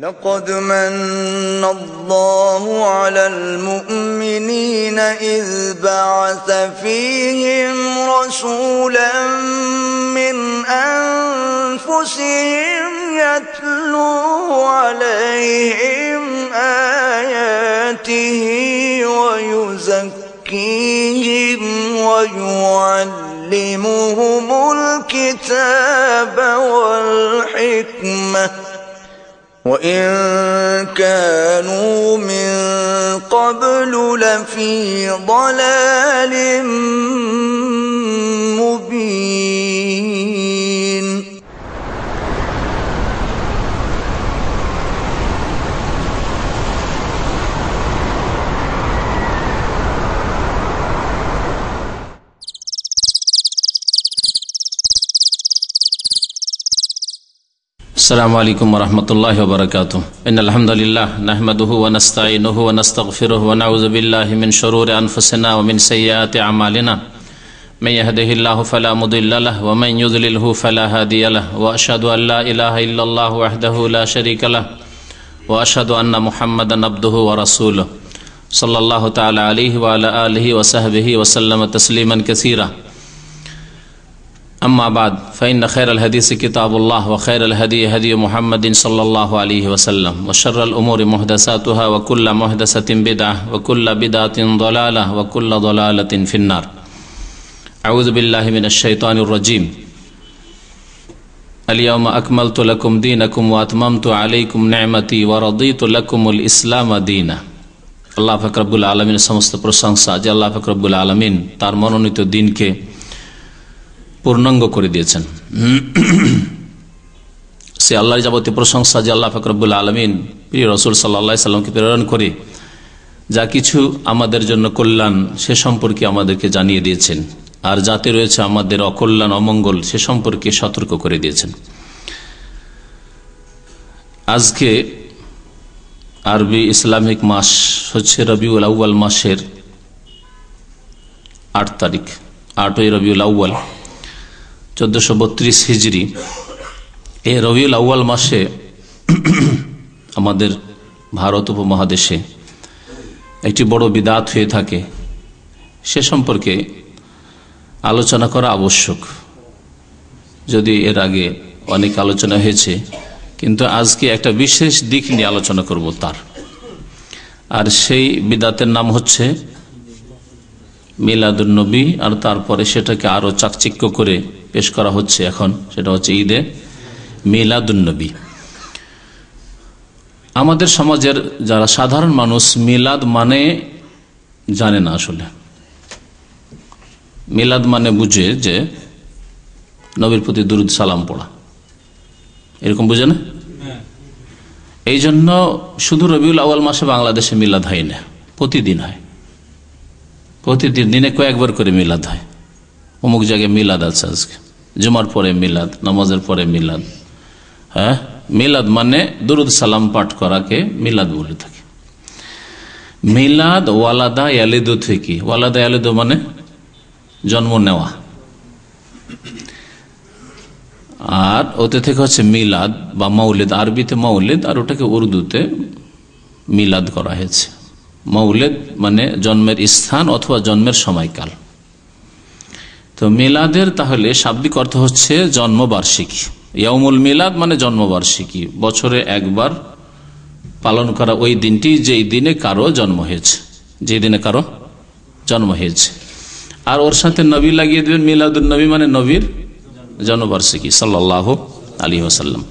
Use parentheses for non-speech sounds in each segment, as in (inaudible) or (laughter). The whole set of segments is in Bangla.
لقد من الله على المؤمنين إذ بعث فيهم رسولا من أنفسهم يتلو عليهم آياته ويزكيهم ويعلمهم الكتاب والحكمة وإن كانوا من قبل لفي ضلال مبين السلام علیکم ورحمۃ اللہ وبرکاتہ ان الحمد للہ نحمده ونستعینه ونستغفره ونعوذ بالله من شرور انفسنا ومن سیئات اعمالنا من يهده الله فلا مضل له ومن يضلله فلا هادي له واشهد ان لا اله الا الله وحده لا شريك له واشهد ان محمدا عبده ورسوله صلی اللہ تعالی علیہ وعلى آله وصحبه وسلم تسلیما كثيرا أما بعد فإن خير الحديث كتاب الله وخير الهدي هدي محمد صلى الله عليه وسلم وشر الأمور محدثاتها وكل محدثة بدعة وكل بدعة ضلالة وكل ضلالة في النار أعوذ بالله من الشيطان الرجيم اليوم أكملت لكم دينكم وأتممت عليكم نعمتي ورضيت لكم الإسلام دينا الله আল্লাহ ফাকরাবুল আলমিনের সমস্ত প্রশংসা যে আল্লাহ ফাকরাবুল আলমিন তার মনোনীত দিনকে পূর্ণাঙ্গ করে দিয়েছেন সে আল্লাহর যাবতীয় প্রশংসা যে আল্লাহ ফকরবুল আলমিন প্রিয় রসুল সাল্লা সাল্লামকে প্রেরণ করে যা কিছু আমাদের জন্য কল্যাণ সে সম্পর্কে আমাদেরকে জানিয়ে দিয়েছেন আর যাতে রয়েছে আমাদের অকল্যাণ অমঙ্গল সে সম্পর্কে সতর্ক করে দিয়েছেন আজকে আরবি ইসলামিক মাস হচ্ছে রবিউল আউ্বাল মাসের আট তারিখ আটই রবিউল আউ্বাল চোদ্দশো বত্রিশ হিজড়ি এ রবিউল আউ্য়াল মাসে আমাদের ভারত উপমহাদেশে একটি বড় বিদাত হয়ে থাকে সে সম্পর্কে আলোচনা করা আবশ্যক যদি এর আগে অনেক আলোচনা হয়েছে কিন্তু আজকে একটা বিশেষ দিক নিয়ে আলোচনা করব তার আর সেই বিদাতের নাম হচ্ছে নবী আর তারপরে সেটাকে আরো চাকচিক্য করে পেশ করা হচ্ছে এখন সেটা হচ্ছে ঈদে নবী আমাদের সমাজের যারা সাধারণ মানুষ মিলাদ মানে জানে না আসলে মিলাদ মানে বুঝে যে নবীর প্রতি দুরুদ সালাম পড়া এরকম বুঝে না হ্যাঁ। এই জন্য শুধু রবিউল আওয়াল মাসে বাংলাদেশে মিলাদ হয় না প্রতিদিন হয় প্রতিদিন দিনে কয়েকবার করে মিলাদ হয় অমুক জায়গায় মিলাদ আছে আজকে জুমার পরে মিলাদ নামাজের পরে মিলাদ হ্যাঁ মিলাদ মানে দুরুদ সালাম পাঠ করাকে মিলাদ বলে থাকে মিলাদ ওয়ালাদা ইয়ালিদু থেকে ওয়ালাদা ইয়ালিদু মানে জন্ম নেওয়া আর ওতে থেকে হচ্ছে মিলাদ বা মৌলিদ আরবিতে মৌলিদ আর ওটাকে উর্দুতে মিলাদ করা হয়েছে মৌলেদ মানে জন্মের স্থান অথবা জন্মের সময়কাল তো মিলাদের তাহলে শাব্দিক অর্থ হচ্ছে জন্মবার্ষিকী ইয়ামুল মিলাদ মানে জন্মবার্ষিকী বছরে একবার পালন করা ওই দিনটি যেই দিনে কারো জন্ম হয়েছে যে দিনে কারো জন্ম হয়েছে আর ওর সাথে নবী লাগিয়ে দেবেন মিলাদুল নবী মানে নবীর জন্মবার্ষিকী সাল্লাহ আলী আসাল্লাম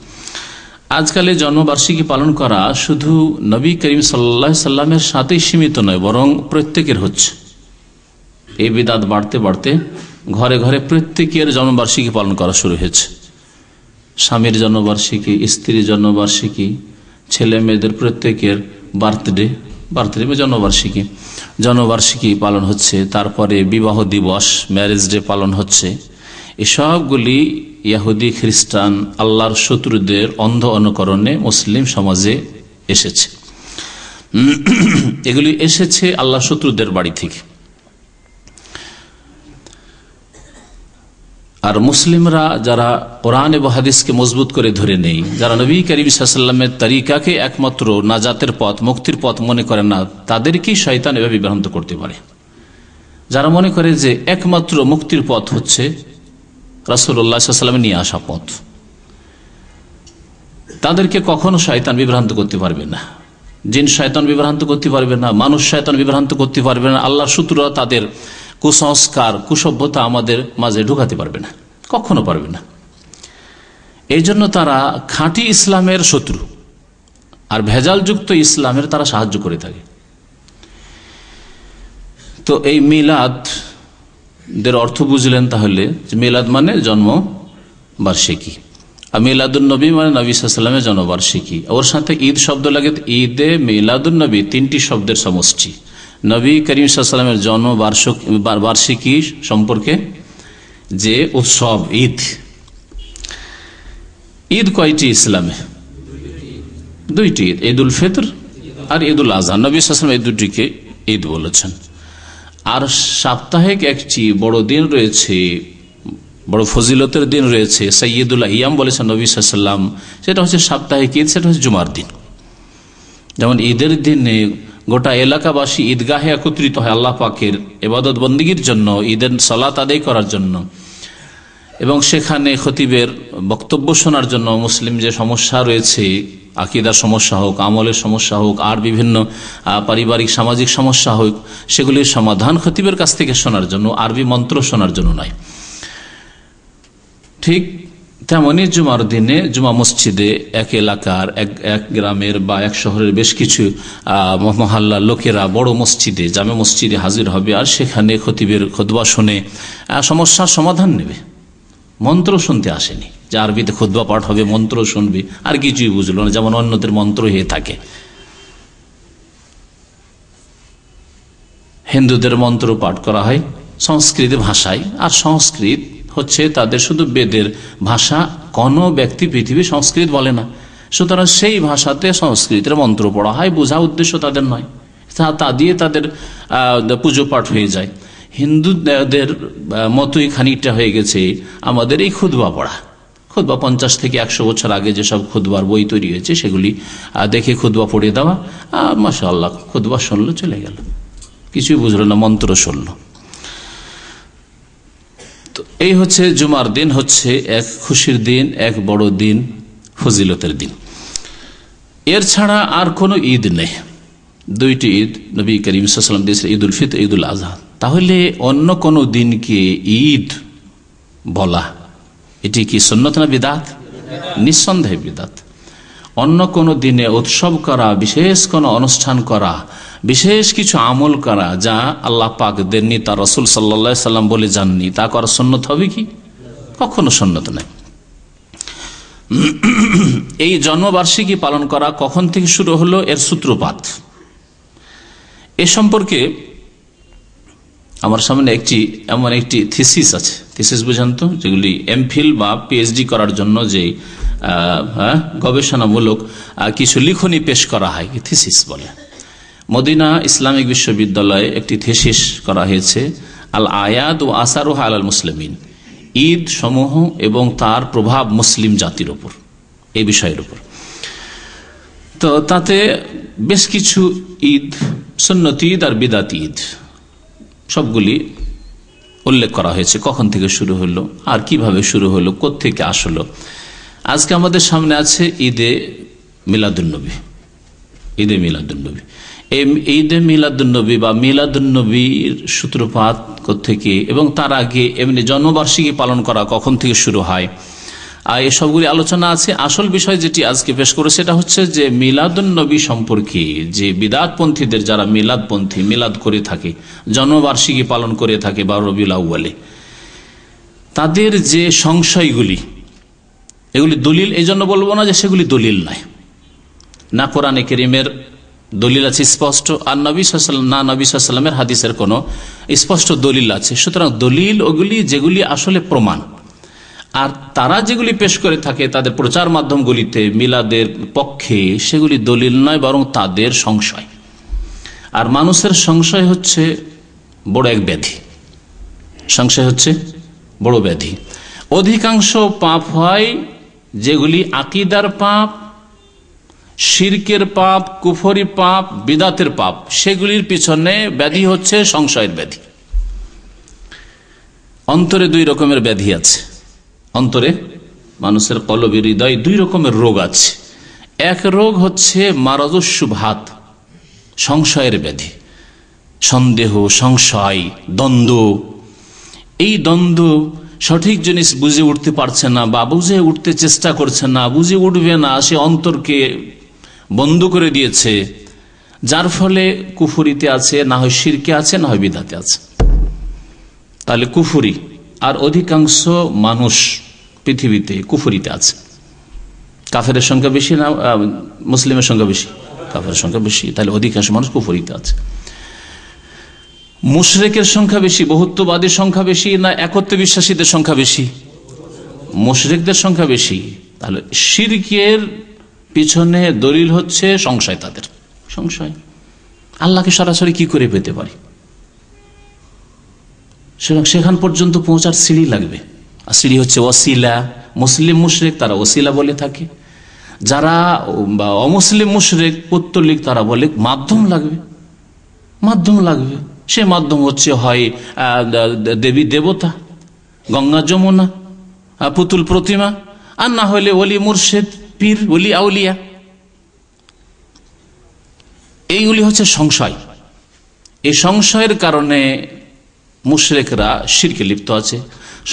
আজকালে জন্মবার্ষিকী পালন করা শুধু নবী করিম সাল্লা সাল্লামের সাথেই সীমিত নয় বরং প্রত্যেকের হচ্ছে এই বিদাত বাড়তে বাড়তে ঘরে ঘরে প্রত্যেকের জন্মবার্ষিকী পালন করা শুরু হয়েছে স্বামীর জন্মবার্ষিকী স্ত্রীর জন্মবার্ষিকী ছেলে মেয়েদের প্রত্যেকের বার্থডে বার্থডে বা মানে জন্মবার্ষিকী জন্মবার্ষিকী পালন হচ্ছে তারপরে বিবাহ দিবস ম্যারেজ ডে পালন হচ্ছে এসবগুলি ইয়াহুদি খ্রিস্টান আল্লাহর শত্রুদের অন্ধ অনুকরণে মুসলিম সমাজে এসেছে (clears throat) এগুলি এসেছে আল্লাহ শত্রুদের বাড়ি থেকে আর মুসলিমরা যারা কোরআন এবং হাদিসকে মজবুত করে ধরে নেই যারা নবী করিম সাল্লামের তারিকাকে একমাত্র নাজাতের পথ মুক্তির পথ মনে করে না তাদেরকেই শয়তান এভাবে বিভ্রান্ত করতে পারে যারা মনে করে যে একমাত্র মুক্তির পথ হচ্ছে রাসুল্লাহামে নিয়ে আসা পথ তাদেরকে কখনো শয়তান বিভ্রান্ত করতে পারবে না জিন শয়তান বিভ্রান্ত করতে পারবে না মানুষ শয়তান বিভ্রান্ত করতে পারবে না আল্লাহ শত্রুরা তাদের কুসংস্কার কুসভ্যতা আমাদের মাঝে ঢুকাতে পারবে না কখনো পারবে না এই জন্য তারা খাঁটি ইসলামের শত্রু আর ভেজালযুক্ত ইসলামের তারা সাহায্য করে থাকে তো এই মিলাদ দের অর্থ বুঝলেন তাহলে মেলাদ মানে জন্ম বার্ষিকী আর মিলাদুলনবী মানে নবী জন্মবার্ষিকী ওর সাথে ঈদ শব্দ লাগে ঈদে মিলাদুলনবী তিনটি শব্দের সমষ্টি নবী করিম জন্ম জন্ম বার্ষিকী সম্পর্কে যে উৎসব ঈদ ঈদ কয়টি ইসলামে দুইটি ঈদ ঈদ উল ফিতর আর ঈদ উল আজহা নবী সাল্লাম এই দুটিকে ঈদ বলেছেন আর সাপ্তাহিক একটি বড় দিন রয়েছে বড় ফজিলতের দিন রয়েছে সৈয়দুল্লাহ ইয়াম বলেছেন নবী সাল্লাম সেটা হচ্ছে সাপ্তাহিক ঈদ সেটা হচ্ছে জুমার দিন যেমন ঈদের দিনে গোটা এলাকাবাসী ঈদগাহে একত্রিত হয় আল্লাহ পাকের এবাদত বন্দীগীর জন্য ঈদের সলাত আদায় করার জন্য এবং সেখানে খতিবের বক্তব্য শোনার জন্য মুসলিম যে সমস্যা রয়েছে আকিদার সমস্যা হোক আমলের সমস্যা হোক আর বিভিন্ন পারিবারিক সামাজিক সমস্যা হোক সেগুলির সমাধান খতিবের কাছ থেকে শোনার জন্য আরবি মন্ত্র শোনার জন্য নয় ঠিক তেমনই জুমার দিনে জুমা মসজিদে এক এলাকার এক এক গ্রামের বা এক শহরের বেশ কিছু মহল্লার লোকেরা বড় মসজিদে জামে মসজিদে হাজির হবে আর সেখানে খতিবের খোদবা শুনে সমস্যার সমাধান নেবে মন্ত্র শুনতে আসেনি যে আরবিতে খুদ্া পাঠ হবে মন্ত্র শুনবে আর কিছুই বুঝলো না যেমন অন্যদের মন্ত্র হয়ে থাকে হিন্দুদের মন্ত্র পাঠ করা হয় সংস্কৃত ভাষায় আর সংস্কৃত হচ্ছে তাদের শুধু বেদের ভাষা কোনো ব্যক্তি পৃথিবী সংস্কৃত বলে না সুতরাং সেই ভাষাতে সংস্কৃতের মন্ত্র পড়া হয় বোঝা উদ্দেশ্য তাদের নয় তা তা দিয়ে তাদের পুজো পাঠ হয়ে যায় হিন্দুদের মতোই খানিকটা হয়ে গেছে আমাদের এই খুদবা পড়া খুদবা পঞ্চাশ থেকে একশো বছর আগে যেসব খুদবার বই তৈরি হয়েছে সেগুলি দেখে খুদবা পড়ে দেওয়া মাসা আল্লাহ খুদবা শুনলো চলে গেল কিছুই বুঝলো না মন্ত্র শুনলো তো এই হচ্ছে জুমার দিন হচ্ছে এক খুশির দিন এক বড় দিন ফজিলতের দিন এর ছাড়া আর কোনো ঈদ নেই দুইটি ঈদ নবী করিম সাল্লাম দিয়েছিল ঈদ উল ফিত ঈদ উল আজহা তাহলে অন্য কোনো দিনকে ঈদ বলা এটি কি সন্ন্যত না বিদাত নিঃসন্দেহে বিদাত অন্য কোনো দিনে উৎসব করা বিশেষ কোনো অনুষ্ঠান করা বিশেষ কিছু আমল করা যা আল্লাহ পাক দেননি তার রসুল সাল্লা সাল্লাম বলে যাননি তা করা সন্ন্যত হবে কি কখনো সন্ন্যত নাই (clears throat) এই জন্মবার্ষিকী পালন করা কখন থেকে শুরু হলো এর সূত্রপাত এ সম্পর্কে আমার সামনে একটি এমন একটি থিসিস আছে থিসিস বুঝান তো যেগুলি এমফিল বা পিএইচডি করার জন্য যে হ্যাঁ, গবেষণামূলক কিছু লিখনি পেশ করা হয় থিসিস বলে মদিনা ইসলামিক বিশ্ববিদ্যালয়ে একটি থিসিস করা হয়েছে আল আয়াদ ও আসারুহা আল মুসলিমিন ঈদ সমূহ এবং তার প্রভাব মুসলিম জাতির ওপর এই বিষয়ের উপর তো তাতে বেশ কিছু ঈদ সন্নতি ঈদ আর বিদাতি ঈদ সবগুলি উল্লেখ করা হয়েছে কখন থেকে শুরু হলো আর কিভাবে শুরু হলো কোথেকে আসলো আজকে আমাদের সামনে আছে ঈদে মিলাদুলনবী ঈদে মিলাদুলনবী এই ঈদে মিলাদুলনবী বা মিলাদুলনবীর সূত্রপাত কোথেকে এবং তার আগে এমনি জন্মবার্ষিকী পালন করা কখন থেকে শুরু হয় আর এসবগুলি আলোচনা আছে আসল বিষয় যেটি আজকে পেশ করে সেটা হচ্ছে যে মিলাদুন্নবী নবী সম্পর্কে যে বিদাতপন্থীদের যারা মিলাদপন্থী মিলাদ করে থাকে জন্মবার্ষিকী পালন করে থাকে বা রবি আউ্বালে তাদের যে সংশয়গুলি এগুলি দলিল এই জন্য বলবো না যে সেগুলি দলিল নয় না কোরআনে কেরিমের দলিল আছে স্পষ্ট আর নবী না নবী সাল্লামের হাদিসের কোনো স্পষ্ট দলিল আছে সুতরাং দলিল ওগুলি যেগুলি আসলে প্রমাণ আর তারা যেগুলি পেশ করে থাকে তাদের প্রচার মাধ্যমগুলিতে মিলাদের পক্ষে সেগুলি দলিল নয় বরং তাদের সংশয় আর মানুষের সংশয় হচ্ছে বড় এক ব্যাধি সংশয় হচ্ছে বড় ব্যাধি অধিকাংশ পাপ হয় যেগুলি আকিদার পাপ সিরকের পাপ কুফরি পাপ বিদাতের পাপ সেগুলির পিছনে ব্যাধি হচ্ছে সংশয়ের ব্যাধি অন্তরে দুই রকমের ব্যাধি আছে অন্তরে মানুষের কলবের হৃদয় দুই রকমের রোগ আছে এক রোগ হচ্ছে মারাজস্যুভাত সংশয়ের ব্যাধি সন্দেহ সংশয় দ্বন্দ্ব এই দ্বন্দ্ব সঠিক জিনিস বুঝে উঠতে পারছে না বা বুঝে উঠতে চেষ্টা করছে না বুঝে উঠবে না সে অন্তরকে বন্ধ করে দিয়েছে যার ফলে কুফুরিতে আছে না হয় শিরকে আছে না হয় বিদাতে আছে তাহলে কুফুরি আর অধিকাংশ মানুষ পৃথিবীতে কুফুরিতে আছে কাফের সংখ্যা বেশি না মুসলিমের সংখ্যা বেশি কাফের সংখ্যা বেশি তাহলে অধিকাংশ মানুষ কুফুরিতে আছে মুশরেকের সংখ্যা বেশি বহুত্ববাদীর সংখ্যা বেশি না একত্র বিশ্বাসীদের সংখ্যা বেশি মুশরেকদের সংখ্যা বেশি তাহলে সিরকের পিছনে দলিল হচ্ছে সংশয় তাদের সংশয় আল্লাহকে সরাসরি কি করে পেতে পারি সেখান পর্যন্ত পৌঁছার সিঁড়ি লাগবে আর সিঁড়ি হচ্ছে অসিলা মুসলিম মুশরেক তারা অসিলা বলে থাকে যারা অমুসলিম মুশরেক পত্তলিক তারা বলে মাধ্যম লাগবে মাধ্যম লাগবে সে মাধ্যম হচ্ছে হয় দেবী দেবতা গঙ্গা যমুনা পুতুল প্রতিমা আর না হলে অলি মুর্শেদ পীর অলি আউলিয়া এইগুলি হচ্ছে সংশয় এই সংশয়ের কারণে মুশরেকরা শিরকে লিপ্ত আছে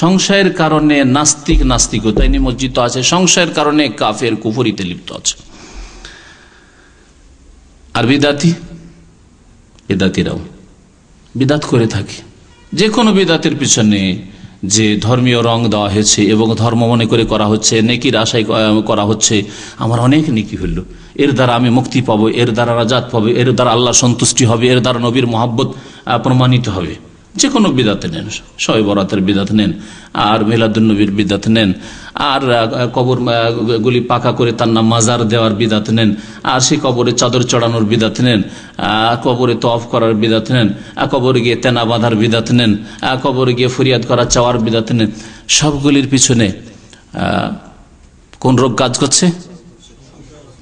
সংশয়ের কারণে নাস্তিক নাস্তিকতায় নিমজ্জিত আছে সংশয়ের কারণে কাফের কুফরিতে লিপ্ত আছে আর বিদাতি বিদাতিরাও বিদাত করে থাকে যে কোনো বিদাতের পিছনে যে ধর্মীয় রং দেওয়া হয়েছে এবং ধর্ম মনে করে করা হচ্ছে নেকির আশায় করা হচ্ছে আমার অনেক নেকি হইল এর দ্বারা আমি মুক্তি পাবো এর দ্বারা রাজাত পাবো এর দ্বারা আল্লাহ সন্তুষ্টি হবে এর দ্বারা নবীর মহাব্বত প্রমাণিত হবে যে কোনো বিদাতে নেন সবে বরাতের বিদাত নেন আর মেলাদুলনবীর বিদাত নেন আর কবর গুলি পাকা করে তার নাম মাজার দেওয়ার বিদাত নেন আর সেই কবরে চাদর চড়ানোর বিদাত নেন কবরে তফ করার বিদাত নেন কবরে গিয়ে তেনা বাঁধার বিদাত নেন কবরে গিয়ে ফরিয়াদ করা চাওয়ার বিদাত নেন সবগুলির পিছনে কোন রোগ কাজ করছে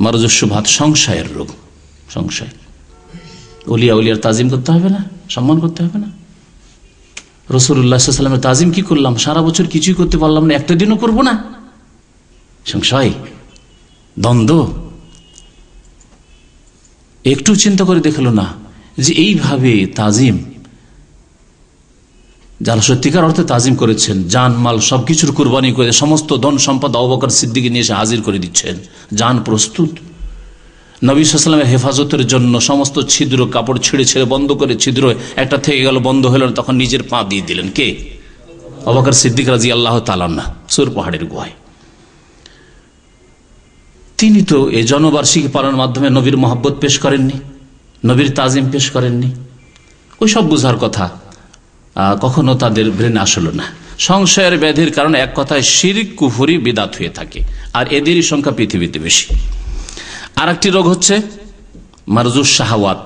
মারজস্ব ভাত সংশয়ের রোগ সংশয় উলিয়া উলিয়ার তাজিম করতে হবে না সম্মান করতে হবে না রসুল্লাহ সাল্লামের তাজিম কি করলাম সারা বছর কিছুই করতে পারলাম না একটা দিনও করব না সংশয় দ্বন্দ্ব একটু চিন্তা করে দেখলো না যে এইভাবে তাজিম যারা সত্যিকার অর্থে তাজিম করেছেন জানমাল মাল সবকিছুর কোরবানি করে সমস্ত ধন সম্পদ অবকার সিদ্দিকে নিয়ে এসে হাজির করে দিচ্ছেন যান প্রস্তুত নবী হেফাজতের জন্য সমস্ত ছিদ্র কাপড় ছিঁড়ে ছেড়ে বন্ধ করে ছিদ্র একটা থেকে গেল বন্ধ হলো তখন নিজের পা দিয়ে দিলেন কে অবাকার সিদ্দিক রাজি আল্লাহ তালান্না সুর পাহাড়ের গুহায় তিনি তো এই জনবার্ষিকী পালনের মাধ্যমে নবীর মহাব্বত পেশ করেননি নবীর তাজিম পেশ করেননি ওই সব বুঝার কথা কখনো তাদের ব্রেনে আসলো না সংশয়ের ব্যাধির কারণে এক কথায় শিরিক কুফুরি বিদাত হয়ে থাকে আর এদেরই সংখ্যা পৃথিবীতে বেশি আর একটি রোগ হচ্ছে মারজুর শাহওয়াত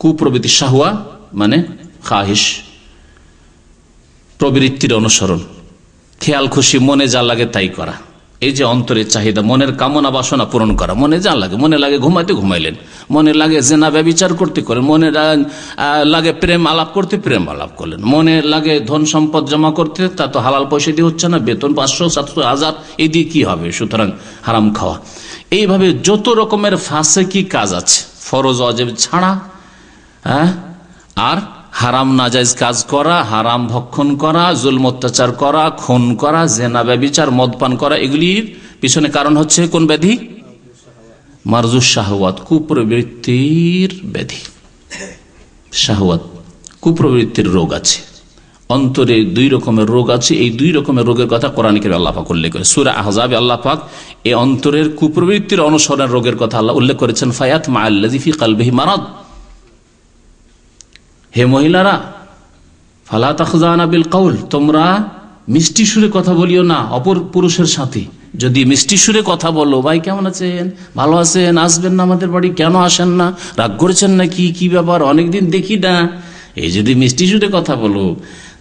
কুপ্রবৃত্তি শাহওয়া মানে খাহিস প্রবৃত্তির অনুসরণ খেয়াল খুশি মনে যা লাগে তাই করা এই যে অন্তরের চাহিদা মনের কামনা বাসনা পূরণ করা মনে যা লাগে মনে লাগে ঘুমাইতে ঘুমাইলেন মনে লাগে জেনা ব্যবচার করতে করেন মনে লাগে প্রেম আলাপ করতে প্রেম আলাপ করলেন মনে লাগে ধন সম্পদ জমা করতে তা তো হালাল পয়সা দিয়ে হচ্ছে না বেতন পাঁচশো সাতশো হাজার এই দিয়ে কী হবে সুতরাং হারাম খাওয়া এইভাবে যত রকমের ফাঁসে কি কাজ আছে ফরজ অজেব ছাড়া হ্যাঁ আর হারাম নাজাইজ কাজ করা হারাম ভক্ষণ করা জুলম অত্যাচার করা খুন করা জেনা ব্যবিচার মদপান করা এগুলির পিছনে কারণ হচ্ছে কোন ব্যাধি মারজুস শাহওয়াত কুপ্রবৃত্তির ব্যাধি শাহওয়াত কুপ্রবৃত্তির রোগ আছে অন্তরে দুই রকমের রোগ আছে এই দুই রকমের রোগের কথা কোরআন কের আল্লাহাক উল্লেখ করে সুরা আহজাবে আল্লাহাক এ অন্তরের কুপ্রবৃত্তির অনুসরণের রোগের কথা আল্লাহ উল্লেখ করেছেন ফায়াত মা আল্লাফি কালবেহি মারাদ হে মহিলারা ফালা তাহজানা বিল কাউল তোমরা মিষ্টি সুরে কথা বলিও না অপর পুরুষের সাথে যদি মিষ্টি সুরে কথা বলো ভাই কেমন আছেন ভালো আছেন আসবেন না আমাদের বাড়ি কেন আসেন না রাগ করেছেন নাকি কি ব্যাপার অনেকদিন দেখি না এই যদি মিষ্টি সুরে কথা বলো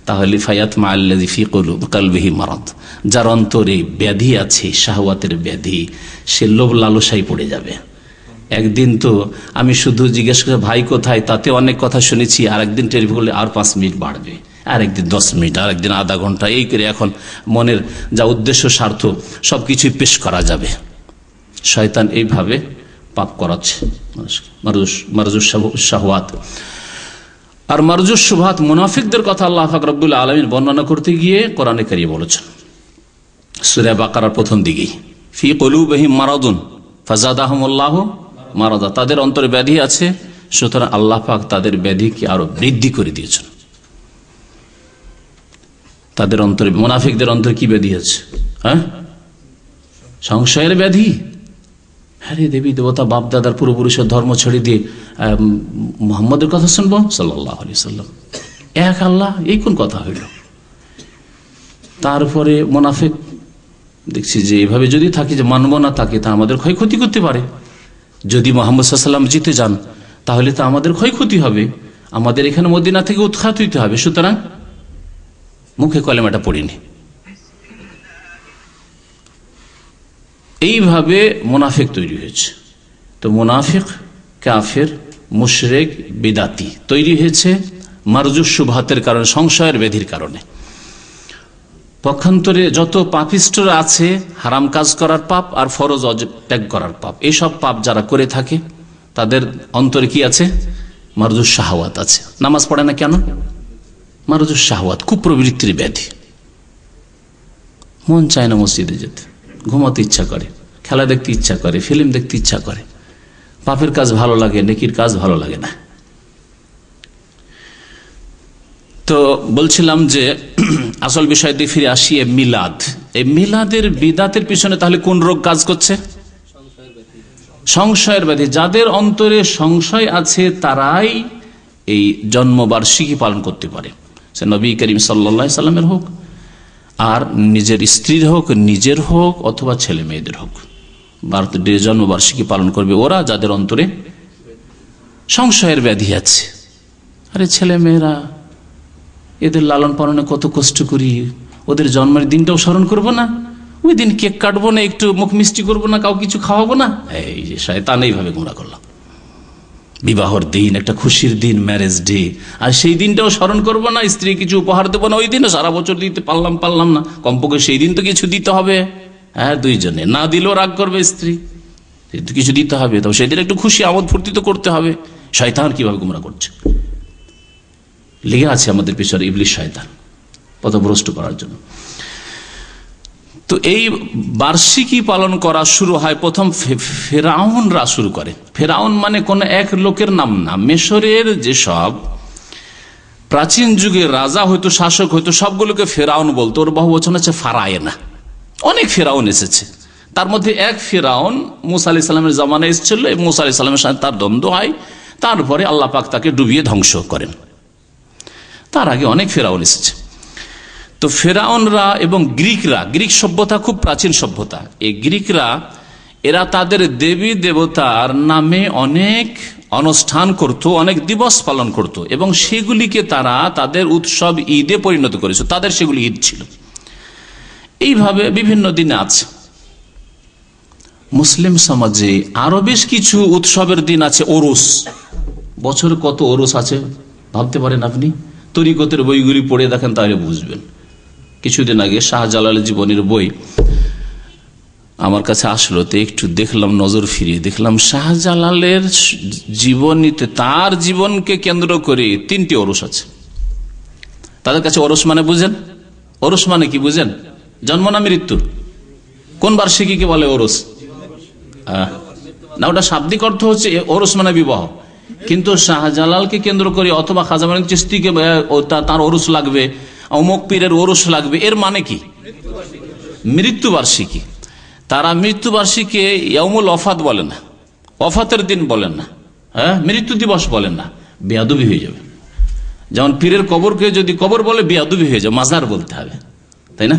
তাহলে ফায়াত মা আল্লাজি ফি কালবিহি মারাত যার অন্তরে ব্যাধি আছে শাহওয়াতের ব্যাধি সে লোভ লালসাই পড়ে যাবে একদিন তো আমি শুধু জিজ্ঞেস করে ভাই কোথায় তাতে অনেক কথা শুনেছি আর একদিন করলে আর পাঁচ মিনিট বাড়বে আর একদিন দশ মিনিট আর একদিন আধা ঘন্টা এই করে এখন মনের যা উদ্দেশ্য স্বার্থ সব কিছুই পেশ করা যাবে শয়তান এইভাবে পাপ করাচ্ছে মানুষকে মারুজ মারজু শাহওয়াত আর মার্জু সুভাত মুনাফিকদের কথা আল্লাহ ফাকরাবুল আলমিন বর্ণনা করতে গিয়ে কোরআনে কারিয়ে বলেছেন সুরে বাকার প্রথম দিকেই ফি কলু বহিম মারাদুন ফাজাদ আহমল্লাহ মারাদা তাদের অন্তরে ব্যাধি আছে সুতরাং আল্লাহ পাক তাদের ব্যাধিকে আরো বৃদ্ধি করে দিয়েছেন তাদের অন্তরে মুনাফিকদের অন্তরে কি ব্যাধি আছে হ্যাঁ সংশয়ের ব্যাধি হ্যাঁ দেবী দেবতা বাপদাদার পূর্বপুরুষের ধর্ম ছেড়ে দিয়ে মোহাম্মদের কথা শুনবো সাল্লাহ আলি সাল্লাম এক আল্লাহ এই কোন কথা হইল তারপরে মোনাফেক দেখছি যে এভাবে যদি থাকি যে মানব না থাকে তা আমাদের ক্ষয়ক্ষতি করতে পারে যদি মোহাম্মদ সাল্লাম জিতে যান তাহলে তো আমাদের ক্ষয়ক্ষতি হবে আমাদের এখানে মদিনা থেকে উৎখাত হইতে হবে সুতরাং মুখে কলেমাটা পড়িনি এইভাবে মোনাফেক তৈরি হয়েছে তো মোনাফেক কাফের মুশরেক বেদাতি তৈরি হয়েছে মারজুসু ভাতের কারণে সংশয়ের ব্যাধির কারণে পক্ষান্তরে যত পাপিস্টরা আছে হারাম কাজ করার পাপ আর ফরজ ত্যাগ করার পাপ এইসব পাপ যারা করে থাকে তাদের অন্তরে কি আছে মারজুস শাহওয়াত আছে নামাজ পড়ে না কেন মারজুস শাহওয়াত কুপ্রবৃত্তির ব্যাধি মন চায় না মসজিদে যেতে ঘুমাতে ইচ্ছা করে খেলা দেখতে ইচ্ছা করে ফিল্ম দেখতে ইচ্ছা করে পাপের কাজ ভালো লাগে নেকির কাজ ভালো লাগে না তো বলছিলাম যে (clears throat) আসল বিষয়টি ফিরে আসি এ মিলাদ এই মিলাদের বিদাতের পিছনে তাহলে কোন রোগ কাজ করছে সংশয়ের ব্যাধি যাদের অন্তরে সংশয় আছে তারাই এই জন্মবার্ষিকী পালন করতে পারে সে নবী করিম সাল্লা সাল্লামের হোক আর নিজের স্ত্রীর হোক নিজের হোক অথবা ছেলে মেয়েদের হোক ভারতের জন্মবার্ষিকী পালন করবে ওরা যাদের অন্তরে সংশয়ের ব্যাধি আছে আরে ছেলে মেয়েরা এদের লালন পালনে কত কষ্ট করি ওদের জন্মের দিনটাও স্মরণ করব না ওই দিন কেক কাটবো না একটু মুখ মিষ্টি করবো না কাউ কিছু খাওয়াবো না এই যে শয়তান এইভাবে গুমরা করলাম বিবাহর দিন একটা খুশির দিন ম্যারেজ ডে আর সেই দিনটাও স্মরণ করবো না স্ত্রী কিছু উপহার দেবো না ওই দিনও সারা বছর দিতে পারলাম পারলাম না কমপক্ষে সেই দিন তো কিছু দিতে হবে হ্যাঁ দুইজনে না দিলেও রাগ করবে স্ত্রী কিছু দিতে হবে তবে সেদিন একটু খুশি আমোদ ফুর্তি তো করতে হবে শয়তান কিভাবে গুমরা করছে লেগে আছে আমাদের পিছনে ইবলিশ শয়তান পথভ্রষ্ট করার জন্য তো এই বার্ষিকী পালন করা শুরু হয় প্রথম ফেরাউনরা শুরু করে ফেরাউন মানে কোন এক লোকের নাম না মেশরের যেসব প্রাচীন যুগের রাজা হয়তো শাসক হয়তো সবগুলোকে ফেরাউন বলতো ওর বহু বচন আছে না অনেক ফেরাউন এসেছে তার মধ্যে এক ফেরাউন মুসা আলি সাল্লামের এসেছিল এবং মুসা আলি সাল্লামের সাথে তার দ্বন্দ্ব হয় তারপরে আল্লাহ পাক তাকে ডুবিয়ে ধ্বংস করেন তার আগে অনেক ফেরাউন এসেছে তো ফেরাউনরা এবং গ্রিকরা গ্রিক সভ্যতা খুব প্রাচীন সভ্যতা এই গ্রিকরা এরা তাদের দেবী দেবতার নামে অনেক অনুষ্ঠান করত অনেক দিবস পালন করত এবং সেগুলিকে তারা তাদের উৎসব ঈদে পরিণত করেছে তাদের সেগুলি ঈদ ছিল এইভাবে বিভিন্ন দিনে আছে মুসলিম সমাজে আরো বেশ কিছু উৎসবের দিন আছে ওরুস বছর কত ওরুস আছে ভাবতে পারেন আপনি তরিকতের বইগুলি পড়ে দেখেন তাহলে বুঝবেন কিছুদিন আগে শাহজালাল জীবনের বই আমার কাছে আসলো তো একটু দেখলাম নজর ফিরিয়ে দেখলাম শাহজালালের জীবনীতে তার জীবনকে কেন্দ্র করে তিনটি অরস আছে তাদের কাছে অরস মানে বুঝেন অরস মানে কি বুঝেন জন্ম না মৃত্যু কোন বার্ষিকীকে বলে অরস না ওটা শাব্দিক অর্থ হচ্ছে অরস মানে বিবাহ কিন্তু শাহজালালকে কেন্দ্র করে অথবা মানে চিস্তিকে তার অরুস লাগবে অমুক পীরের ওরস লাগবে এর মানে কি মৃত্যুবার্ষিকী তারা মৃত্যুবার্ষিকী অমুল অফাত বলে না অফাতের দিন বলেন না হ্যাঁ মৃত্যু দিবস বলেন না বেয়াদুবি হয়ে যাবে যেমন পীরের কবরকে যদি কবর বলে বেয়াদুবি হয়ে যাবে মাজার বলতে হবে তাই না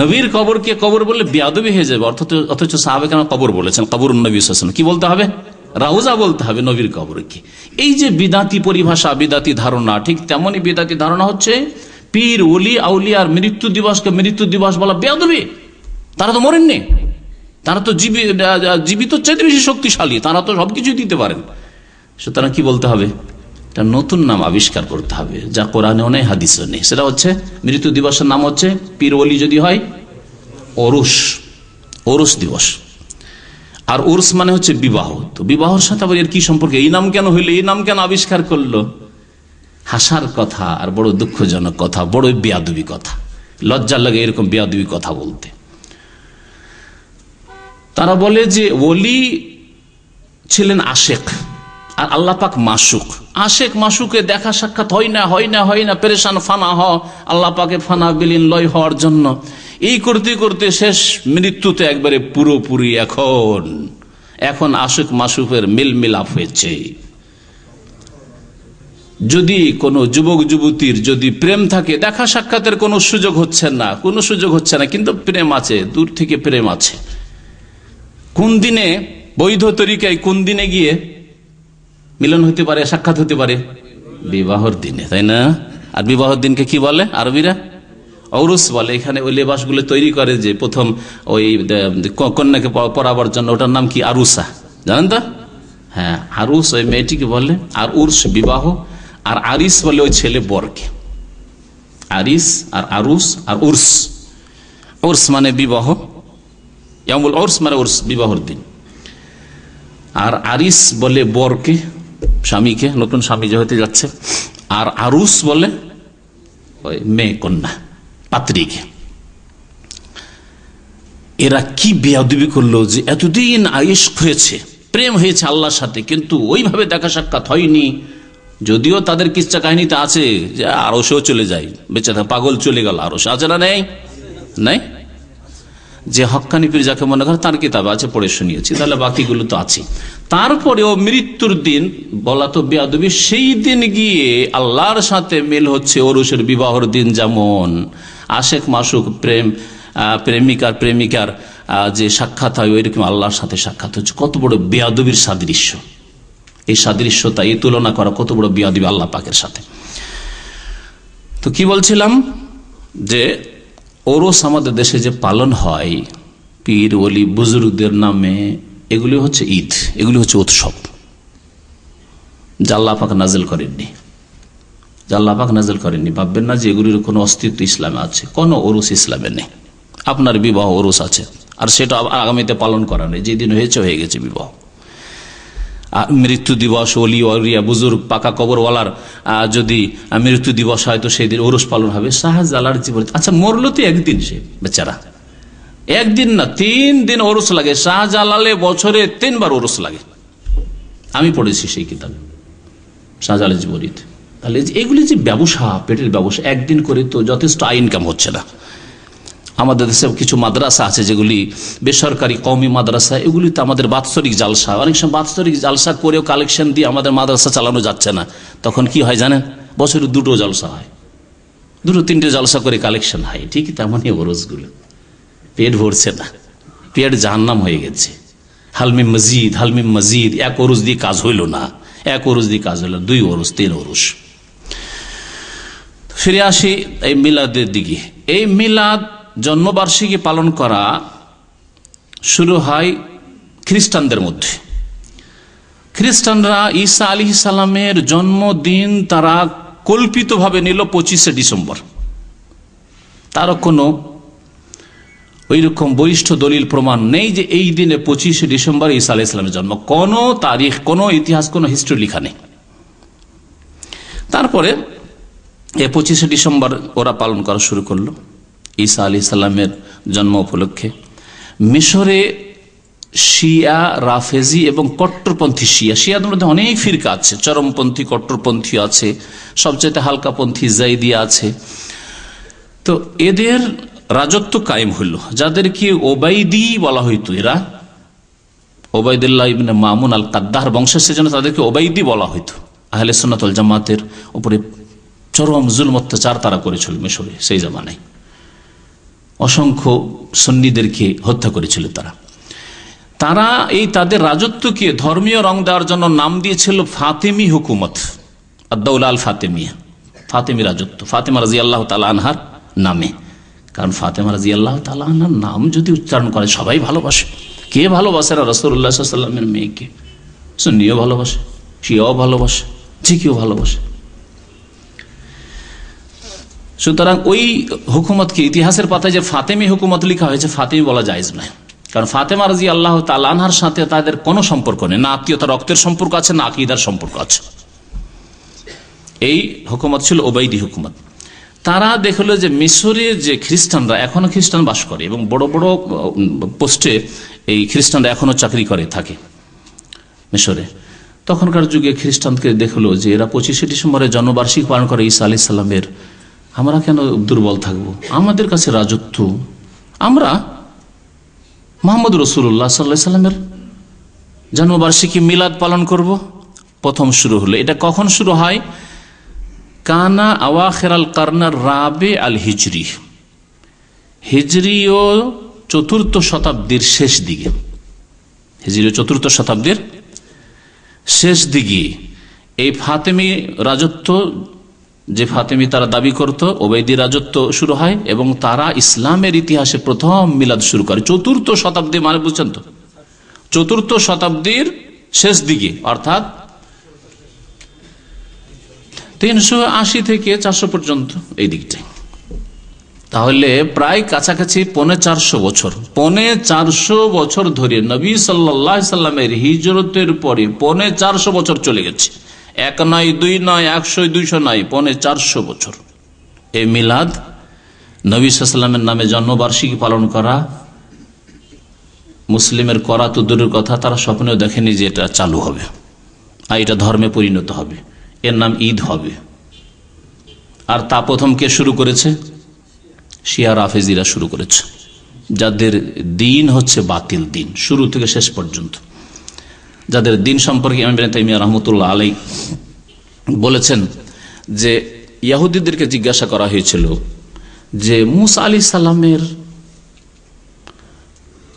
নবীর কবরকে কবর বলে বেয়াদুবি হয়ে যাবে অর্থ অথচ সাহাবে কেন কবর বলেছেন কবর নবী শাসন কি বলতে হবে রাউজা বলতে হবে নবীর কবরকে এই যে বিদাতি পরিভাষা বিদাতি ধারণা ঠিক তেমনই বিদাতি ধারণা হচ্ছে পীর ওলি আউলিয়ার মৃত্যু দিবসকে মৃত্যু দিবস বলা বেয়াদবি তারা তো মরেননি তারা তো জীবিত চাইতে বেশি শক্তিশালী তারা তো সবকিছু দিতে পারেন সুতরাং কি বলতে হবে একটা নতুন নাম আবিষ্কার করতে হবে যা কোরআনে অনেক হাদিস নেই সেটা হচ্ছে মৃত্যু দিবসের নাম হচ্ছে পীর ওলি যদি হয় অরুষ অরুষ দিবস আর উর্স মানে হচ্ছে বিবাহ তো বিবাহর সাথে আবার এর কি সম্পর্কে এই নাম কেন হইলো এই নাম কেন আবিষ্কার করলো হাসার কথা আর বড় দুঃখজনক কথা বড় বিয়াদুবি কথা লজ্জার লাগে এরকম বিয়াদুবি কথা বলতে তারা বলে যে ওলি ছিলেন আশেক আর আল্লাহ পাক মাসুক আশেক মাসুকে দেখা সাক্ষাৎ হয় না হয় না হয় না পেরেশান ফানা হ আল্লাহ পাকে ফানা বিলীন লয় হওয়ার জন্য এই করতে করতে শেষ মৃত্যুতে একবারে পুরোপুরি এখন এখন আশেক মাসুকের মিল মিলাপ হয়েছে যদি কোনো যুবক যুবতীর যদি প্রেম থাকে দেখা সাক্ষাতের কোনো সুযোগ হচ্ছে না কোনো সুযোগ হচ্ছে না কিন্তু প্রেম আছে দূর থেকে প্রেম আছে কোন দিনে বৈধ তরিকায় কোন দিনে গিয়ে মিলন হতে পারে সাক্ষাৎ হতে পারে বিবাহর দিনে তাই না আর বিবাহর দিনকে কি বলে আরবিরা অরুস বলে এখানে ওই লেবাসগুলো তৈরি করে যে প্রথম ওই কন্যাকে পড়াবার জন্য ওটার নাম কি আরুসা জানেন তো হ্যাঁ আরুস ওই মেয়েটিকে বলে আর উর্স বিবাহ আর আরিস বলে ওই ছেলে বরকে আরিস আর আরুস আর উর্স উর্স মানে বিবাহ ওর্স মানে উর্স বিবাহর দিন আর আরিস বলে বরকে স্বামীকে নতুন স্বামী যে হতে যাচ্ছে আর আরুস বলে ওই মেয়ে কন্যা পাত্রীকে এরা কি বেয়াদবি করলো যে এতদিন আয়েস হয়েছে প্রেম হয়েছে আল্লাহর সাথে কিন্তু ওইভাবে দেখা সাক্ষাৎ হয়নি যদিও তাদের কিচ্ছা কাহিনীতে আছে যে সেও চলে যায় বেঁচে থাকে পাগল চলে গেল সে আছে না নেই নাই যে হকানি পীর যাকে মনে করে তার কিতাব আছে পড়ে শুনিয়েছি তাহলে বাকিগুলো তো আছে তারপরেও মৃত্যুর দিন বলা তো বেয়াদবি সেই দিন গিয়ে আল্লাহর সাথে মিল হচ্ছে অরুষের বিবাহর দিন যেমন আশেক মাসুক প্রেম প্রেমিকার প্রেমিকার যে সাক্ষাৎ হয় ওইরকম আল্লাহর সাথে সাক্ষাৎ হচ্ছে কত বড় বেয়াদবির সাদৃশ্য এই সাদৃশ্যতা এই তুলনা করা কত বড় বিয়া দিবে আল্লাহ পাকের সাথে তো কি বলছিলাম যে ওরস আমাদের দেশে যে পালন হয় পীর ওলি বুজুর্গদের নামে এগুলি হচ্ছে ঈদ এগুলি হচ্ছে উৎসব জাল্লা পাক নাজেল করেননি জাল্লা পাক নাজেল করেননি ভাববেন না যে এগুলির কোনো অস্তিত্ব ইসলামে আছে কোনো ওরুস ইসলামে নেই আপনার বিবাহ ওরুস আছে আর সেটা আগামীতে পালন করা নেই যেদিন হয়েছে হয়ে গেছে বিবাহ মৃত্যু দিবস অলি অরিয়া বুজুর্গ পাকা কবরওয়ালার যদি মৃত্যু দিবস হয় তো সেই দিন ওরস পালন হবে আলার জীবন আচ্ছা মরল তো একদিন সে বেচারা একদিন না তিন দিন ওরস লাগে শাহজালালে বছরে তিনবার ওরস লাগে আমি পড়েছি সেই কিতাব শাহজালাল জীবনীতে তাহলে এগুলি যে ব্যবসা পেটের ব্যবসা একদিন করে তো যথেষ্ট আয় ইনকাম হচ্ছে না আমাদের দেশে কিছু মাদ্রাসা আছে যেগুলি বেসরকারি কমি মাদ্রাসা এগুলি তো আমাদের বাৎসরিক জালসা অনেক সময় বাৎসরিক জালসা করেও কালেকশন দিয়ে আমাদের মাদ্রাসা চালানো যাচ্ছে না তখন কি হয় জানেন বছরে দুটো জলসা হয় দুটো তিনটে জলসা করে কালেকশন হয় ঠিকই তেমনই ওরসগুলো পেট ভরছে না পেট জাহান্নাম হয়ে গেছে হালমি মজিদ হালমি মজিদ এক ওরস দিয়ে কাজ হইল না এক ওরস দিয়ে কাজ হইল দুই ওরস তিন ওরস ফিরে আসি এই মিলাদের দিকে এই মিলাদ জন্মবার্ষিকী পালন করা শুরু হয় খ্রিস্টানদের মধ্যে খ্রিস্টানরা ঈসা আলী সালামের জন্মদিন তারা কল্পিতভাবে নিল পঁচিশে ডিসেম্বর তারও কোনো ওইরকম বৈষ্ঠ দলিল প্রমাণ নেই যে এই দিনে পঁচিশে ডিসেম্বর ঈসা আলি ইসলামের জন্ম কোনো তারিখ কোনো ইতিহাস কোনো হিস্ট্রি লেখা নেই তারপরে এ পঁচিশে ডিসেম্বর ওরা পালন করা শুরু করলো ঈসা আলি সাল্লামের জন্ম উপলক্ষে মিশরে শিয়া রাফেজি এবং কট্টরপন্থী শিয়া শিয়াদের মধ্যে অনেক ফিরকা আছে চরমপন্থী কট্টরপন্থী আছে সবচেয়ে হালকাপন্থী জাইদি আছে তো এদের রাজত্ব কায়েম হইল যাদেরকে ওবাইদি বলা হইত এরা ওবায়দুল্লাহ ইবিন মামুন আল কাদ্দার বংশের সেজন্য তাদেরকে ওবাইদি বলা হইত আহলে সোনাতুল জামাতের উপরে চরম জুল অত্যাচার তারা করেছিল মিশরে সেই জামানায় অসংখ্য সন্নিদেরকে হত্যা করেছিল তারা তারা এই তাদের রাজত্বকে ধর্মীয় রং দেওয়ার জন্য নাম দিয়েছিল ফাতেমি হুকুমত আদাউলাল আল ফাতেমিয়া ফাতেমি রাজত্ব ফাতেমা রাজি আল্লাহ তালা আনহার নামে কারণ ফাতেমা রাজি আল্লাহ তালা আনহার নাম যদি উচ্চারণ করে সবাই ভালোবাসে কে ভালোবাসে না রসুল্লাহ সাল্লামের মেয়েকে সুন্নিও ভালোবাসে সেও ভালোবাসে যে কেউ ভালোবাসে সুতরাং ওই হুকুমতকে ইতিহাসের পাতায় যে ফাতেমি হুকুমত লেখা হয়েছে ফাতেমি বলা যায় না কারণ ফাতেমা রাজি আল্লাহ তালানহার সাথে তাদের কোনো সম্পর্ক নেই না আত্মীয়তা রক্তের সম্পর্ক আছে না আকিদার সম্পর্ক আছে এই হুকুমত ছিল ওবাইদি হুকুমত তারা দেখলো যে মিশরের যে খ্রিস্টানরা এখনো খ্রিস্টান বাস করে এবং বড় বড় পোস্টে এই খ্রিস্টানরা এখনো চাকরি করে থাকে মিশরে তখনকার যুগে খ্রিস্টানকে দেখলো যে এরা পঁচিশে ডিসেম্বরে জন্মবার্ষিক পালন করে ঈসা আলি সাল্লামের আমরা কেন দুর্বল থাকব আমাদের কাছে রাজত্ব আমরা মোহাম্মদ রসুল্লাহ সাল্লা সাল্লামের জন্মবার্ষিকী মিলাদ পালন করব প্রথম শুরু হলো এটা কখন শুরু হয় কানা আওয়াখের আল কার্নার রাবে আল হিজরি হিজরিও চতুর্থ শতাব্দীর শেষ দিকে হিজরিও চতুর্থ শতাব্দীর শেষ দিকে এই ফাতেমি রাজত্ব যে ফাতেমি তারা দাবি করত ওবেদি রাজত্ব শুরু হয় এবং তারা ইসলামের ইতিহাসে প্রথম মিলাদ শুরু করে চতুর্থ শতাব্দী মানে বুঝছেন তো চতুর্থ শতাব্দীর শেষ দিকে অর্থাৎ তিনশো আশি থেকে চারশো পর্যন্ত এই দিকটাই তাহলে প্রায় কাছাকাছি পনে চারশো বছর পনে চারশো বছর ধরে নবী সাল্লা সাল্লামের হিজরতের পরে পনে চারশো বছর চলে গেছে এক নয় দুই নয় একশো দুইশো নয় পনে চারশো বছর এ মিলাদ নবী সাল্লামের নামে জন্মবার্ষিকী পালন করা মুসলিমের করা তো দূরের কথা তারা স্বপ্নেও দেখেনি যে এটা চালু হবে আর এটা ধর্মে পরিণত হবে এর নাম ঈদ হবে আর তা প্রথম কে শুরু করেছে শিয়ার আফেজিরা শুরু করেছে যাদের দিন হচ্ছে বাতিল দিন শুরু থেকে শেষ পর্যন্ত যাদের দিন সম্পর্কে রহমতুল্লাহ আলাই বলেছেন যে ইয়াহুদিদেরকে জিজ্ঞাসা করা হয়েছিল যে মুসা আলি সাল্লামের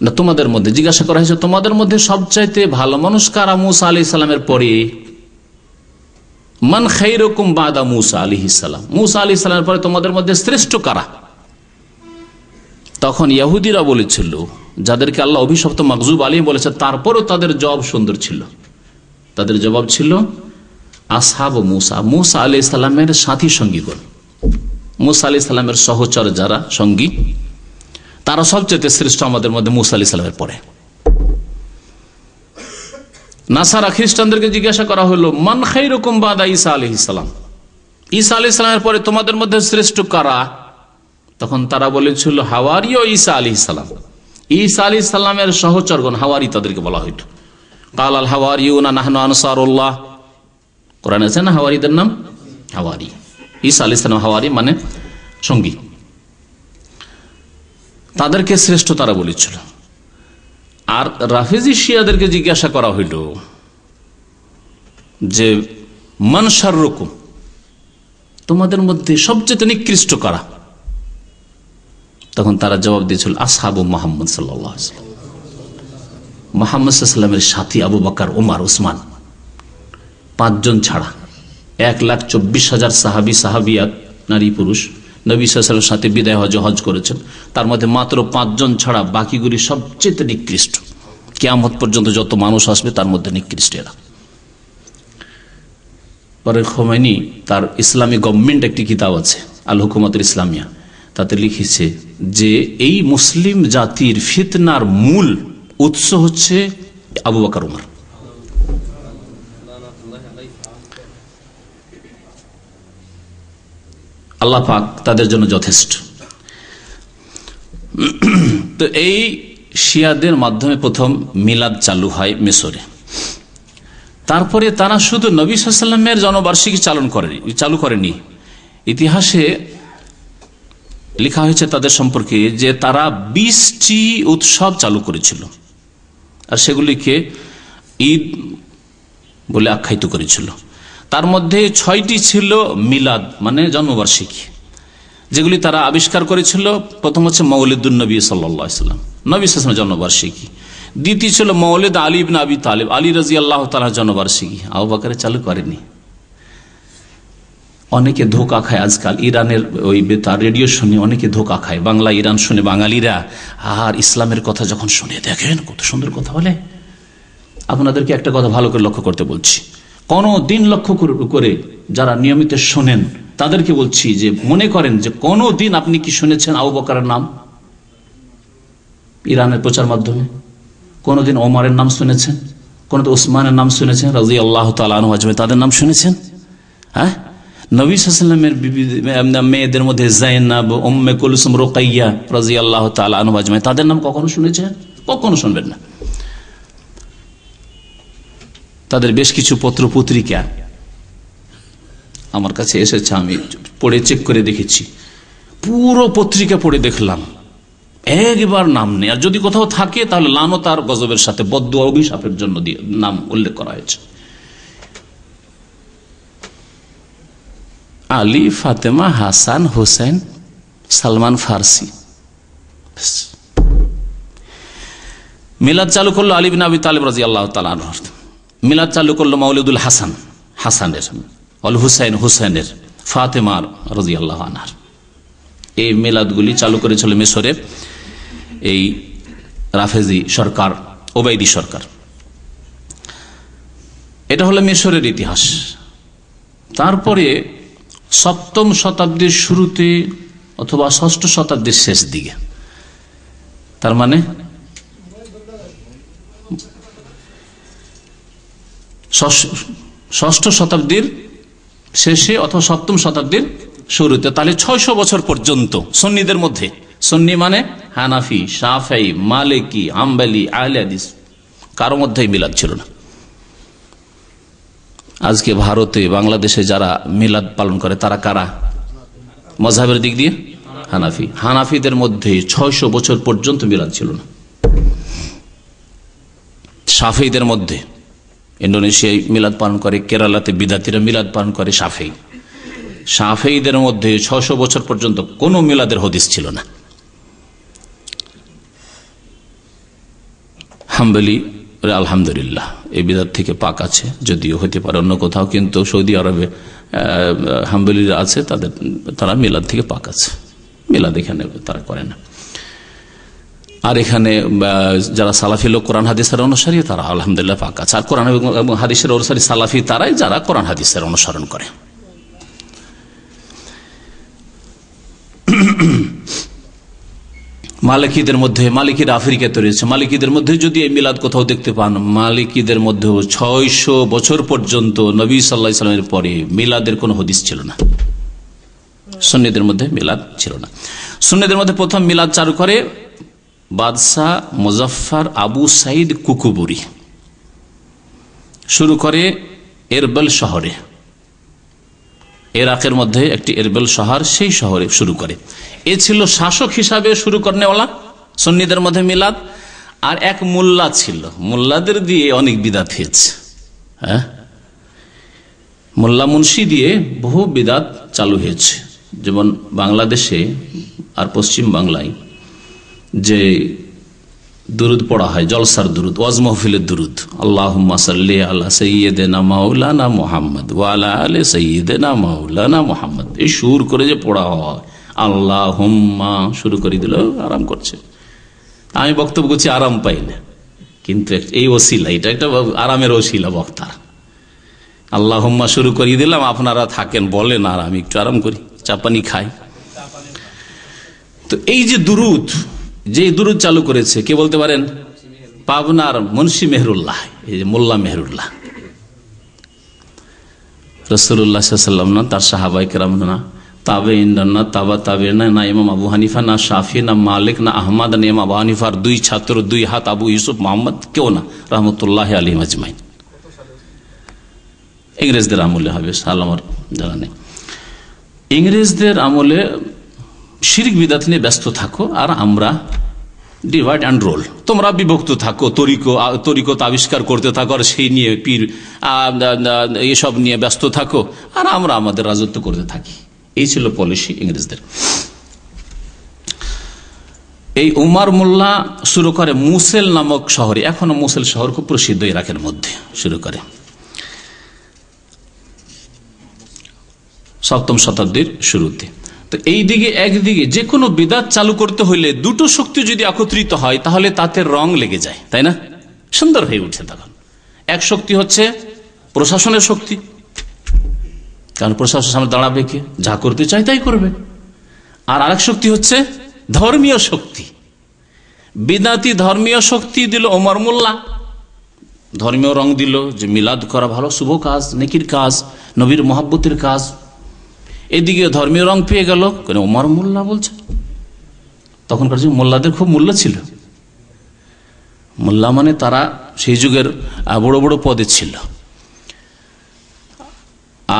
না তোমাদের মধ্যে জিজ্ঞাসা করা হয়েছে তোমাদের মধ্যে সবচাইতে ভালো মানুষ কারা মুসা আলি সাল্লামের পরে মান খাই রকম বাদা মুসা আলি সাল্লাম মুসা আলি সাল্লামের পরে তোমাদের মধ্যে শ্রেষ্ঠ কারা তখন ইয়াহুদিরা বলেছিল যাদেরকে আল্লাহ অভিশপ্ত মাকজুব আলী বলেছে তারপরও তাদের জবাব সুন্দর ছিল তাদের জবাব ছিল আসাব মুসা মুসা আলি ইসলামের সাথী সঙ্গীগণ মুসা আলি ইসলামের সহচর যারা সঙ্গী তারা সবচেয়ে শ্রেষ্ঠ আমাদের মধ্যে মুসা আলি ইসলামের পরে নাসারা খ্রিস্টানদেরকে জিজ্ঞাসা করা হলো মান খাই রকম বাদা ঈসা আলি ইসালাম ইসা আলি ইসলামের পরে তোমাদের মধ্যে শ্রেষ্ঠ কারা তখন তারা বলেছিল হাওয়ারিও ঈসা আলী ইসালাম ঈসা আলী সাল্লামের সহচরগণ হাওয়ারি তাদেরকে বলা হইত কাল আল হাওয়ারি আনসার কোরআন আছে না হাওয়ারিদের নাম হাওয়ারি ঈসা আলী ইসলাম হাওয়ারি মানে সঙ্গী তাদেরকে শ্রেষ্ঠ তারা বলেছিল আর রাফেজি শিয়াদেরকে জিজ্ঞাসা করা হইল যে মানসার রকম তোমাদের মধ্যে সবচেয়ে নিকৃষ্ট করা তখন তারা জবাব দিয়েছিল আসহাবু মোহাম্মদ সাল্লাহ মোহাম্মদের সাথী আবু বাকর উমার উসমান পাঁচজন ছাড়া এক লাখ চব্বিশ হাজার সাহাবি সাহাবিয়াত নারী পুরুষ নবী সাল্লামের সাথে বিদায় হজ হজ করেছেন তার মধ্যে মাত্র পাঁচজন ছাড়া বাকিগুলি সবচেয়ে নিকৃষ্ট কেয়ামত পর্যন্ত যত মানুষ আসবে তার মধ্যে নিকৃষ্ট এরা পরে খোমেনি তার ইসলামী গভর্নমেন্ট একটি কিতাব আছে আল হুকুমতের ইসলামিয়া তাতে লিখেছে যে এই মুসলিম জাতির ফিতনার মূল উৎস হচ্ছে আবু বাকার উমার আল্লাহ পাক তাদের জন্য যথেষ্ট তো এই শিয়াদের মাধ্যমে প্রথম মিলাদ চালু হয় মিশরে তারপরে তারা শুধু নবী সাল্লামের জনবার্ষিকী চালন করেনি চালু করেনি ইতিহাসে লেখা হয়েছে তাদের সম্পর্কে যে তারা বিশটি উৎসব চালু করেছিল আর সেগুলিকে ঈদ বলে আখ্যায়িত করেছিল তার মধ্যে ছয়টি ছিল মিলাদ মানে জন্মবার্ষিকী যেগুলি তারা আবিষ্কার করেছিল প্রথম হচ্ছে মৌলিদুল নবী সাল্লাম নবী সালাম জন্মবার্ষিকী দ্বিতীয় ছিল মৌলিদ আলী ইবিন আবি তালিব আলী রাজি আল্লাহ তালা জন্মবার্ষিকী বাকারে চালু করেনি অনেকে ধোকা খায় আজকাল ইরানের ওই বেতার রেডিও শুনে অনেকে ধোকা খায় বাংলা ইরান শুনে বাঙালিরা আর ইসলামের কথা যখন শুনে দেখেন কত সুন্দর কথা বলে আপনাদেরকে একটা কথা ভালো করে লক্ষ্য করতে বলছি কোনো দিন লক্ষ্য করে যারা নিয়মিত শোনেন তাদেরকে বলছি যে মনে করেন যে কোনো দিন আপনি কি শুনেছেন আউ বকারের নাম ইরানের প্রচার মাধ্যমে দিন ওমারের নাম শুনেছেন কোনো ওসমানের নাম শুনেছেন রাজি আল্লাহ তালু আজমে তাদের নাম শুনেছেন হ্যাঁ নবী সাল্লামের মেয়েদের মধ্যে জাইনাব ওম্মে কুলসুম রোকাইয়া রাজি আল্লাহ তালুমাজমাই তাদের নাম কখনো শুনেছেন কখনো শুনবেন না তাদের বেশ কিছু পত্র পত্রিকা আমার কাছে এসেছে আমি পড়ে চেক করে দেখেছি পুরো পত্রিকা পড়ে দেখলাম একবার নাম নেই আর যদি কোথাও থাকে তাহলে লানো তার গজবের সাথে বদুয়া অভিশাপের জন্য দিয়ে নাম উল্লেখ করা হয়েছে আলী ফাতেমা হাসান হোসেন সালমান ফার্সি মিলাদ চালু করলো আলিবিন আবি তালিব রাজি আল্লাহ মিলাদ চালু করলো মাউলিদুল হাসান হাসানের অল হুসাইন হুসেনের ফাতেমার রাজি আল্লাহ আনহার এই মেলাদগুলি চালু করেছিল মিশরে এই রাফেজি সরকার ওবাইদি সরকার এটা হলো মিশরের ইতিহাস তারপরে সপ্তম শতাব্দীর শুরুতে অথবা ষষ্ঠ শতাব্দীর শেষ দিকে তার মানে ষষ্ঠ শতাব্দীর শেষে অথবা সপ্তম শতাব্দীর শুরুতে তাহলে ছয়শ বছর পর্যন্ত সন্নিদের মধ্যে সন্নি মানে হানাফি সাফাই মালিকি আম্বালি আহলে হাদিস কারো মধ্যেই মিলাদ ছিল না আজকে ভারতে বাংলাদেশে যারা মিলাদ পালন করে তারা কারা মজাহের দিক দিয়ে হানাফি হানাফিদের মধ্যে ছয়শো বছর পর্যন্ত মিলাদ ছিল না সাফেইদের মধ্যে ইন্ডোনেশিয়ায় মিলাদ পালন করে কেরালাতে বিদাতিরা মিলাদ পালন করে সাফেই সাফেইদের মধ্যে ছশো বছর পর্যন্ত কোনো মিলাদের হদিস ছিল না হাম্বলি আলহামদুলিল্লাহ এই বিদাত থেকে পাক আছে যদিও হতে পারে অন্য কোথাও কিন্তু সৌদি আরবে হাম্বলিরা আছে তাদের তারা মেলার থেকে পাক আছে মেলাদ এখানে তারা করে না আর এখানে যারা সালাফি লোক কোরআন হাদিসের অনুসারী তারা আলহামদুলিল্লাহ পাক আছে আর কোরআন এবং হাদিসের অনুসারী সালাফি তারাই যারা কোরআন হাদিসের অনুসরণ করে মালিকীদের মধ্যে মালিকীরা আফ্রিকাতে রয়েছে মালিকীদের মধ্যে যদি এই মিলাদ কোথাও দেখতে পান মালিকীদের মধ্যেও ছয়শো বছর পর্যন্ত নবী সাল্লা সাল্লামের পরে মিলাদের কোনো হদিস ছিল না সন্নিদের মধ্যে মিলাদ ছিল না সৈন্যদের মধ্যে প্রথম মিলাদ চালু করে বাদশাহ মুজফার আবু সাইদ কুকুবুরি শুরু করে এরবেল শহরে এরাকের মধ্যে একটি এরবেল শহর সেই শহরে শুরু করে এ ছিল শাসক হিসাবে শুরু করেওয়ালা সন্নিদের মধ্যে মিলাদ আর এক মোল্লা ছিল মোল্লাদের দিয়ে অনেক বিদাত হয়েছে হ্যাঁ মোল্লা মুন্সি দিয়ে বহু বিদাত চালু হয়েছে যেমন বাংলাদেশে আর পশ্চিম বাংলায় যে দুরুদ পড়া হয় জলসার দুরুদ ওয়াজ মাহফিলের দুরুদ আল্লাহ আল্লাহ সৈয়দেনা মাউলানা মোহাম্মদ ওয়ালা আলে সৈয়দেনা মাউলানা মোহাম্মদ এই সুর করে যে পড়া হয় আল্লাহ হুম্মা শুরু করে দিল আরাম করছে আমি বক্তব্য করছি আরাম পাই না কিন্তু এই ওসিলা এটা একটা আরামের ওসিলা বক্তার আল্লাহ হুম্মা শুরু করিয়ে দিলাম আপনারা থাকেন বলেন আর আমি একটু আরাম করি চাপানি খাই তো এই যে দুরুদ যে দুরুদ চালু করেছে কে বলতে পারেন পাবনার মুন্সী মেহরুল্লাহ এই যে মোল্লা মেহরুল্লাহ রসুল্লাহ সাল্লাম না তার সাহাবাই কেরাম না তাবে না তাবা তাবের না না ইমাম আবু হানিফা না শাফি না মালিক না আহমদ না ইমাম আবু হানিফার দুই ছাত্র দুই হাত আবু ইউসুফ মোহাম্মদ কেউ না রহমতুল্লাহ আলী মাজমাইন ইংরেজদের আমলে হবে সালামর জানা নেই ইংরেজদের আমলে শিরিক বিদাত নিয়ে ব্যস্ত থাকো আর আমরা ডিভাইড অ্যান্ড রোল তোমরা বিভক্ত থাকো তরিকো তরিকত আবিষ্কার করতে থাকো আর সেই নিয়ে পীর এসব নিয়ে ব্যস্ত থাকো আর আমরা আমাদের রাজত্ব করতে থাকি এই ছিল পলিসি ইংরেজদের এই উমার মোল্লা শুরু করে মুসেল নামক শহরে এখনো মুসেল শহর খুব প্রসিদ্ধ ইরাকের মধ্যে শুরু করে সপ্তম শতাব্দীর শুরুতে তো এই দিকে একদিকে যে কোনো বিদাত চালু করতে হইলে দুটো শক্তি যদি একত্রিত হয় তাহলে তাতে রং লেগে যায় তাই না সুন্দর হয়ে উঠে তখন এক শক্তি হচ্ছে প্রশাসনের শক্তি কারণ প্রশাসন সামনে দাঁড়াবে কে যা করতে চায় তাই করবে আর আরেক শক্তি হচ্ছে ধর্মীয় শক্তি বিদাতি ধর্মীয় শক্তি দিল ওমর মোল্লা ধর্মীয় রং দিল যে মিলাদ করা ভালো শুভ কাজ নেকির কাজ নবীর মহাব্বতের কাজ এদিকে ধর্মীয় রং পেয়ে গেল ওমর মোল্লা বলছে তখনকার যুগে মোল্লাদের খুব মূল্য ছিল মোল্লা মানে তারা সেই যুগের বড় বড় পদে ছিল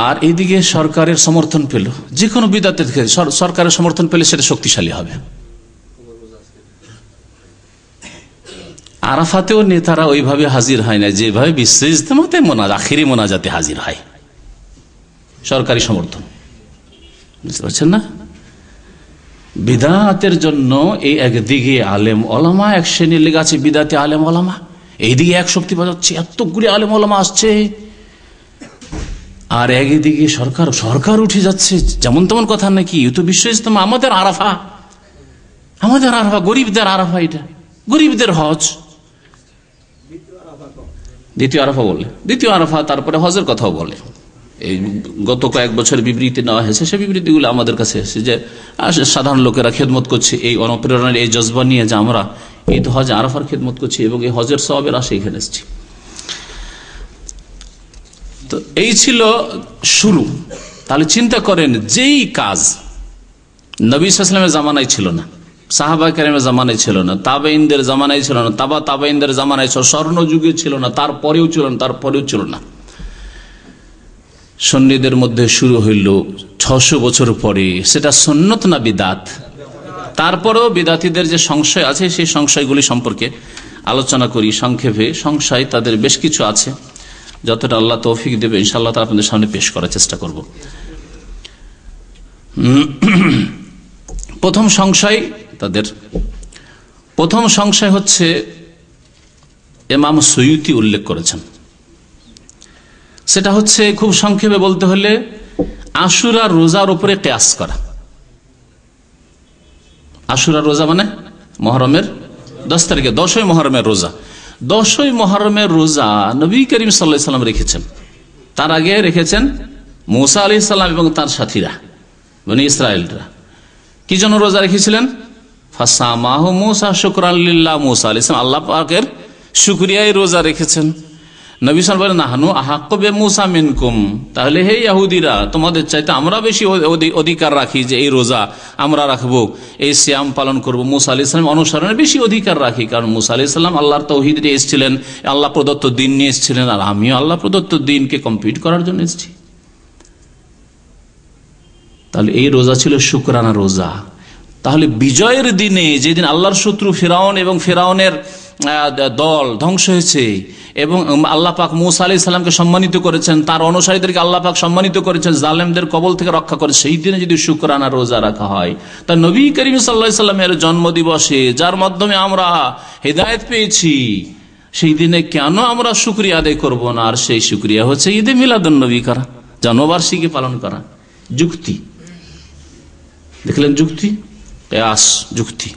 আর এদিকে সরকারের সমর্থন পেল যে কোনো বিদাতের সরকারের সমর্থন পেলে সেটা শক্তিশালী হবে আরাফাতেও নেতারা ওইভাবে হাজির হয় না যেভাবে বিশ্ব ইজতেমাতে মোনাজ আখিরি মোনাজাতে হাজির হয় সরকারি সমর্থন বুঝতে পারছেন না বিদাতের জন্য এই একদিকে আলেম ওলামা এক শ্রেণীর লেগে আছে বিদাতে আলেম ওলামা এইদিকে এক শক্তি বাজাচ্ছে এতগুলি আলেম ওলামা আসছে আর একদিকে সরকার সরকার উঠে যাচ্ছে যেমন তেমন কথা নাকি তো বিশ্ব ইস্তমা আমাদের আরাফা আমাদের আরাফা গরিবদের আরাফা এটা গরিবদের হজ দ্বিতীয় আরাফা বলে দ্বিতীয় আরাফা তারপরে হজের কথাও বলে এই গত কয়েক বছর বিবৃতি নেওয়া হয়েছে সে বিবৃতিগুলো আমাদের কাছে এসেছে যে সাধারণ লোকেরা খেদমত করছে এই অনুপ্রেরণার এই জজবা নিয়ে যে আমরা ঈদ হজ আরফার খেদমত করছি এবং এই হজের সবের আসে এখানে এসেছি তো এই ছিল শুরু তাহলে চিন্তা করেন যেই কাজ নবী সালামের জামানায় ছিল না সাহাবা কারিমের জামানায় ছিল না তাবাইনদের জামানায় ছিল না তাবা তাবাইনদের জামানায় ছিল স্বর্ণযুগে ছিল না তারপরেও ছিল না তারপরেও ছিল না সন্নিদের মধ্যে শুরু হইল ছশো বছর পরে সেটা সন্ন্যত না বিদাত তারপরেও বিদাতিদের যে সংশয় আছে সেই সংশয়গুলি সম্পর্কে আলোচনা করি সংক্ষেপে সংশয় তাদের বেশ কিছু আছে যতটা আল্লাহ তৌফিক দেবে ইনশাল্লাহ তা আপনাদের সামনে পেশ করার চেষ্টা করব (clears throat) প্রথম সংশয় তাদের প্রথম সংশয় হচ্ছে এমাম সৈয়তি উল্লেখ করেছেন সেটা হচ্ছে খুব সংক্ষেপে বলতে হলে আশুরা রোজার উপরে কেয়াস করা আশুরা রোজা মানে মহরমের দশ তারিখে দশই মহরমের রোজা দশই মহরমের রোজা নবী করিম সাল্লাহ সাল্লাম রেখেছেন তার আগে রেখেছেন মৌসা আলি সাল্লাম এবং তার সাথীরা মানে ইসরায়েলরা কি জন্য রোজা রেখেছিলেন ফাসামাহ মৌসা শুক্রাল্লাহ মৌসা আলি ইসলাম আল্লাহ পাকের শুক্রিয়ায় রোজা রেখেছেন নবী নবীন বলেন নাহানু আহাক্কবে মুসা মিনকুম তাহলে হে ইয়াহুদিরা তোমাদের চাইতে আমরা বেশি অধিকার রাখি যে এই রোজা আমরা রাখবো এই শ্যাম পালন করবো মুসা আলি ইসলাম অনুসরণে বেশি অধিকার রাখি কারণ মুসা আলি ইসলাম আল্লাহর তৌহিদ নিয়ে এসেছিলেন আল্লাহ প্রদত্ত দিন নিয়ে এসেছিলেন আর আমিও আল্লাহ প্রদত্ত দিনকে কমপ্লিট করার জন্য এসেছি তাহলে এই রোজা ছিল শুক্রানা রোজা তাহলে বিজয়ের দিনে যেদিন আল্লাহর শত্রু ফেরাউন এবং ফেরাউনের দল ধ্বংস হয়েছে এবং আল্লাহ পাক মুসা আলি সাল্লামকে সম্মানিত করেছেন তার অনুসারীদেরকে আল্লাহ পাক সম্মানিত করেছেন জালেমদের কবল থেকে রক্ষা করে সেই দিনে যদি শুক্রানা রোজা রাখা হয় তা নবী করিম সাল্লা সাল্লামের জন্মদিবসে যার মাধ্যমে আমরা হেদায়ত পেয়েছি সেই দিনে কেন আমরা শুক্রিয়া আদায় করব না আর সেই শুক্রিয়া হচ্ছে ঈদে মিলাদন নবী করা জন্মবার্ষিকী পালন করা যুক্তি দেখলেন যুক্তি আস যুক্তি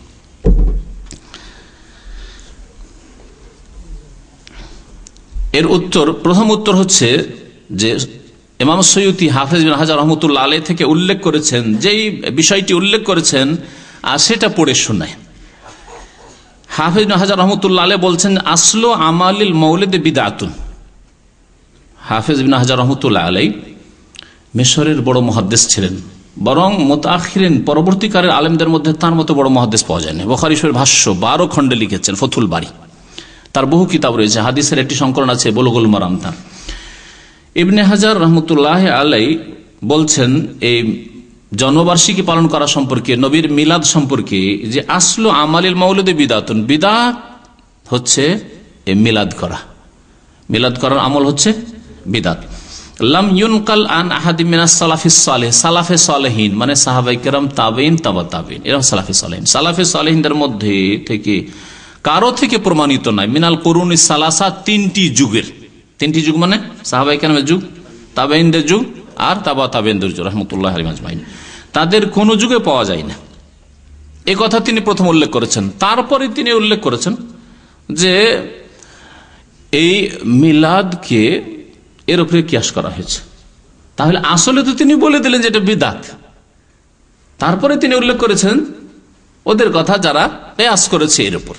এর উত্তর প্রথম উত্তর হচ্ছে যে ইমাম সৈয়দি হাফেজ বিন হাজার রহমতুল্লা আলে থেকে উল্লেখ করেছেন যেই বিষয়টি উল্লেখ করেছেন আর সেটা পড়ে শোনায় হাফিজ হাজার রহমতুল্লা আলী বলছেন আসলো আমালিল মৌলেদে বিদাতুন হাফিজ বিন হাজার রহমতুল্লা আলাই মিশরের বড় মহাদ্দেশ ছিলেন বরং মোতাখিরেন পরবর্তীকালের আলেমদের মধ্যে তার মতো বড় মহাদ্দেশ পাওয়া যায়নি বখারিশ্বরের ভাষ্য বারো খণ্ডে লিখেছেন ফতুল বাড়ি তার বহু কিতাব রয়েছে হাদিসের একটি সংকলন আছে বলগুল মারাম তার ইবনে হাজার রহমতুল্লাহ আলাই বলছেন এই জন্মবার্ষিকী পালন করা সম্পর্কে নবীর মিলাদ সম্পর্কে যে আসলো আমালিল মৌলদে বিদাতুন বিদা হচ্ছে মিলাদ করা মিলাদ করার আমল হচ্ছে বিদাত লাম ইউনকাল আন আহাদিমিনা সালাফি সালেহ সালাফে সালেহীন মানে সাহাবাই কেরাম তাবেন তাবা তাবেইন এরকম সালাফি সালেহীন সালাফে সালেহীনদের মধ্যে থেকে কারো থেকে প্রমাণিত নয় মিনাল করুন সালাসা তিনটি যুগের তিনটি যুগ মানে সাহাবাই কেন যুগ তাবেন্দের যুগ আর তাবা তাবেন্দ্র যুগ রহমতুল্লাহ আলিমাজমাইন তাদের কোনো যুগে পাওয়া যায় না এ কথা তিনি প্রথম উল্লেখ করেছেন তারপরে তিনি উল্লেখ করেছেন যে এই মিলাদকে এর উপরে কিয়াস করা হয়েছে তাহলে আসলে তো তিনি বলে দিলেন যে এটা বিদাত তারপরে তিনি উল্লেখ করেছেন ওদের কথা যারা পেয়াস করেছে এর উপর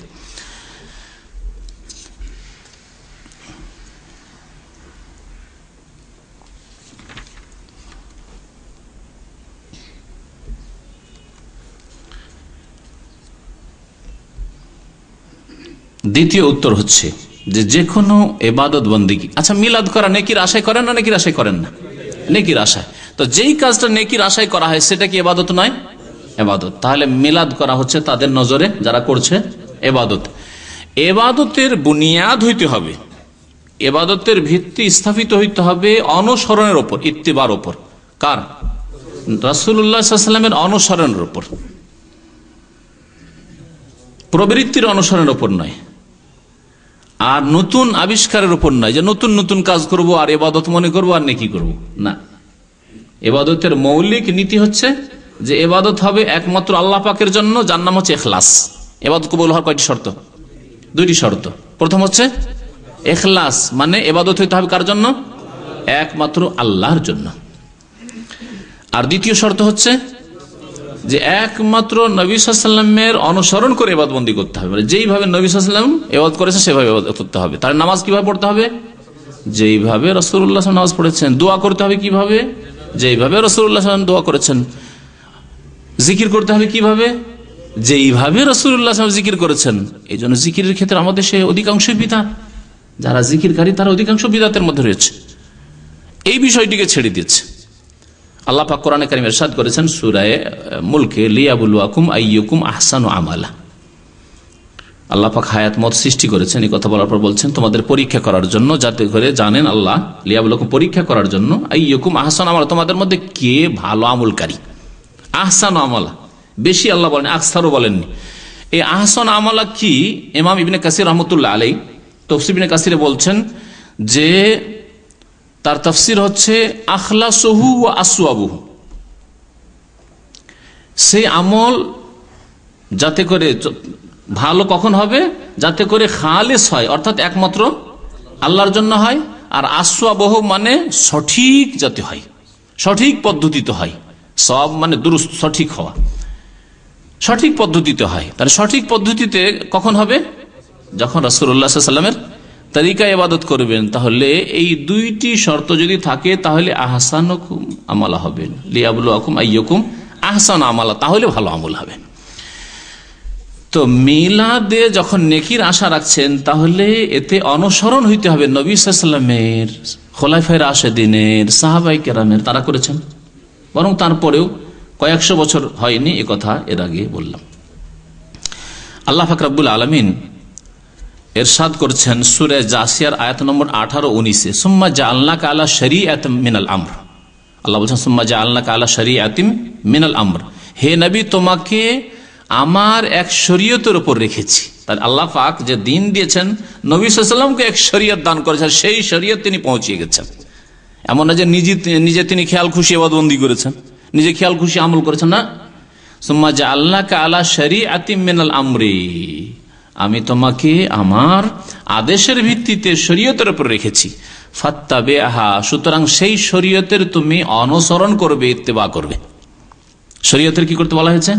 দ্বিতীয় উত্তর হচ্ছে যে যে কোনো এবাদত বন্দিগি আচ্ছা মিলাদ করা নেকির আশায় করেন না নেকির আশায় করেন না নেকির আশায় তো যেই কাজটা নেকির আশায় করা হয় সেটা কি এবাদত নয় এবাদত তাহলে মিলাদ করা হচ্ছে তাদের নজরে যারা করছে এবাদত এবাদতের বুনিয়াদ হইতে হবে এবাদতের ভিত্তি স্থাপিত হইতে হবে অনুসরণের ওপর ইত্তিবার ওপর কার রাসুল্লাহামের অনুসরণের ওপর প্রবৃত্তির অনুসরণের ওপর নয় আর নতুন আবিষ্কারের উপর নয় যে নতুন নতুন কাজ করব আর এবাদত মনে করব আর নেকি করব না এবাদতের মৌলিক নীতি হচ্ছে যে এবাদত হবে একমাত্র আল্লাহ পাকের জন্য যার নাম হচ্ছে এখলাস এবাদত কবল হওয়ার কয়টি শর্ত দুইটি শর্ত প্রথম হচ্ছে এখলাস মানে এবাদত হইতে হবে কার জন্য একমাত্র আল্লাহর জন্য আর দ্বিতীয় শর্ত হচ্ছে যে একমাত্র নবী সাল্লামের অনুসরণ করে বন্দি করতে হবে মানে যেইভাবে নবী সাল্লাম এবাদ করেছে সেভাবে এবাদ করতে হবে তার নামাজ কিভাবে পড়তে হবে যেইভাবে রসুল্লাহ নামাজ পড়েছেন দোয়া করতে হবে কিভাবে যেইভাবে রসুল্লাহ দোয়া করেছেন জিকির করতে হবে কিভাবে যেইভাবে রসুল্লাহ জিকির করেছেন এই জন্য জিকিরের ক্ষেত্রে আমাদের সে অধিকাংশ বিধান যারা জিকিরকারী তারা অধিকাংশ বিদাতের মধ্যে রয়েছে এই বিষয়টিকে ছেড়ে দিচ্ছে আল্লাহ পাক কোরআনে কারিম এরশাদ করেছেন সুরায় মুলকে লিয়াবুলুয়াকুম আইয়ুকুম আহসানু আমালা আল্লাহ পাক হায়াত মত সৃষ্টি করেছেন এই কথা বলার পর বলছেন তোমাদের পরীক্ষা করার জন্য যাতে করে জানেন আল্লাহ লিয়াবুলুকুম পরীক্ষা করার জন্য আইয়ুকুম আহসান আমালা তোমাদের মধ্যে কে ভালো আমলকারী আহসান আমালা বেশি আল্লাহ বলেন আকসারও বলেননি এই আহসান আমালা কি ইমাম ইবনে কাসির রহমতুল্লাহ আলাই তফসিবিনে কাসিরে বলছেন যে তার তফসির হচ্ছে আখলা সহু ও আসুয়াবুহু সেই আমল যাতে করে ভালো কখন হবে যাতে করে খালেস হয় অর্থাৎ একমাত্র আল্লাহর জন্য হয় আর আশ্বাবহ মানে সঠিক যাতে হয় সঠিক পদ্ধতিতে হয় সব মানে দুরুস্ত সঠিক হওয়া সঠিক পদ্ধতিতে হয় তাহলে সঠিক পদ্ধতিতে কখন হবে যখন রাসুল্লাহ সাল্লামের তরিকা ইবাদত করবেন তাহলে এই দুইটি শর্ত যদি থাকে তাহলে আহসান আমালা হবেন লিয়াবুল আকুম আইয়কুম আহসান আমালা তাহলে ভালো আমল হবে তো মিলাদে যখন নেকির আশা রাখছেন তাহলে এতে অনুসরণ হইতে হবে নবী সাল্লামের খোলাফের আশেদিনের সাহাবাই কেরামের তারা করেছেন বরং তারপরেও কয়েকশো বছর হয়নি কথা এর আগে বললাম আল্লাহ ফাকরাবুল আলমিন এরশাদ করছেন সুরে জাসিয়ার আয়াত নম্বর আঠারো উনিশে সুম্মা জা আল্লাহ আলা এত মিনাল আমর আল্লাহ বলছেন সুম্মা জা আল্লাহ আলা শরী আতিম মিনাল আমর হে নবী তোমাকে আমার এক শরীয়তের উপর রেখেছি তার আল্লাহ পাক যে দিন দিয়েছেন নবী সাল্লামকে এক শরীয়ত দান করেছেন সেই শরীয়ত তিনি পৌঁছিয়ে গেছেন এমন না যে নিজে নিজে তিনি খেয়াল খুশি আবাদবন্দি করেছেন নিজে খেয়াল খুশি আমল করেছেন না সুম্মা জা আল্লাহ আলা শরী আতিম মিনাল আমরি আমি তোমাকে আমার আদেশের ভিত্তিতে শরীয়তের উপর রেখেছি ফাত্তাবে আহা সুতরাং সেই শরীয়তের তুমি অনুসরণ করবে ইত্তেবা করবে শরীয়তের কি করতে বলা হয়েছে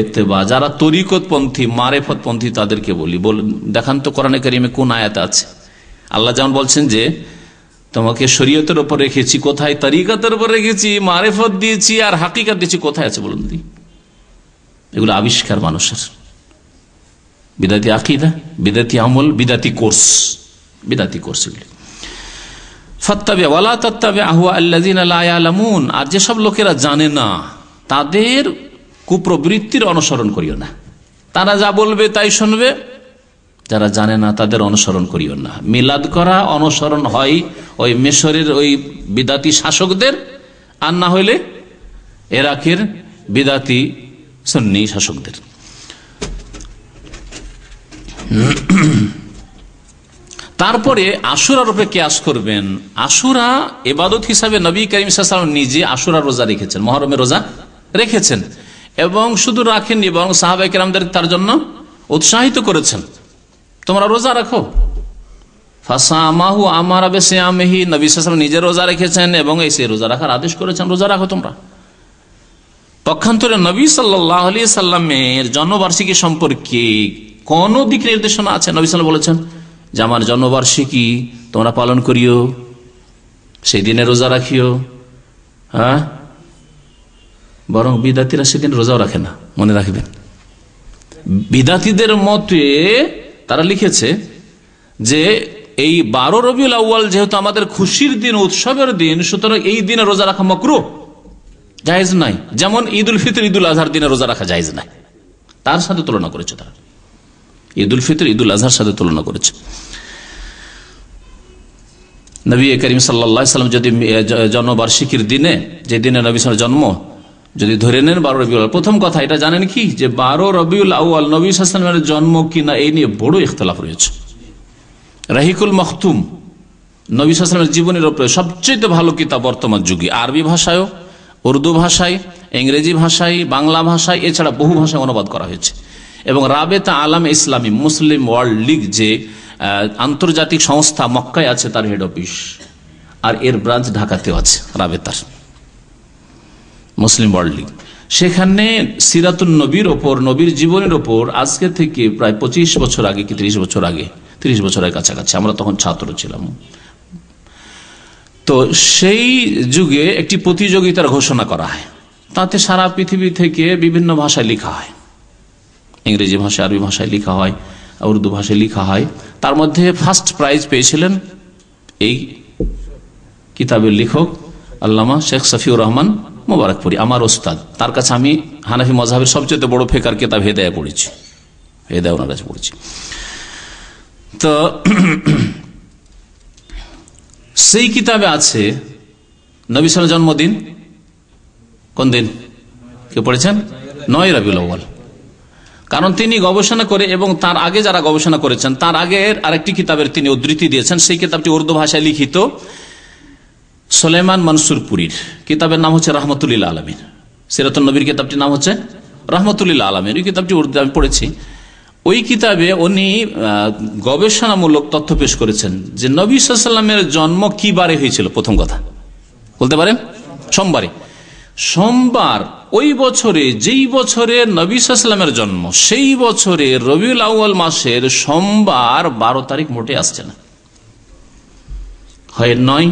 এতেবা যারা তরিকতপন্থী মারেফতপন্থী তাদেরকে বলি বল দেখান তো কোরআনে কারিমে কোন আয়াত আছে আল্লাহ যেমন বলছেন যে তোমাকে শরীয়তের ওপর রেখেছি কোথায় তরিকতের ওপর রেখেছি মারেফত দিয়েছি আর হাকিকাত দিয়েছি কোথায় আছে বলুন দি এগুলো আবিষ্কার মানুষের বিদাতি আকিদা বিদাতি আমল বিদাতি কোর্স বিদাতি কোর্স এগুলি ফত্তাবে ওয়ালা তত্তাবে আহুয়া আল্লাদিন আলামুন আর যেসব লোকেরা জানে না তাদের কুপ্রবৃত্তির অনুসরণ করিও না তারা যা বলবে তাই শুনবে যারা জানে না তাদের অনুসরণ করিও না মিলাদ করা অনুসরণ হয় ওই মেশরের ওই বিদাতি শাসকদের আর না হইলে এরাকের বিদাতি সন্নি শাসকদের (clears throat) তারপরে আশুরা রূপে কেয়াস করবেন আশুরা এবাদত হিসাবে নবী করিম সাল্লাম নিজে আশুরা রোজা রেখেছেন মহরমে রোজা রেখেছেন এবং শুধু রাখেননি বরং সাহাবাই কেরামদের তার জন্য উৎসাহিত করেছেন তোমরা রোজা রাখো ফাসামাহু আমার আবে শ্যামহি নবী সাল্লাম নিজে রোজা রেখেছেন এবং এই সেই রোজা রাখার আদেশ করেছেন রোজা রাখো তোমরা পক্ষান্তরে নবী সাল্লাহ আলি সাল্লামের জন্মবার্ষিকী সম্পর্কে কোন দিক নির্দেশনা আছে নবিসাল বলেছেন যে আমার জন্মবার্ষিকী তোমরা পালন করিও সেই দিনে রোজা রাখিও হ্যাঁ বরং বিদ্যার্থীরা সেদিন রোজাও রাখে না মনে রাখবেন বিদ্যার্থীদের মতে তারা লিখেছে যে এই বারো রবিউল আউ্য়াল যেহেতু আমাদের খুশির দিন উৎসবের দিন সুতরাং এই দিনে রোজা রাখা মকরু জায়েজ নাই যেমন ঈদ উল ফিতর ঈদ উল আজহার দিনে রোজা রাখা জায়েজ নাই তার সাথে তুলনা করেছে তারা ঈদুল ফিতর ঈদুল আজহার সাথে তুলনা করেছে নবী করিম সাল্লাম যদি জন্মবার্ষিকীর দিনে যে দিনে নবী সাল জন্ম যদি ধরে নেন বারো রবি প্রথম কথা এটা জানেন কি যে বারো রবিউল আউআল নবী সালামের জন্ম কিনা এই নিয়ে বড় ইখতলাফ রয়েছে রাহিকুল মখতুম নবী সালামের জীবনের উপরে সবচেয়ে ভালো কিতাব বর্তমান যুগে আরবি ভাষায় উর্দু ভাষায় ইংরেজি ভাষায় বাংলা ভাষায় এছাড়া বহু ভাষায় অনুবাদ করা হয়েছে এবং রাবেতা আলম ইসলামী মুসলিম ওয়ার্ল্ড লীগ যে আন্তর্জাতিক সংস্থা মক্কায় আছে তার হেড অফিস আর এর ব্রাঞ্চ ঢাকাতেও আছে রাবেতার মুসলিম ওয়ার্ল্ড লীগ সেখানে সিরাতুল নবীর ওপর নবীর জীবনের ওপর আজকে থেকে প্রায় পঁচিশ বছর আগে কি ত্রিশ বছর আগে ত্রিশ বছরের কাছাকাছি আমরা তখন ছাত্র ছিলাম তো সেই যুগে একটি প্রতিযোগিতার ঘোষণা করা হয় তাতে সারা পৃথিবী থেকে বিভিন্ন ভাষায় লেখা হয় ইংরেজি ভাষায় আরবি ভাষায় লেখা হয় উর্দু ভাষায় লেখা হয় তার মধ্যে ফার্স্ট প্রাইজ পেয়েছিলেন এই কিতাবের লেখক আল্লামা শেখ সাফিউর রহমান মোবারকপুরি আমার ওস্তাদ তার কাছে আমি হানাফি মজাহের সবচেয়ে বড় ফেকার কিতাব হেদায় পড়েছি হেদায় ওনার কাছে পড়েছি তো (clears throat) সেই কিতাবে আছে নবী জন্মদিন কোন দিন কে পড়েছেন নয় রবিউল কারণ তিনি গবেষণা করে এবং তার আগে যারা গবেষণা করেছেন তার আগের আরেকটি কিতাবের তিনি উদ্ধৃতি দিয়েছেন সেই কিতাবটি উর্দু ভাষায় লিখিত সোলেমান পুরীর কিতাবের নাম হচ্ছে রহমতুল্লাহ আলমিন সিরাতুল নবীর কিতাবটির নাম হচ্ছে রহমতুল্লাহ আলমিন ওই কিতাবটি উর্দু আমি পড়েছি ওই কিতাবে উনি গবেষণামূলক তথ্য পেশ করেছেন যে নবী সাল্লামের জন্ম কি বারে হয়েছিল প্রথম কথা বলতে পারেন সোমবারে সোমবার ওই বছরে যেই বছরে নবী সাল্লামের জন্ম সেই বছরে রবিউল আউ্ল মাসের সোমবার বারো তারিখ মোটে আসছে না হয় নয়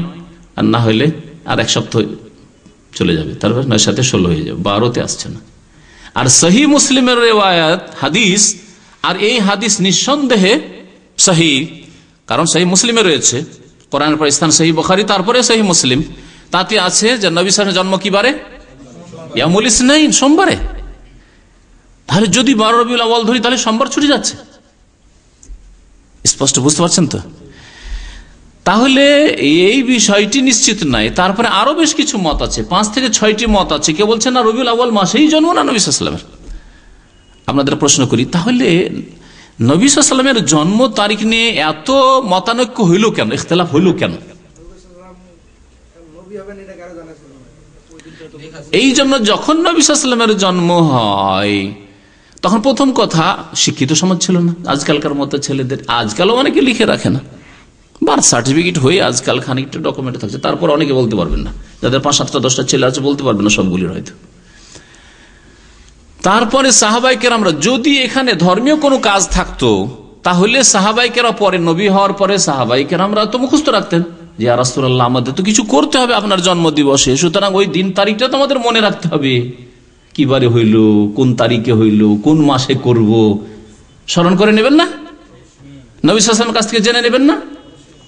আর না হলে আর এক সপ্তাহ চলে যাবে তারপর নয় সাথে ষোলো হয়ে যাবে বারোতে আসছে না আর সহি মুসলিমের রেওয়ায়ত হাদিস আর এই হাদিস নিঃসন্দেহে সহি কারণ সহি মুসলিমে রয়েছে কোরআন পাকিস্তান সহি বখারি তারপরে সহি মুসলিম তাতে আছে যে নবী সাহেবের জন্ম কি বারে ইয়ামুল ইসনাইন সোমবারে তাহলে যদি বারো রবিউল আওয়াল ধরি তাহলে সোমবার ছুটি যাচ্ছে স্পষ্ট বুঝতে পারছেন তো তাহলে এই বিষয়টি নিশ্চিত নাই তারপরে আরো বেশ কিছু মত আছে পাঁচ থেকে ছয়টি মত আছে কে বলছে না রবিউল আওয়াল মাসেই জন্ম না নবী সাল্লামের আপনাদের প্রশ্ন করি তাহলে নবী সাল্লামের জন্ম তারিখ নিয়ে এত মতানৈক্য হইল কেন ইখতলাফ হইল কেন এই জন্য যখন নবিসামের জন্ম হয় তখন প্রথম কথা শিক্ষিত সমাজ ছিল না আজকালকার মতো ছেলেদের আজকালও অনেকে লিখে রাখে না বার্থ সার্টিফিকেট হয়ে আজকাল খানিকটা ডকুমেন্ট থাকছে তারপর অনেকে বলতে পারবেন না যাদের পাঁচ সাতটা দশটা ছেলে আছে বলতে পারবেন না সবগুলির হয়তো তারপরে সাহাবাইকের আমরা যদি এখানে ধর্মীয় কোনো কাজ থাকতো তাহলে সাহাবাইকেরা পরে নবী হওয়ার পরে সাহাবাইকের আমরা তো মুখস্থ রাখতেন যে রাসুল্লাহ আমাদের তো কিছু করতে হবে আপনার জন্মদিবসে সুতরাং ওই দিন তারিখটা তোমাদের মনে রাখতে হবে কিবারে হইল কোন তারিখে হইল কোন মাসে করব স্মরণ করে নেবেন না নবী সালামের কাছ থেকে জেনে নেবেন না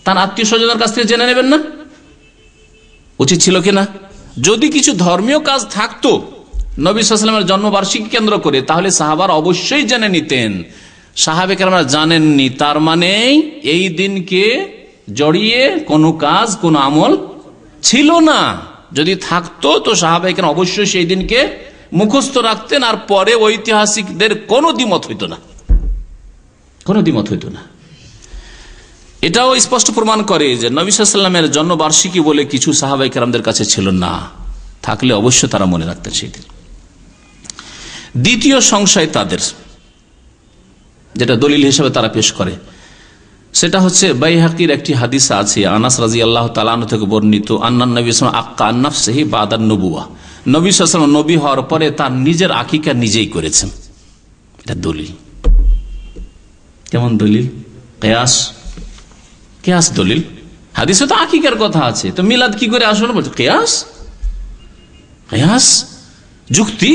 তার আত্মীয় স্বজনের কাছ থেকে জেনে নেবেন না উচিত ছিল কি না যদি কিছু ধর্মীয় কাজ থাকতো নবী সালামের জন্মবার্ষিকী কেন্দ্র করে তাহলে সাহাবার অবশ্যই জেনে নিতেন সাহাবেকেরা জানেননি তার মানে এই দিনকে জড়িয়ে কোনো কাজ কোন আমল ছিল না যদি থাকতো তো সাহাবাহিকেন অবশ্যই সেই দিনকে মুখস্থ রাখতেন আর পরে ঐতিহাসিকদের কোনো দ্বিমত হইত না কোনো দ্বিমত হইত না এটাও স্পষ্ট প্রমাণ করে যে নবিসাল্লামের জন্মবার্ষিকী বলে কিছু সাহাবাই কেরামদের কাছে ছিল না থাকলে অবশ্য তারা মনে রাখতেন সেই দিন দ্বিতীয় সংশয় তাদের যেটা দলিল হিসেবে তারা পেশ করে সেটা হচ্ছে বাইহাকির একটি হাদিস আছে আনাস রাজি আল্লাহ তালান থেকে বর্ণিত আন্নান নবী আক্কা আন্নাফসেহি বাদার নবুয়া নবী সাল নবী হওয়ার পরে তার নিজের আকিকা নিজেই করেছেন এটা দলিল কেমন দলিল কেয়াস কেয়াস দলিল হাদিসে তো আকিকার কথা আছে তো মিলাদ কি করে আসলে বলছে কেয়াস কেয়াস যুক্তি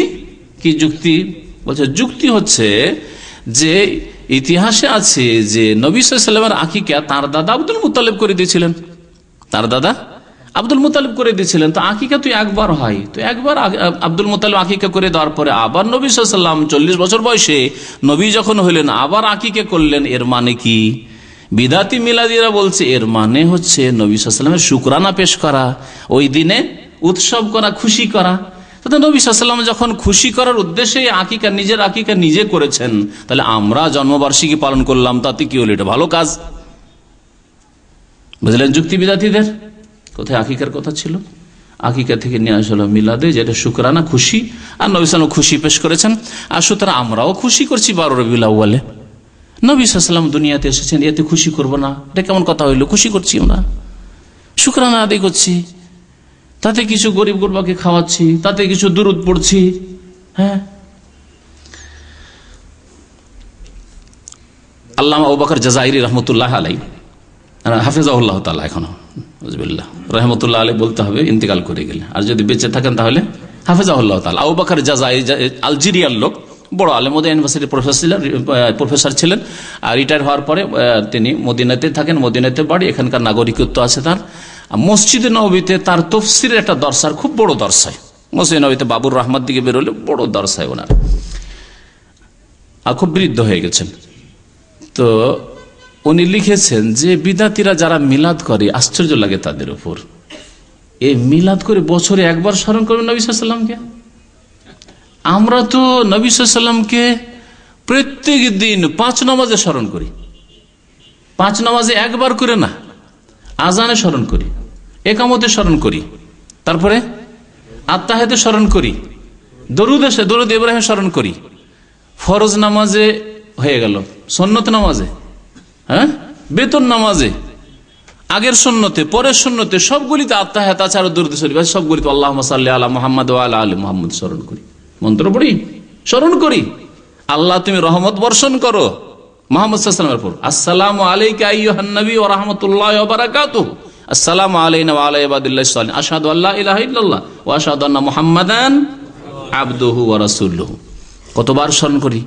কি যুক্তি বলছে যুক্তি হচ্ছে যে ইতিহাসে আছে যে নবী সাল্লামের আকিকা তার দাদা আব্দুল মুতালেব করে দিয়েছিলেন তার দাদা আব্দুল মুতালেব করে দিয়েছিলেন তো আকিকা তুই একবার হয় তো একবার আব্দুল মুতালেব আকিকা করে দেওয়ার পরে আবার নবী সাল্লাম চল্লিশ বছর বয়সে নবী যখন হইলেন আবার আকিকা করলেন এর মানে কি বিদাতি মিলাদিরা বলছে এর মানে হচ্ছে নবী সাল্লামের শুকরানা পেশ করা ওই দিনে উৎসব করা খুশি করা তাতে যখন খুশি করার উদ্দেশ্যে আকিকা নিজের আকিকা নিজে করেছেন তাহলে আমরা জন্মবার্ষিকী পালন করলাম তাতে কি হলো এটা ভালো কাজ বুঝলেন যুক্তি কোথায় আকিকার কথা ছিল আকিকা থেকে নিয়ে আসলো মিলাদে যেটা শুক্রানা খুশি আর নবী খুশি পেশ করেছেন আর সুতরাং আমরাও খুশি করছি বারো রবিউলাউলে বলে সাল্লাম দুনিয়াতে এসেছেন এতে খুশি করব না এটা কেমন কথা হইলো খুশি করছি আমরা শুক্রানা আদি করছি তাতে কিছু গরিব গুরবাকে খাওয়াচ্ছি তাতে কিছু দূরত পড়ছি হ্যাঁ জাজাইরি রহমতুল্লাহ আলাই রহমতুল্লাহ বলতে হবে ইন্তেকাল করে গেলে আর যদি বেঁচে থাকেন তাহলে লোক বড় ইউনিভার্সিটির প্রফেসর ছিলেন প্রফেসর ছিলেন আর রিটায়ার হওয়ার পরে তিনি মদিনাতে থাকেন মদিনাতে বাড়ি এখানকার নাগরিকত্ব আছে তার মসজিদে নবীতে তার তফসির একটা দর্শার খুব বড় দর্শায় মসজিদ নবীতে বাবুর রহমান দিকে বেরোলে বড় দর্শায় ওনার আর খুব বৃদ্ধ হয়ে গেছেন তো উনি লিখেছেন যে বিদাতিরা যারা মিলাদ করে আশ্চর্য লাগে তাদের উপর এই মিলাদ করে বছরে একবার স্মরণ করবেন নবীলামকে আমরা তো নবীলামকে প্রত্যেক দিন পাঁচ নামাজে স্মরণ করি পাঁচ নামাজে একবার করে না আজানে স্মরণ করি একামতে স্মরণ করি তারপরে আত্মাহেদে স্মরণ করি দরুদ এসে দরুদ ইব্রাহিম স্মরণ করি ফরজ নামাজে হয়ে গেল সন্নত নামাজে হ্যাঁ বেতন নামাজে আগের শূন্যতে পরের শূন্যতে সবগুলিতে আত্মাহাত আছে আরো দূর সবগুলিতে আল্লাহ সাল্লি আল্লাহ মোহাম্মদ আল্লাহ আলী মোহাম্মদ স্মরণ করি মন্ত্র পড়ি স্মরণ করি আল্লাহ তুমি রহমত বর্ষণ করো মোহাম্মদ সাল্লামের আসসালাম আলাইকা ইহান্নবী ও রহমতুল্লাহ বারাকাতুহ আসসালাম আলাইনা আলাইবাদুল্লাহ সালিন আসাদ আল্লাহ ইলাহ ইল্লাল্লাহ ও আসাদ আল্লাহ মোহাম্মদান আবদুহু ওরাসুল্লহু কতবার স্মরণ করি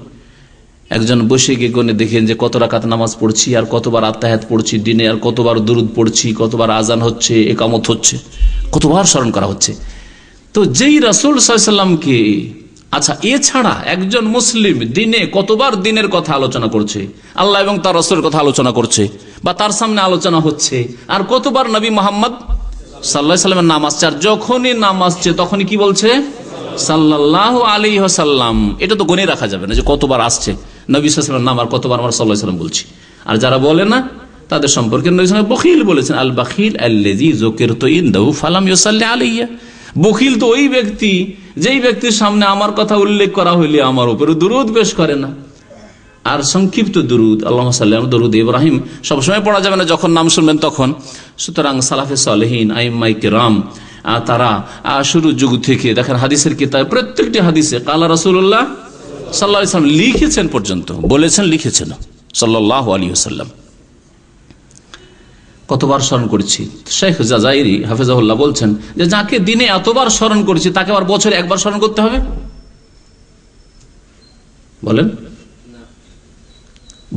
একজন বসে গিয়ে গণে দেখেন যে কত রাকাত নামাজ পড়ছি আর কতবার আত্মাহাত পড়ছি দিনে আর কতবার দুরুদ পড়ছি কতবার আজান হচ্ছে একামত হচ্ছে কতবার স্মরণ করা হচ্ছে তো যেই রাসুল সাল্লামকে আচ্ছা এছাড়া একজন মুসলিম দিনে কতবার দিনের কথা আলোচনা করছে আল্লাহ এবং তার রসের কথা আলোচনা করছে বা তার সামনে আলোচনা হচ্ছে আর কতবার নবী মোহাম্মদ সাল্লাহ সাল্লামের নাম আসছে আর যখনই নাম আসছে তখনই কি বলছে সাল্লাহ আলী সাল্লাম এটা তো গনে রাখা যাবে না যে কতবার আসছে নবী সাল্লামের নাম আর কতবার আমার সাল্লাহ সাল্লাম বলছি আর যারা বলে না তাদের সম্পর্কে নবী বখিল বলেছেন আল বাখিল আল্লেজি জোকের তো ইন্দু ফালাম ইউসাল্লাহ আলিয়া বখিল তো ওই ব্যক্তি যেই ব্যক্তির সামনে আমার কথা উল্লেখ করা হইলে আমার উপরে দুরুদ পেশ করে না আর সংক্ষিপ্ত দুরুদ আল্লাহ দরুদ ইব্রাহিম সবসময় পড়া যাবে না যখন নাম শুনবেন তখন সুতরাং সালাফে সালহীন আইমাইকে রাম তারা শুরু যুগ থেকে দেখেন হাদিসের কিতাব প্রত্যেকটি হাদিসে কালা রসুল্লাহ সাল্লাহ লিখেছেন পর্যন্ত বলেছেন লিখেছেন সাল্লাহ আলী সাল্লাম কতবার স্মরণ করছি শেখ জাজাইরি হাফেজাহুল্লাহ বলছেন যে যাকে দিনে এতবার স্মরণ করছি তাকে আবার বছরে একবার স্মরণ করতে হবে বলেন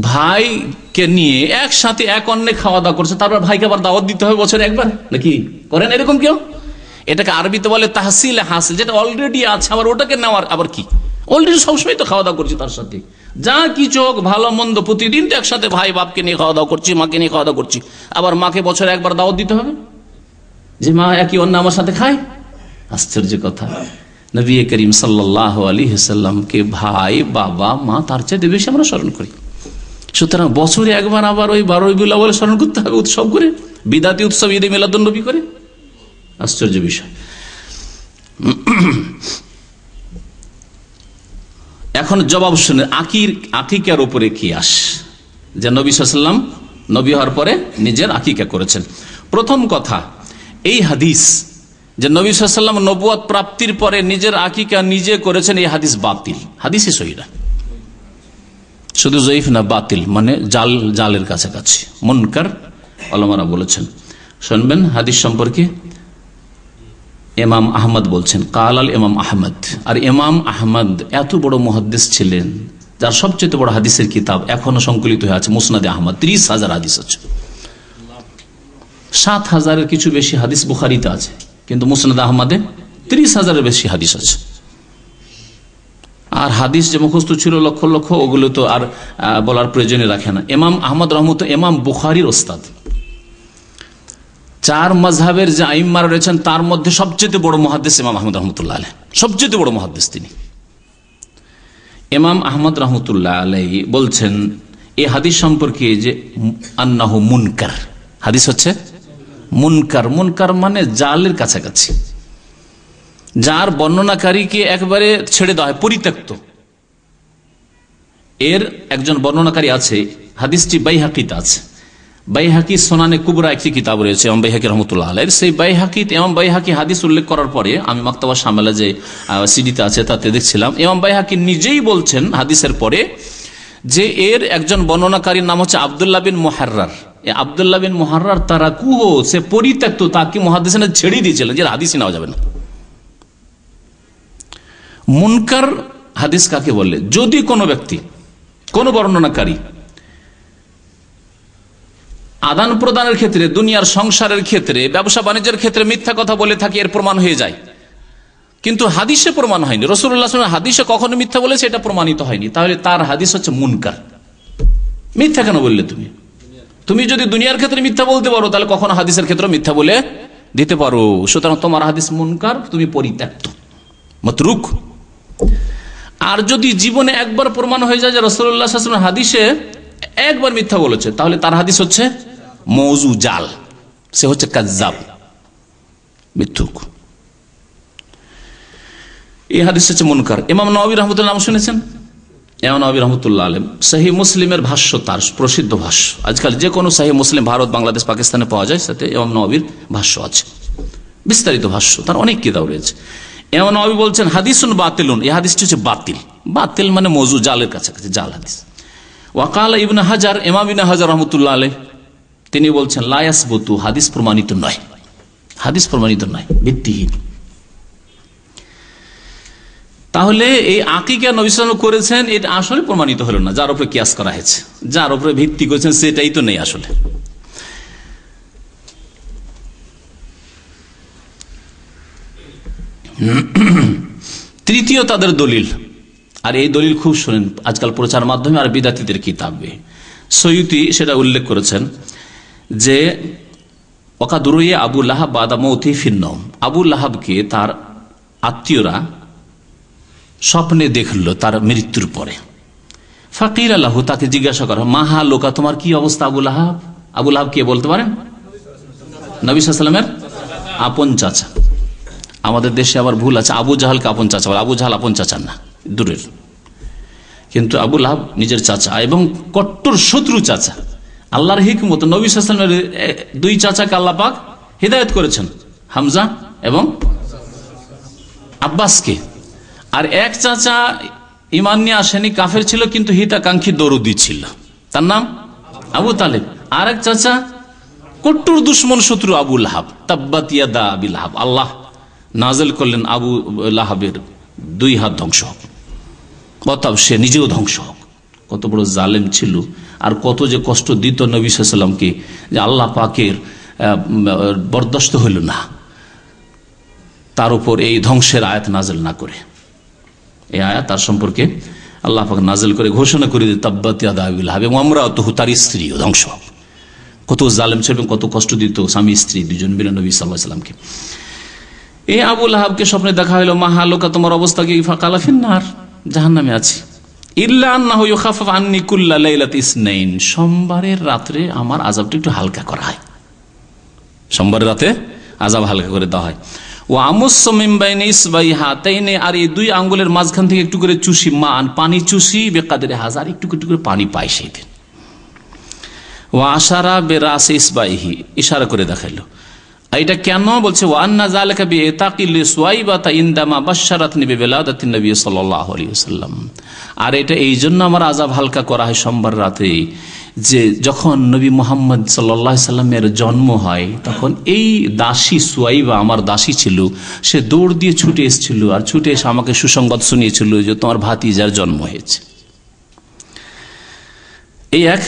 ভাইকে নিয়ে একসাথে এক অন্য খাওয়া দাওয়া করছে তারপর ভাইকে আবার দাওয়াত দিতে হবে বছরে একবার নাকি করেন এরকম কেউ এটাকে আরবিতে বলে তাহসিল হাসিল যেটা অলরেডি আছে আবার ওটাকে নেওয়ার আবার কি অলরেডি সবসময় তো খাওয়া দাওয়া করছি তার সাথে যা কি চোখ ভালো মন্দ প্রতিদিন তো একসাথে ভাই বাপকে নিয়ে খাওয়া দাওয়া করছি মাকে নিয়ে খাওয়া দাওয়া করছি আবার মাকে বছরে একবার দাওয়াত দিতে হবে যে মা একই অন্য আমার সাথে খায় আশ্চর্য কথা নবী করিম সাল্লাহ আলী হাসাল্লামকে ভাই বাবা মা তার চেয়ে বেশি আমরা স্মরণ করি সুতরাং বছরে একবার আবার ওই বারোই বিলা বলে স্মরণ করতে হবে উৎসব করে বিদাতি উৎসব ঈদে নবী করে আশ্চর্য বিষয় এখন জবাব শুনে আকির আকিকার উপরে কি আস যে নবী সাল্লাম নবী হওয়ার পরে নিজের আকিকা করেছেন প্রথম কথা এই হাদিস যে নবী সাল্লাম নবুয়াদ প্রাপ্তির পরে নিজের আকিকা নিজে করেছেন এই হাদিস বাতিল হাদিসই সহিরা শুধু জয়ীফ না বাতিল মানে জাল জালের কাছাকাছি মনকার আলমারা বলেছেন শুনবেন হাদিস সম্পর্কে এমাম আহমদ বলছেন কালাল এমাম আহমদ আর এমাম আহমদ এত বড় মহাদ্দেশ ছিলেন যার সবচেয়ে বড় হাদিসের কিতাব এখনো সংকলিত হয়ে আছে মুসনাদে আহমদ ত্রিশ হাজার হাদিস আছে সাত হাজারের কিছু বেশি হাদিস বুখারিতে আছে কিন্তু মুসনাদ আহমদে ত্রিশ হাজারের বেশি হাদিস আছে আর হাদিস যে মুখস্থ ছিল লক্ষ লক্ষ ওগুলো তো আর বলার প্রয়োজনে রাখে না এমাম আহমদ রহমত এমাম বুখারির ওস্তাদ চার মজহাবের যে আইম্মারা রয়েছেন তার মধ্যে সবচেয়ে বড় মহাদ্দেশ ইমাম আহমদ রহমতুল্লাহ আলহ সবচেয়ে বড় মহাদ্দেশ তিনি ইমাম আহমদ রহমতুল্লাহ আলাই বলছেন এই হাদিস সম্পর্কে যে আন্নাহ মুনকার হাদিস হচ্ছে মুনকার মুনকার মানে জালের কাছাকাছি যার বর্ণনাকারীকে একবারে ছেড়ে দেওয়া হয় পরিত্যক্ত এর একজন বর্ণনাকারী আছে হাদিসটি বাইহাকিতা আছে বাইহাকি সোনানে কুবরা একটি কিতাব রয়েছে এম বাইহাকি রহমতুল্লাহ আলের সেই বাইহাকি এম বাইহাকি হাদিস উল্লেখ করার পরে আমি মাক্তাবা সামেলা যে সিডিতে আছে তাতে দেখছিলাম এম বাইহাকি নিজেই বলছেন হাদিসের পরে যে এর একজন বর্ণনাকারীর নাম হচ্ছে আবদুল্লাহ বিন মোহার্রার আবদুল্লাহ বিন মোহার্রার তারা কুহ সে পরিত্যক্ত তাকে মহাদিসে ছেড়ে দিয়েছিলেন যে হাদিসই নেওয়া যাবে না মুনকার হাদিস কাকে বলে যদি কোনো ব্যক্তি কোনো বর্ণনাকারী আদান প্রদানের ক্ষেত্রে দুনিয়ার সংসারের ক্ষেত্রে ব্যবসা বাণিজ্যের ক্ষেত্রে মিথ্যা কথা বলে থাকি এর প্রমাণ হয়ে যায় কিন্তু হাদিসে প্রমাণ হয়নি রসুল্লাহ হাদিসে কখনো মিথ্যা বলেছে এটা প্রমাণিত হয়নি তাহলে তার হাদিস হচ্ছে মুনকার মিথ্যা কেন বললে তুমি তুমি যদি দুনিয়ার ক্ষেত্রে মিথ্যা বলতে পারো তাহলে কখনো হাদিসের ক্ষেত্রে মিথ্যা বলে দিতে পারো সুতরাং তোমার হাদিস মুনকার তুমি পরিত্যক্ত মতরুক আর যদি জীবনে একবার প্রমাণ হয়ে যায় যে রসুল্লাহ হাদিসে একবার মিথ্যা বলেছে তাহলে তার হাদিস হচ্ছে মৌজু জাল সে হচ্ছে কাজাব মিথ্যুক এই হাদিস হচ্ছে মনকার ইমাম নবী রহমতুল্লাহ নাম শুনেছেন এমন আবির রহমতুল্লাহ আলম সাহি মুসলিমের ভাষ্য তার প্রসিদ্ধ ভাষ্য আজকাল যে কোনো সাহি মুসলিম ভারত বাংলাদেশ পাকিস্তানে পাওয়া যায় সাথে ইমাম নবীর ভাষ্য আছে বিস্তারিত ভাষ্য তার অনেক কিতাব রয়েছে এমন নবী বলছেন হাদিসুন বাতিলুন এই হাদিসটি হচ্ছে বাতিল বাতিল মানে মজু জালের কাছাকাছি জাল হাদিস ওয়াকাল ইবনা হাজার এমাবিনা হাজার রহমতুল্লাহ আলহ তিনি বলছেন লায়াস বতু হাদিস প্রমাণিত নয় হাদিস প্রমাণিত নয় ভিত্তিহীন তাহলে এই আকিকা নবিসাম করেছেন এটা আসলে প্রমাণিত হলো না যার উপরে কিয়াস করা হয়েছে যার উপরে ভিত্তি করেছেন সেটাই তো নেই আসলে তৃতীয় তাদের দলিল আর এই দলিল খুব শোনেন আজকাল প্রচার মাধ্যমে আর বিদাতিদের কিতাবে সৈয়ুতি সেটা উল্লেখ করেছেন যে অকাদুরইয়ে আবু লাহাব বাদামৌতি ফিন্নম আবু লাহাবকে তার আত্মীয়রা স্বপ্নে দেখল তার মৃত্যুর পরে ফাকির আল্লাহ তাকে জিজ্ঞাসা করা মাহা লোকা তোমার কি অবস্থা আবুল আহাব আবুল আহাব কে বলতে পারেন নবিসামের আপন চাচা আমাদের দেশে আবার ভুল আছে আবু জাহালকে আপন চাচা বলে আবু জাহাল আপন চাচা না দূরের কিন্তু আবু লাহাব নিজের চাচা এবং কট্টর শত্রু চাচা আল্লাহর হিকমত নবী সালামের দুই চাচাকে পাক হিদায়ত করেছেন হামজা এবং আব্বাসকে আর এক চাচা ইমান নিয়ে আসেনি কাফের ছিল কিন্তু হিতাকাঙ্ক্ষী দরুদি ছিল তার নাম আবু তালেব আর এক চাচা কট্টুর দুশ্মন শত্রু আবু লাহাব তাব্বাতিয়া দা আবিল আল্লাহ নাজেল করলেন আবু লাহাবের দুই হাত ধ্বংস হোক কতাব সে নিজেও ধ্বংস হোক কত বড় জালেম ছিল আর কত যে কষ্ট দিত নবী সাল্লামকে যে আল্লাহ পাকের বরদাস্ত হইল না তার উপর এই ধ্বংসের আয়াত নাজেল না করে এই আয়াত তার সম্পর্কে আল্লাহ পাক নাজেল করে ঘোষণা করে দিয়ে তাব্বাতি আদাবিল এবং আমরা তহু তার স্ত্রীও ধ্বংস কত জালেম ছিল কত কষ্ট দিত স্বামী স্ত্রী দুজন মিলে নবী সাল্লাহ সাল্লামকে এই আবুল আহাবকে স্বপ্নে দেখা হলো মা আলোকা তোমার অবস্থা কি ফাঁকা আলাফিন না আর জাহান নামে আছি সোমবারের রাত্রে আমার আজাবটা একটু হালকা করা হয় সোমবারের রাতে আজাব হালকা করে দেওয়া হয় ও আমসমিমবাইনে আর এই দুই আঙ্গুলের মাঝখান থেকে একটু করে চুষি মান পানি চুষি বেকাদের হাজার একটু একটু করে পানি পায় সেই দিন ও আশারা বেরাস ইসবাইহি ইশারা করে দেখাইলো এটা কেন বলছে নিবি নবী সাল্লাম আর এটা এই জন্য আমার আজাব হালকা করা হয় সোমবার রাতে যে যখন নবী মোহাম্মদ সাল্লামের জন্ম হয় তখন এই দাসী সুয়াইবা আমার দাসী ছিল সে দৌড় দিয়ে ছুটে এসেছিল আর ছুটে এসে আমাকে সুসংবাদ শুনিয়েছিল যে তোমার ভাতিজার জন্ম হয়েছে এই এক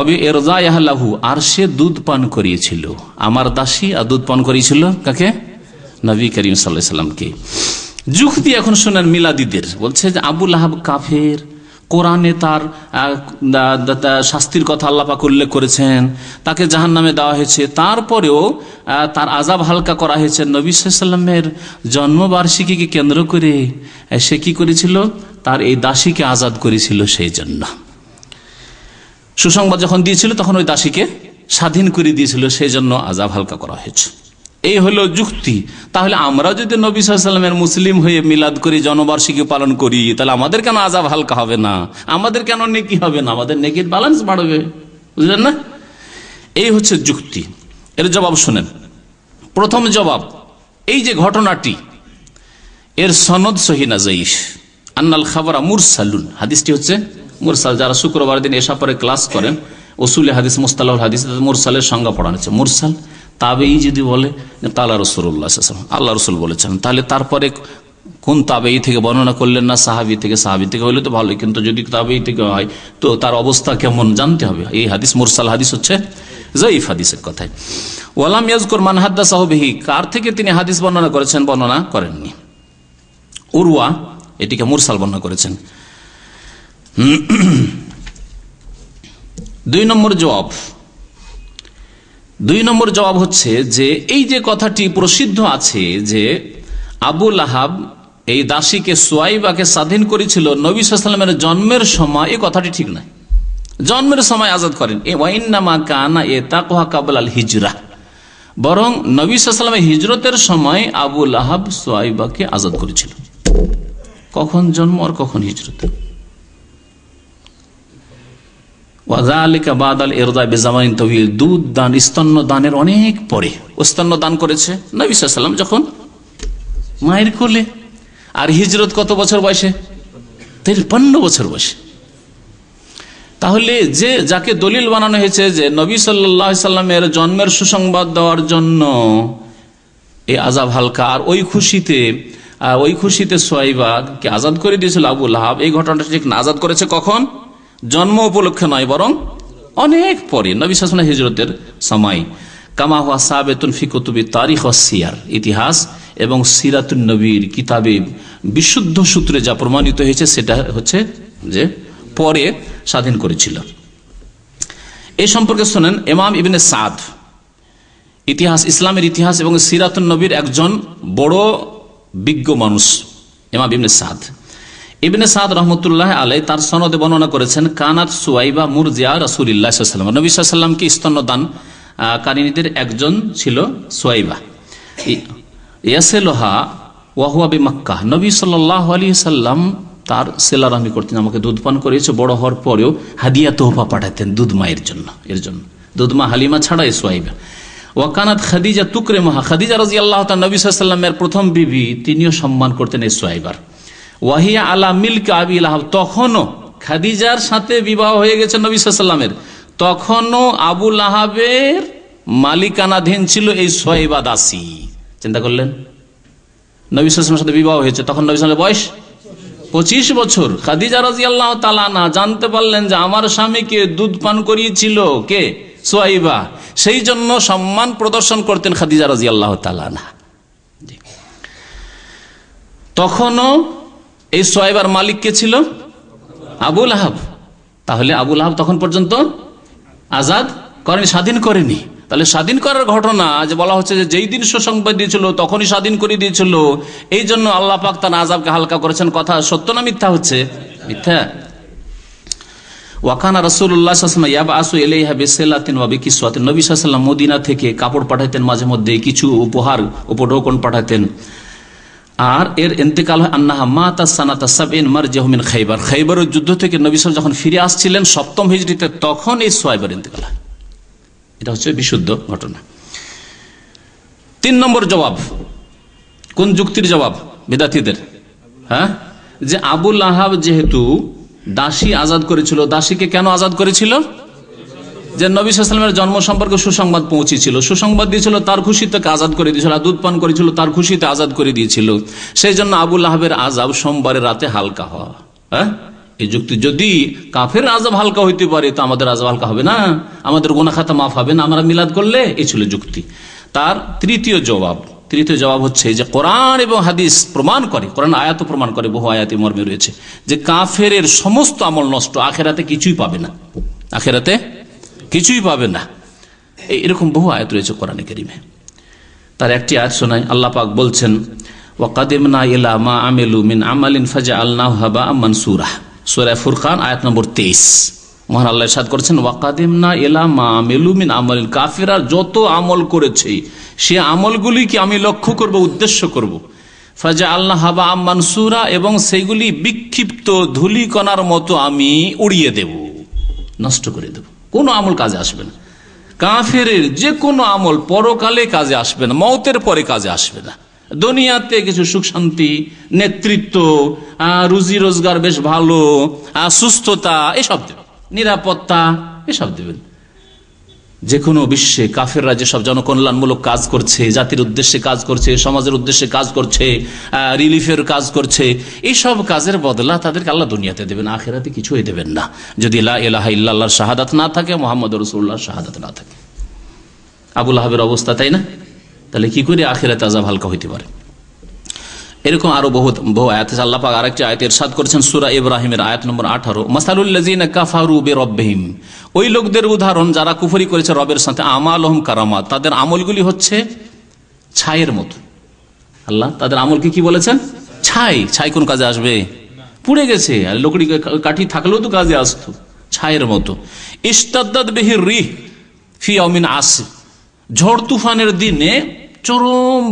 অবি এরজা ইয়াহলাহু আর সে দুধ পান করিয়েছিল আমার দাসী আর দুধ পান করিয়েছিল কাকে নবী করিম সাল্লামকে যুক্তি এখন শোনেন মিলাদিদের বলছে যে আবুল আহাব কাফের কোরআনে তার শাস্তির কথা আল্লাপাক উল্লেখ করেছেন তাকে জাহান নামে দেওয়া হয়েছে তারপরেও তার আজাব হালকা করা হয়েছে নবী সাল্লামের জন্মবার্ষিকীকে কেন্দ্র করে সে কি করেছিল তার এই দাসীকে আজাদ করেছিল সেই জন্য সুসংবাদ যখন দিয়েছিল তখন ওই দাসীকে স্বাধীন করে দিয়েছিল সেই জন্য আজাব হালকা করা হয়েছে এই হলো যুক্তি তাহলে আমরা যদি নবী সাল্লামের মুসলিম হয়ে মিলাদ করি জনবার্ষিকী পালন করি তাহলে আমাদের কেন আজাব হালকা হবে না আমাদের কেন নেকি হবে না আমাদের নেকির ব্যালেন্স বাড়বে বুঝলেন না এই হচ্ছে যুক্তি এর জবাব শোনেন প্রথম জবাব এই যে ঘটনাটি এর সনদ সহিনা জঈশ আন্নাল খাবার মুরসালুন হাদিসটি হচ্ছে মুরসাল যারা শুক্রবার দিন এসা পরে ক্লাস করেন ওসুল হাদিস মুস্তাল হাদিস মুরসালের সংজ্ঞা পড়ানো হচ্ছে মুরসাল তাবেই যদি বলে তালা রসুল্লাহ আল্লাহ রসুল বলেছেন তাহলে তারপরে কোন তাবেই থেকে বর্ণনা করলেন না সাহাবি থেকে সাহাবি থেকে হইলে তো ভালো কিন্তু যদি তাবেই থেকে হয় তো তার অবস্থা কেমন জানতে হবে এই হাদিস মুরসাল হাদিস হচ্ছে জয়ীফ হাদিসের কথায় ওয়ালাম মান মানহাদ্দা সাহবিহি কার থেকে তিনি হাদিস বর্ণনা করেছেন বর্ণনা করেননি উরওয়া এটিকে মুরসাল বর্ণনা করেছেন (clears throat) দুই নম্বর জবাব দুই নম্বর জবাব হচ্ছে যে এই যে কথাটি প্রসিদ্ধ আছে যে আবু লাহাব এই দাসীকে সোয়াইবাকে স্বাধীন করেছিল নবী সালামের জন্মের সময় এই কথাটি ঠিক নয় জন্মের সময় আজাদ করেন এ ওয়াইনামা কানা এ তাকোহা কাবুল আল হিজরা বরং নবী সালামের হিজরতের সময় আবু লাহাব সোয়াইবাকে আজাদ করেছিল কখন জন্ম আর কখন হিজরতের এরদা তবিল দান স্তন্য দানের অনেক পরে দান করেছে যখন মায়ের আর হিজরত কত বছর বয়সে বছর বয়সে তাহলে যে যাকে দলিল বানানো হয়েছে যে নবী সাল্লামের জন্মের সুসংবাদ দেওয়ার জন্য এই আজাব হালকা আর ওই খুশিতে ওই খুশিতে সোয়াইবাকে আজাদ করে দিয়েছিল আবুল হাব এই ঘটনাটা ঠিক না আজাদ করেছে কখন জন্ম উপলক্ষে নয় বরং অনেক পরে নবী হিজরতের সময় কামা হওয়া সাবেতুন ফিকুতুবি তারিখ সিয়ার ইতিহাস এবং সিরাতুল নবীর কিতাবে বিশুদ্ধ সূত্রে যা প্রমাণিত হয়েছে সেটা হচ্ছে যে পরে স্বাধীন করেছিল এ সম্পর্কে শোনেন এমাম ইবিনে সাদ ইতিহাস ইসলামের ইতিহাস এবং সিরাতুল নবীর একজন বড় বিজ্ঞ মানুষ এমাম ইবনে সাদ ইবনে সাদ রহমতুল্লাহ আলাই তার সনদে বর্ণনা করেছেন কানাত সুয়াইবা মুরজিয়া রাসুলিল্লাহাম নবী সাল্লামকে স্তন্যদান কারিনীদের একজন ছিল সুয়াইবা ইয়াসেলোহা ওয়াহুয়াবি মাক্কা নবী সাল্লাহ সাল্লাম তার আমি করতেন আমাকে দুধ পান করিয়েছে বড় হওয়ার পরেও হাদিয়া তোহফা পাঠাতেন দুধ মায়ের জন্য এর জন্য দুধমা হালিমা ছাড়া সোয়াইবা ওয়াকানাত খাদিজা তুকরে মহা খাদিজা রাজি আল্লাহ নবী সাল্লামের প্রথম বিবি তিনিও সম্মান করতেন এই সোয়াইবার ওয়াহিয়া আলা মিল্ক আবি আহাব তখনও খাদিজার সাথে বিবাহ হয়ে গেছে নবী সাল্লামের তখনও আবুল আহাবের মালিকানাধীন ছিল এই সোহেবা দাসি চিন্তা করলেন নবী সাল্লামের সাথে বিবাহ হয়েছে তখন নবী সালামের বয়স পঁচিশ বছর খাদিজা রাজি আল্লাহ তালানা জানতে পারলেন যে আমার স্বামীকে দুধ পান করিয়েছিল কে সোয়াইবা সেই জন্য সম্মান প্রদর্শন করতেন খাদিজা রাজি আল্লাহ তালানা তখনও এই সোয়েব আর মালিক কে ছিল আবুল আহাব তাহলে আবুল আহাব তখন পর্যন্ত আজাদ করেনি স্বাধীন করেনি তাহলে স্বাধীন করার ঘটনা যে বলা হচ্ছে যে যেই দিন সুসংবাদ দিয়েছিল তখনই স্বাধীন করে দিয়েছিল এই জন্য আল্লাহ পাক তার আজাবকে হালকা করেছেন কথা সত্য না মিথ্যা হচ্ছে মিথ্যা ওয়াকানা রসুল্লাহ মদিনা থেকে কাপড় পাঠাতেন মাঝে মধ্যে কিছু উপহার উপঢৌকন পাঠাতেন আর এর এতেকাল হয় আন্নাহা মা তাসানাতা সাবিন মার জাহমিন খাইবার খাইবারের যুদ্ধ থেকে নবিসাল যখন ফিরে আসছিলেন সপ্তম হিজড়িতে তখন এই সোয়াইবার এতেকাল হয় এটা হচ্ছে বিশুদ্ধ ঘটনা তিন নম্বর জবাব কোন যুক্তির জবাব বিদ্যার্থীদের হ্যাঁ যে আবুল আহাব যেহেতু দাসী আজাদ করেছিল দাসীকে কেন আজাদ করেছিল যে নবী সাল্লামের জন্ম সম্পর্কে সুসংবাদ পৌঁছেছিল সুসংবাদ দিয়েছিল তার খুশিতে আজাদ করে দিয়েছিল আর দুধ পান করেছিল তার খুশিতে আজাদ করে দিয়েছিল সেই জন্য আবুল আহবের আজাব সোমবারের রাতে হালকা হওয়া হ্যাঁ এই যুক্তি যদি কাফের আজাব হালকা হইতে পারে তো আমাদের আজাব হালকা হবে না আমাদের গোনাখাতা মাফ হবে না আমরা মিলাদ করলে এই ছিল যুক্তি তার তৃতীয় জবাব তৃতীয় জবাব হচ্ছে যে কোরআন এবং হাদিস প্রমাণ করে কোরআন আয়াত প্রমাণ করে বহু আয়াতি মর্মে রয়েছে যে কাফের সমস্ত আমল নষ্ট আখেরাতে কিছুই পাবে না আখেরাতে কিছুই পাবে না এরকম বহু আয়াত রয়েছে কোরআনে কেরিমে তার একটি আয়াত শোনায় আল্লাহ পাক বলছেন আমালিন ফাজা হাবা মানসুরা নম্বর তেইশ আমালিন কাফিরা যত আমল করেছে সে আমলগুলিকে আমি লক্ষ্য করব উদ্দেশ্য করব। ফাজা আল্লাহ হাবা আম মানসুরা এবং সেগুলি বিক্ষিপ্ত ধুলিকণার মতো আমি উড়িয়ে দেব নষ্ট করে দেব কোনো আমল কাজে আসবে না কাফের যে কোনো আমল পরকালে কাজে আসবে না মতের পরে কাজে আসবে না দুনিয়াতে কিছু সুখ শান্তি নেতৃত্ব রুজি রোজগার বেশ ভালো সুস্থতা এসব দেবেন নিরাপত্তা এসব দেবেন যে কোনো বিশ্বে কাফেররা যেসব জনকল্যাণমূলক কাজ করছে জাতির উদ্দেশ্যে কাজ করছে সমাজের উদ্দেশ্যে কাজ করছে রিলিফের কাজ করছে এইসব কাজের বদলা তাদেরকে আল্লাহ দুনিয়াতে দেবেন আখেরাতে কিছুই দেবেন না যদি এলাহা ইল্লাহ শাহাদাত না থাকে মোহাম্মদ রসুল্লাহ শাহাদাত না থাকে আবুল আহাবের অবস্থা তাই না তাহলে কি করে আখেরাতে আজাব হালকা হইতে পারে এরকম আরো বহু বহু আয়াত আল্লাহ পাক আরেকটি আয়াত ইরশাদ করেছেন সূরা ইব্রাহিমের আয়াত নম্বর আঠারো মাসালুল্লাযিনা কাফারু বিরাব্বিহিম ওই লোকদের উদাহরণ যারা কুফরি করেছে রবের সাথে আমালহুম কারামাত তাদের আমলগুলি হচ্ছে ছাইয়ের মতো আল্লাহ তাদের আমলকে কি বলেছেন ছাই ছাই কোন কাজে আসবে পুড়ে গেছে আর লকড়ি কাঠি থাকলেও তো কাজে আসতো ছাইয়ের মতো ইস্তাদ্দাদ বিহি রিহ ফি অমিন আসে ঝড় তুফানের দিনে চরম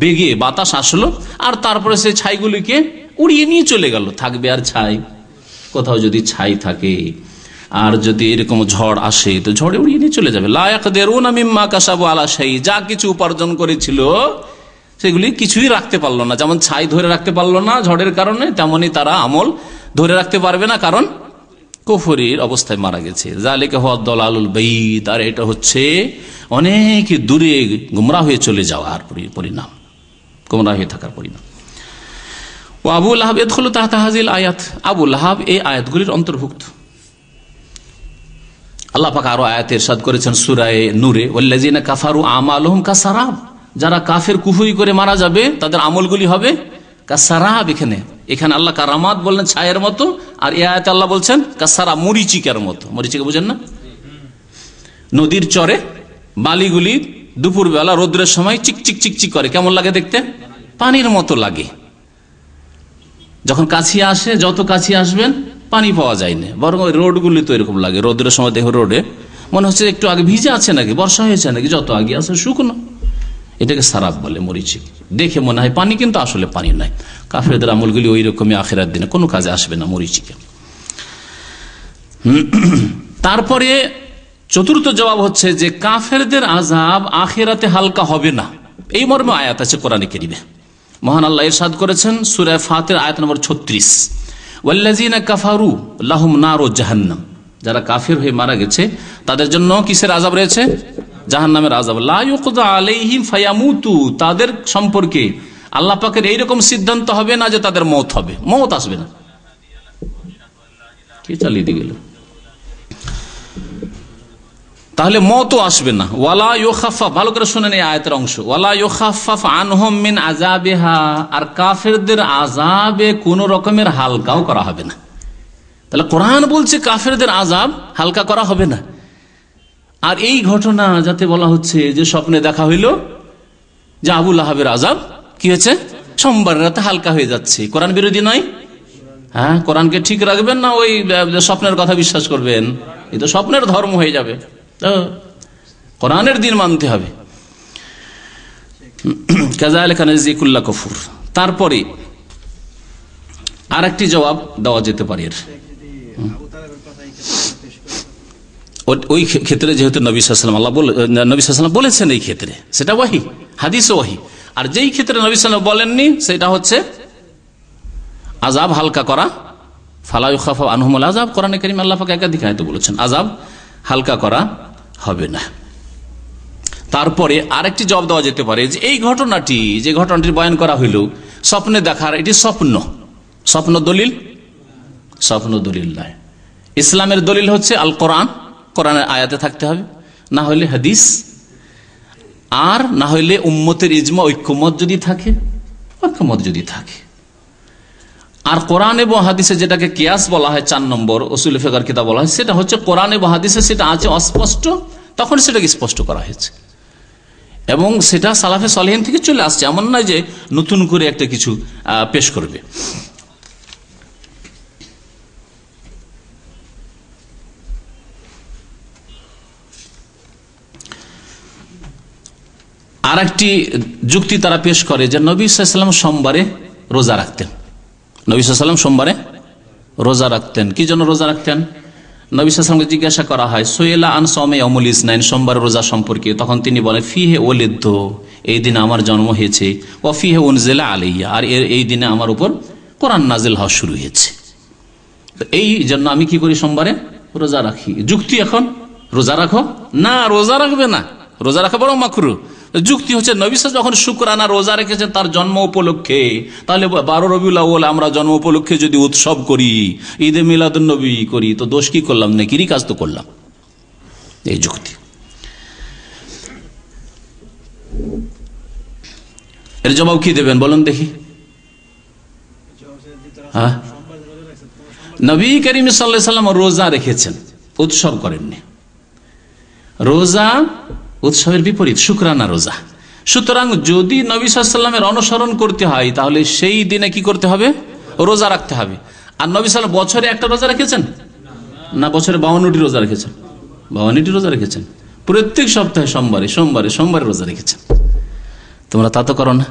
বেগে বাতাস আসলো আর তারপরে সে ছাইগুলিকে উড়িয়ে নিয়ে চলে গেল থাকবে আর ছাই কোথাও যদি ছাই থাকে আর যদি এরকম ঝড় আসে তো ঝড়ে উড়িয়ে নিয়ে চলে যাবে লায়াকদের মা কাসাবো আলাশাই যা কিছু উপার্জন করেছিল সেগুলি কিছুই রাখতে পারলো না যেমন ছাই ধরে রাখতে পারলো না ঝড়ের কারণে তেমনি তারা আমল ধরে রাখতে পারবে না কারণ কুফুরির অবস্থায় মারা গেছে জালেকে হওয়া দলালুল বৈদ আর এটা হচ্ছে অনেক দূরে গুমরা হয়ে চলে যাওয়ার পরিণাম গুমরা হয়ে থাকার পরিণাম ও আবুল আহাব এত হল তাহাজিল আয়াত আবুল আহাব এই আয়াতগুলির অন্তর্ভুক্ত আল্লাহ পাক আরো আয়াতের সাদ করেছেন সুরায় নূরে ওল্লাজিনা কাফারু আমালহম কাসারাব যারা কাফের কুফুরি করে মারা যাবে তাদের আমলগুলি হবে কাসারাব এখানে এখানে আল্লাহ কারামাত বললেন ছায়ের মতো আর এ আল্লাহ বলছেন কাসারা মরিচিকার মতো মরিচিকা বুঝেন না নদীর চরে বালিগুলি দুপুরবেলা রোদ্রের সময় চিকচিক চিকচিক করে কেমন লাগে দেখতে পানির মতো লাগে যখন কাছে আসে যত কাছে আসবেন পানি পাওয়া যায় না বরং ওই রোডগুলি তো এরকম লাগে রোদ্রের সময় দেখো রোডে মনে হচ্ছে একটু আগে ভিজে আছে নাকি বর্ষা হয়েছে নাকি যত আগে আসে শুকনো এটাকে সারাপ বলে মরিচিকে দেখে মনে হয় পানি কিন্তু আসলে পানি নাই কাফেরদের আমলগুলি ওই রকমই আখেরার দিনে কোনো কাজে আসবে না মরিচিকে তারপরে চতুর্থ জবাব হচ্ছে যে কাফেরদের আজাব আখেরাতে হালকা হবে না এই মর্মে আয়াত আছে কোরআনে কেরিবে মহান আল্লাহ ইরশাদ করেছেন সুরে ফাতের আয়াত নম্বর ছত্রিশ ওয়াল্লাজিনা কাফারু লাহুম নার ও জাহান্নাম যারা কাফের হয়ে মারা গেছে তাদের জন্য কিসের আজাব রয়েছে জাহান নামের আজাব তাদের সম্পর্কে আল্লাহ পাকের এইরকম সিদ্ধান্ত হবে না যে তাদের মত হবে মত আসবে না কি চালিয়ে দিয়ে গেল তাহলে মতও আসবে না ওয়ালা ইয়োখাফা ভালো করে শুনেন এই আয়তের অংশ ওয়ালা ইয়োখাফাফ আনহমিন আজাবে আজাবেহা আর কাফেরদের আজাবে কোন রকমের হালকাও করা হবে না তাহলে কোরআন বলছে কাফেরদের আজাব হালকা করা হবে না আর এই ঘটনা যাতে বলা হচ্ছে যে স্বপ্নে দেখা হইল যে আবুল আহাবের আজাব কি হয়েছে সোমবার রাতে হালকা হয়ে যাচ্ছে কোরআন বিরোধী নয় হ্যাঁ কোরআনকে ঠিক রাখবেন না ওই স্বপ্নের কথা বিশ্বাস করবেন এ তো স্বপ্নের ধর্ম হয়ে যাবে কোরআনের দিন মানতে হবে আল কফুর তারপরে আর একটি জবাব দেওয়া যেতে পারে এর ওই ক্ষেত্রে যেহেতু নবী সাল্লাম আল্লাহ নবী সাল্লাম বলেছেন এই ক্ষেত্রে সেটা ওয়াহি হাদিস ওয়াহি আর যেই ক্ষেত্রে নবী সাল্লাম বলেননি সেটা হচ্ছে আজাব হালকা করা ফালাই আনহমুল আজাব কোরআন করিম আল্লাহাকে একাধিক বলেছেন আজাব হালকা করা হবে না তারপরে আরেকটি জবাব দেওয়া যেতে পারে যে এই ঘটনাটি যে ঘটনাটির বয়ান করা হইল স্বপ্নে দেখার এটি স্বপ্ন স্বপ্ন দলিল স্বপ্ন দলিল নয় ইসলামের দলিল হচ্ছে আল কোরআন কোরআনের আয়াতে থাকতে হবে না হলে হাদিস আর না হইলে উম্মতের ইজমা ঐক্যমত যদি থাকে ঐক্যমত যদি থাকে আর কোরআন এবং হাদিসে যেটাকে কেয়াস বলা হয় চার নম্বর ওসুল ফেকার কিতাব বলা হয় সেটা হচ্ছে কোরআন এবং হাদিসে সেটা আছে অস্পষ্ট তখন সেটাকে স্পষ্ট করা হয়েছে এবং সেটা সালাফে সালেহিন থেকে চলে আসছে এমন নয় যে নতুন করে একটা কিছু পেশ করবে আর যুক্তি তারা পেশ করে যে নবী সাল্লাম সোমবারে রোজা রাখতেন নবী সাল্লাম সোমবারে রোজা রাখতেন কি জন্য রোজা রাখতেন নবী সাল্লামকে জিজ্ঞাসা করা হয় সোয়েলা আন সমে অমুল ইসনাইন সোমবার রোজা সম্পর্কে তখন তিনি বলেন ফিহে ওলেদ্দ এই দিনে আমার জন্ম হয়েছে ও ফিহে উনজেলা আলাইয়া আর এই দিনে আমার উপর কোরআন নাজিল হওয়া শুরু হয়েছে এই জন্য আমি কি করি সোমবারে রোজা রাখি যুক্তি এখন রোজা রাখো না রোজা রাখবে না রোজা রাখা বড় মাখরু যুক্তি হচ্ছে নবিসা যখন শুক্রানা রোজা রেখেছেন তার জন্ম উপলক্ষে তাহলে বারো রবিউল আমরা জন্ম উপলক্ষে যদি উৎসব করি ঈদে মিলাদুলনবী করি তো দোষ কি করলাম কিরি কাজ তো করলাম এই যুক্তি এর জবাব কি দেবেন বলুন দেখি হ্যাঁ? নবী করিম সাল্লাম রোজা রেখেছেন উৎসব করেননি রোজা উৎসবের বিপরীত শুক্রানা রোজা সুতরাং যদি নবী সাল্লামের অনুসরণ করতে হয় তাহলে সেই দিনে কি করতে হবে রোজা রাখতে হবে আর নবী সাল বছরে একটা রোজা রেখেছেন না বছরে বাউন্নটি রোজা রেখেছেন বাউন্নটি রোজা রেখেছেন প্রত্যেক সপ্তাহে সোমবারে সোমবারে সোমবারে রোজা রেখেছেন তোমরা তা তো করো না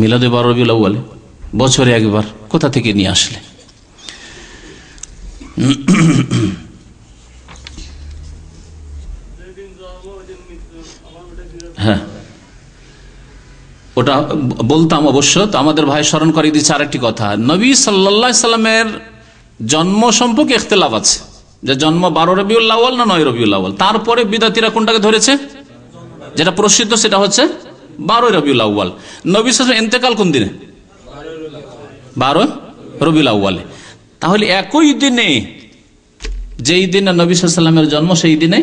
মিলাদে বারবিল বলে বছরে একবার কোথা থেকে নিয়ে আসলে হ্যাঁ ওটা বলতাম অবশ্য তো আমাদের ভাই স্মরণ করিয়ে দিচ্ছে আরেকটি কথা নবী সাল্লা সাল্লামের জন্ম সম্পর্কে এখতেলাভ আছে যে জন্ম বারো রবিউল্লাহ না নয় রবিউল্লাহ তারপরে বিদাতিরা কোনটাকে ধরেছে যেটা প্রসিদ্ধ সেটা হচ্ছে বারো রবি আউ্বাল নবী সাল এতেকাল কোন দিনে বারো রবি আউ্বালে তাহলে একই দিনে যেই দিনে নবী সাল্লামের জন্ম সেই দিনে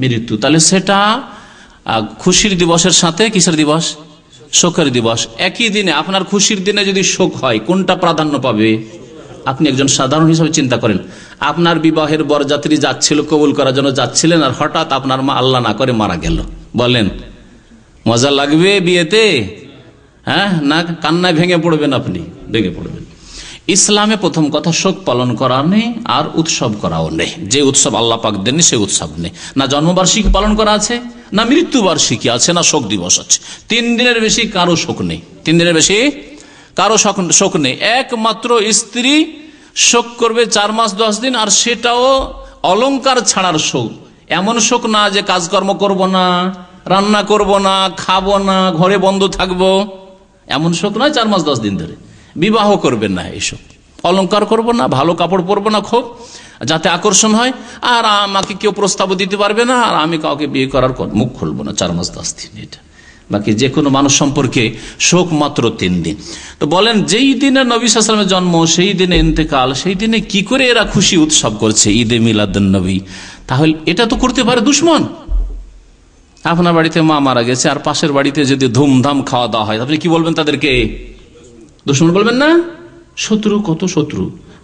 মৃত্যু তাহলে সেটা খুশির দিবসের সাথে কিসের দিবস শোকের দিবস একই দিনে আপনার খুশির দিনে যদি শোক হয় কোনটা প্রাধান্য পাবে আপনি একজন সাধারণ হিসাবে চিন্তা করেন আপনার বিবাহের বরযাত্রী যাচ্ছিল কবুল করার জন্য যাচ্ছিলেন আর হঠাৎ আপনার মা আল্লাহ না করে মারা গেল বলেন মজা লাগবে বিয়েতে হ্যাঁ না কান্নায় ভেঙে পড়বেন আপনি ভেঙে পড়বেন ইসলামে প্রথম কথা শোক পালন করা নেই আর উৎসব করাও নেই যে উৎসব আল্লাহ পাক দেননি সে উৎসব নেই না জন্মবার্ষিকী পালন করা আছে না মৃত্যুবার্ষিকী আছে না শোক দিবস আছে তিন দিনের বেশি কারো শোক নেই তিন দিনের বেশি কারো শোক নেই একমাত্র স্ত্রী শোক করবে চার মাস দশ দিন আর সেটাও অলঙ্কার ছাড়ার শোক এমন শোক না যে কাজকর্ম করব না রান্না করব না খাবো না ঘরে বন্ধ থাকবো এমন শোক নয় চার মাস দশ দিন ধরে বিবাহ করবেন না এইসব অলঙ্কার করব না ভালো কাপড় পরবো না খুব যাতে আকর্ষণ হয় আর আমাকে কেউ প্রস্তাব দিতে পারবে না আর আমি কাউকে বিয়ে করার মুখ খুলবো না চার মাস দশ দিন এটা বাকি যে কোনো মানুষ সম্পর্কে শোক মাত্র তিন দিন তো বলেন যেই দিনে নবী সালামের জন্ম সেই দিনে ইন্তেকাল সেই দিনে কি করে এরা খুশি উৎসব করছে ঈদে মিলাদুল নবী তাহলে এটা তো করতে পারে দুশ্মন আপনার বাড়িতে মা মারা গেছে আর পাশের বাড়িতে যদি ধুমধাম খাওয়া দাওয়া হয় আপনি কি বলবেন তাদেরকে দুশ্মন বলবেন না শত্রু কত শত্রু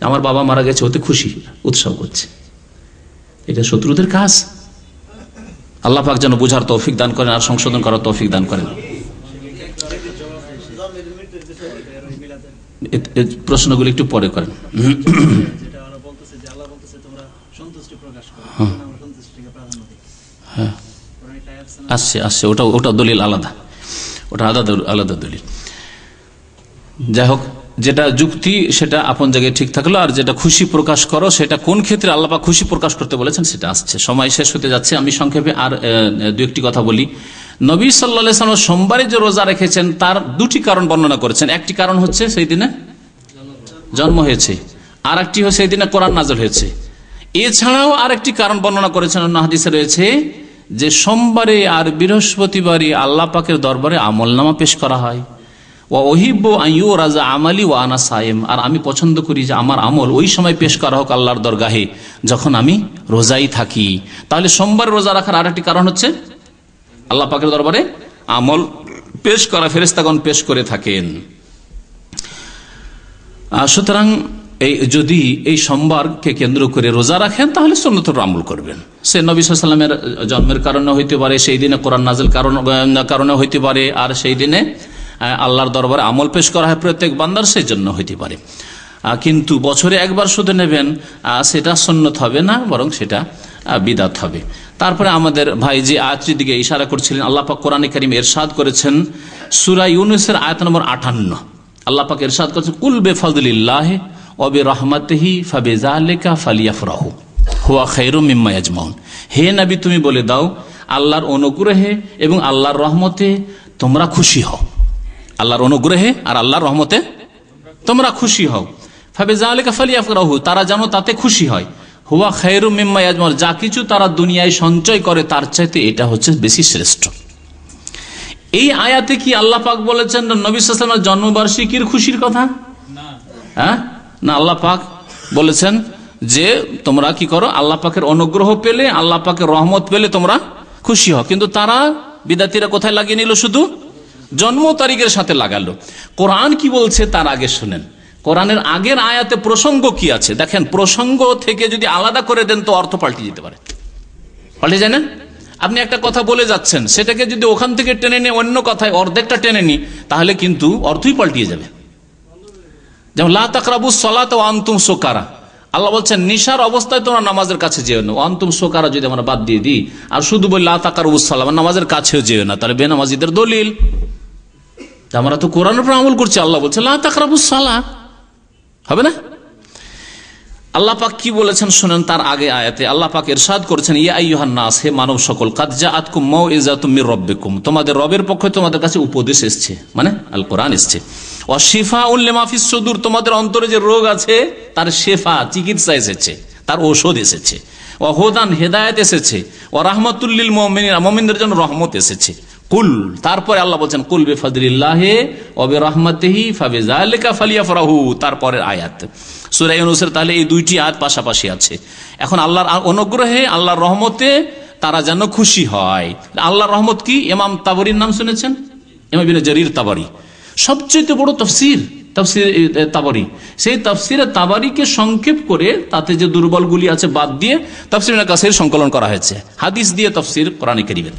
আমার বাবা মারা গেছে ওতে খুশি উৎসব করছে এটা শত্রুদের কাজ আল্লাহাক যেন বুঝার তৌফিক দান করেন আর সংশোধন করার তৌফিক দান করেন প্রশ্নগুলি একটু পরে করেন হ্যাঁ। আসছে আসছে ওটা ওটা দলিল আলাদা ওটা আলাদা আলাদা দলিল যাই হোক যেটা যুক্তি সেটা আপন জায়গায় ঠিক থাকলো আর যেটা খুশি প্রকাশ করো সেটা কোন ক্ষেত্রে আল্লাপা খুশি প্রকাশ করতে বলেছেন সেটা আসছে সময় শেষ হতে যাচ্ছে আমি সংক্ষেপে আর দু একটি কথা বলি নবী সাল্লা সোমবারে যে রোজা রেখেছেন তার দুটি কারণ বর্ণনা করেছেন একটি কারণ হচ্ছে সেই দিনে জন্ম হয়েছে আর একটি হচ্ছে সেই দিনে কোরআন নাজল হয়েছে এছাড়াও আরেকটি কারণ বর্ণনা করেছেন অন্য হাদিসে রয়েছে যে সোমবারে আর বৃহস্পতিবারই আল্লাপাকের দরবারে আমল নামা পেশ করা হয় ওয়া ওহিব্য রাজা আমালি ওয়া সায়েম আর আমি পছন্দ করি যে আমার আমল ওই সময় পেশ করা হোক আল্লাহর দরগাহে যখন আমি রোজাই থাকি তাহলে সোমবার রোজা রাখার আরেকটি কারণ হচ্ছে আল্লাহ পাকের দরবারে আমল পেশ করা ফেরেস্তাগণ পেশ করে থাকেন সুতরাং এই যদি এই সোমবারকে কেন্দ্র করে রোজা রাখেন তাহলে সন্ন্যতর আমল করবেন সে নবী সাল্লামের জন্মের কারণে হইতে পারে সেই দিনে কোরআন নাজের কারণ কারণে হইতে পারে আর সেই দিনে আল্লাহর দরবারে আমল পেশ করা হয় প্রত্যেক বান্দার সেই জন্য হইতে পারে কিন্তু বছরে একবার শুধু নেবেন সেটা সন্ন্যত হবে না বরং সেটা বিদাত হবে তারপরে আমাদের ভাই যে আয়াতটির দিকে ইশারা করছিলেন আল্লাপাক কোরআনে করিম এরশাদ করেছেন সুরা ইউনুসের আয়াত নম্বর আটান্ন আল্লাপাক এরশাদ করেছেন কুল বে ফজলিল্লাহ অবে রহমাতেহি ফাবেজা আলেকা ফালিয়াফ রাহু হুয়া খৈরু মিম্মায়াজমাউন হে নাবি তুমি বলে দাও আল্লাহর অনুগ্রহে এবং আল্লাহর রহমতে তোমরা খুশি হও আল্লাহর অনুগ্রহে আর আল্লাহর রহমতে তোমরা খুশি হও ফাবেজা আলী কাফালিয়াফরাহু তারা যেন তাতে খুশি হয় হুয়া খায়রু মিম্মা ইয়াজমর যা কিছু তারা দুনিয়ায় সঞ্চয় করে তার চাইতে এটা হচ্ছে বেশি শ্রেষ্ঠ এই আয়াতে কি আল্লাহ পাক বলেছেন নবীলামের জন্মবার্ষিকীর খুশির কথা হ্যাঁ না আল্লাহ পাক বলেছেন যে তোমরা কি করো আল্লাহ পাকের অনুগ্রহ পেলে আল্লাহ পাকের রহমত পেলে তোমরা খুশি হও কিন্তু তারা বিদ্যার্থীরা কোথায় লাগিয়ে নিল শুধু জন্ম তারিখের সাথে লাগালো কোরআন কি বলছে তার আগে শুনেন কোরআনের আগের আয়াতে প্রসঙ্গ কি আছে দেখেন প্রসঙ্গ থেকে যদি আলাদা করে দেন তো অর্থ পাল্টে যেতে পারে পাল্টে যায় না আপনি একটা কথা বলে যাচ্ছেন সেটাকে যদি ওখান থেকে টেনে নিয়ে অন্য কথায় অর্ধেকটা টেনে নি তাহলে কিন্তু অর্থই পাল্টিয়ে যাবে যেমন লাকরাবু সলাত ও আন্তুম সোকারা আল্লাহ বলছেন নিশার অবস্থায় তোমরা নামাজের কাছে যেও না অন্তুম সোকারা যদি আমরা বাদ দিয়ে দিই আর শুধু বলি লাকরাবু সালাম নামাজের কাছেও যেও না তাহলে বেনামাজিদের দলিল তা আমরা তো কোরআন উপর আমল করছি আল্লাহ বলছে সালা হবে না আল্লাহ পাক কি বলেছেন শোনেন তার আগে আয়াতে আল্লাহ পাক ইরশাদ করেছেন ইয়া নাস হে মানব সকল আতকুম তোমাদের রবের পক্ষে তোমাদের কাছে উপদেশ এসছে মানে আল কোরআন এসছে অশিফা উল্লেমাফিস সদুর তোমাদের অন্তরে যে রোগ আছে তার শেফা চিকিৎসা এসেছে তার ঔষধ এসেছে হোদান হেদায়ত এসেছে ও রাহমতুল্লিল মমিনের মমিনদের জন্য রহমত এসেছে কুল তারপরে আল্লাহ বলছেন কুল বে ফজলিল্লাহে অবে রহমতেহি ফাবেজালেকা ফালিয়া ফরাহু তারপরের আয়াত সুরাই অনুসের তাহলে এই দুইটি আয়াত পাশাপাশি আছে এখন আল্লাহর অনুগ্রহে আল্লাহর রহমতে তারা যেন খুশি হয় আল্লাহর রহমত কি এমাম তাবরির নাম শুনেছেন এমাম জরির তাবারি সবচেয়ে বড় তফসির তফসির তাবারি সেই তফসিরে তাবারিকে সংক্ষেপ করে তাতে যে দুর্বলগুলি আছে বাদ দিয়ে তফসির কাছে সংকলন করা হয়েছে হাদিস দিয়ে তফসির কোরআনে কেরিবেন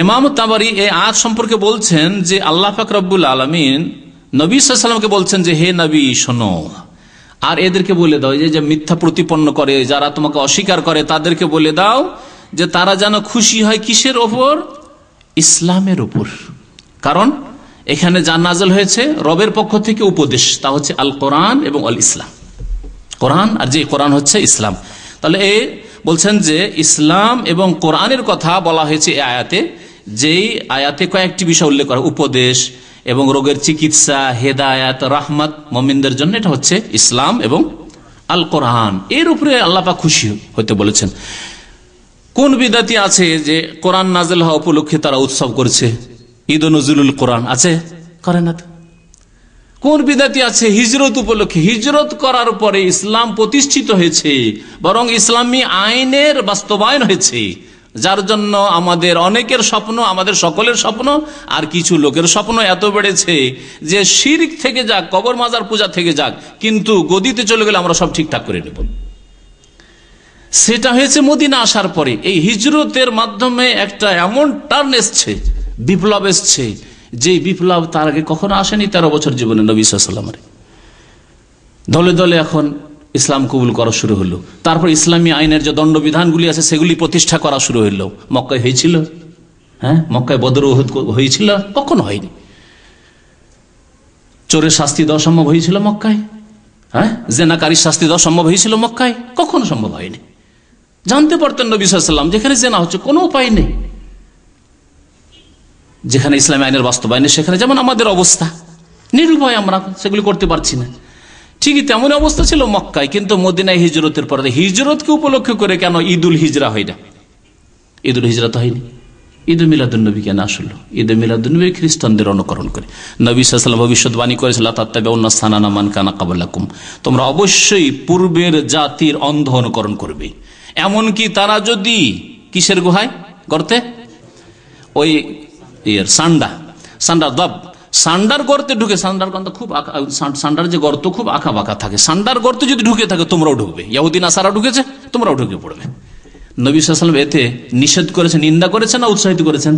এমাম তাবারি এই আজ সম্পর্কে বলছেন যে আল্লাহ পাক রব্বুল আলমিন নবী সাল্লামকে বলছেন যে হে নবী শোনো আর এদেরকে বলে দাও যে মিথ্যা প্রতিপন্ন করে যারা তোমাকে অস্বীকার করে তাদেরকে বলে দাও যে তারা যেন খুশি হয় কিসের ওপর ইসলামের উপর কারণ এখানে যা নাজল হয়েছে রবের পক্ষ থেকে উপদেশ তা হচ্ছে আল কোরআন এবং আল ইসলাম কোরআন আর যে কোরআন হচ্ছে ইসলাম তাহলে এ বলছেন যে ইসলাম এবং কোরআনের কথা বলা হয়েছে আয়াতে যেই আয়াতে কয়েকটি বিষয় উল্লেখ করা উপদেশ এবং রোগের চিকিৎসা হেদায়াত রাহমাত মমিনদের জন্য এটা হচ্ছে ইসলাম এবং আল কোরআন এর উপরে আল্লাপা খুশি হতে বলেছেন কোন বিদাতি আছে যে কোরআন নাজেল হওয়া উপলক্ষে তারা উৎসব করছে ঈদ নজরুল কোরআন আছে করে না কোন বিদাতি আছে হিজরত উপলক্ষে হিজরত করার পরে ইসলাম প্রতিষ্ঠিত হয়েছে বরং ইসলামী আইনের বাস্তবায়ন হয়েছে যার জন্য আমাদের অনেকের স্বপ্ন আমাদের সকলের স্বপ্ন আর কিছু লোকের স্বপ্ন এত বেড়েছে যে শিরিক থেকে যাক কবর মাজার পূজা থেকে যাক কিন্তু গদিতে চলে গেলে আমরা সব ঠিকঠাক করে নেব সেটা হয়েছে মদিনা আসার পরে এই হিজরতের মাধ্যমে একটা এমন টার্ন এসছে বিপ্লব এসছে যে বিপ্লব তার আগে কখনো আসেনি তেরো বছর জীবনে নবী সাল্লামের দলে দলে এখন ইসলাম কবুল করা শুরু হলো তারপর ইসলামী আইনের যে দণ্ডবিধানগুলি আছে সেগুলি প্রতিষ্ঠা করা শুরু হইল মক্কায় হয়েছিল হ্যাঁ মক্কায় বদর হয়েছিল কখনো হয়নি চোরের শাস্তি দেওয়া সম্ভব হয়েছিল মক্কায় হ্যাঁ জেনাকারীর শাস্তি দেওয়া সম্ভব হয়েছিল মক্কায় কখনো সম্ভব হয়নি জানতে পারতেন না বিশ্বাসাল্লাম যেখানে জেনা হচ্ছে কোনো উপায় নেই যেখানে ইসলামী আইনের বাস্তবায়নে সেখানে যেমন আমাদের অবস্থা নিরুপায় আমরা সেগুলি করতে পারছি না ঠিকই তেমন অবস্থা ছিল মক্কায় কিন্তু মদিনায় হিজরতের পরে হিজরতকে উপলক্ষ করে কেন ঈদুল হিজরা হয় না ঈদুল হিজরা তো হয়নি ঈদ মিলাদুলনবী কেন আসলো ঈদ মিলাদুলনবী খ্রিস্টানদের অনুকরণ করে নবী সাল্লাম ভবিষ্যৎবাণী করেছিল তোমরা অবশ্যই পূর্বের জাতির অন্ধ অনুকরণ করবে এমনকি তারা যদি কিসের গুহায় করতে ওই সান্ডা সান্ডা দব সান্ডার গর্তে ঢুকে সান্ডার গর্ত খুব সান্ডার যে গর্ত খুব আঁকা বাঁকা থাকে সান্ডার গর্তে যদি ঢুকে থাকে তোমরাও ঢুকবে ইয়াহুদ্দিন আসারা ঢুকেছে তোমরাও ঢুকে পড়বে নবী সাল্লাম এতে নিষেধ করেছেন নিন্দা করেছেন না উৎসাহিত করেছেন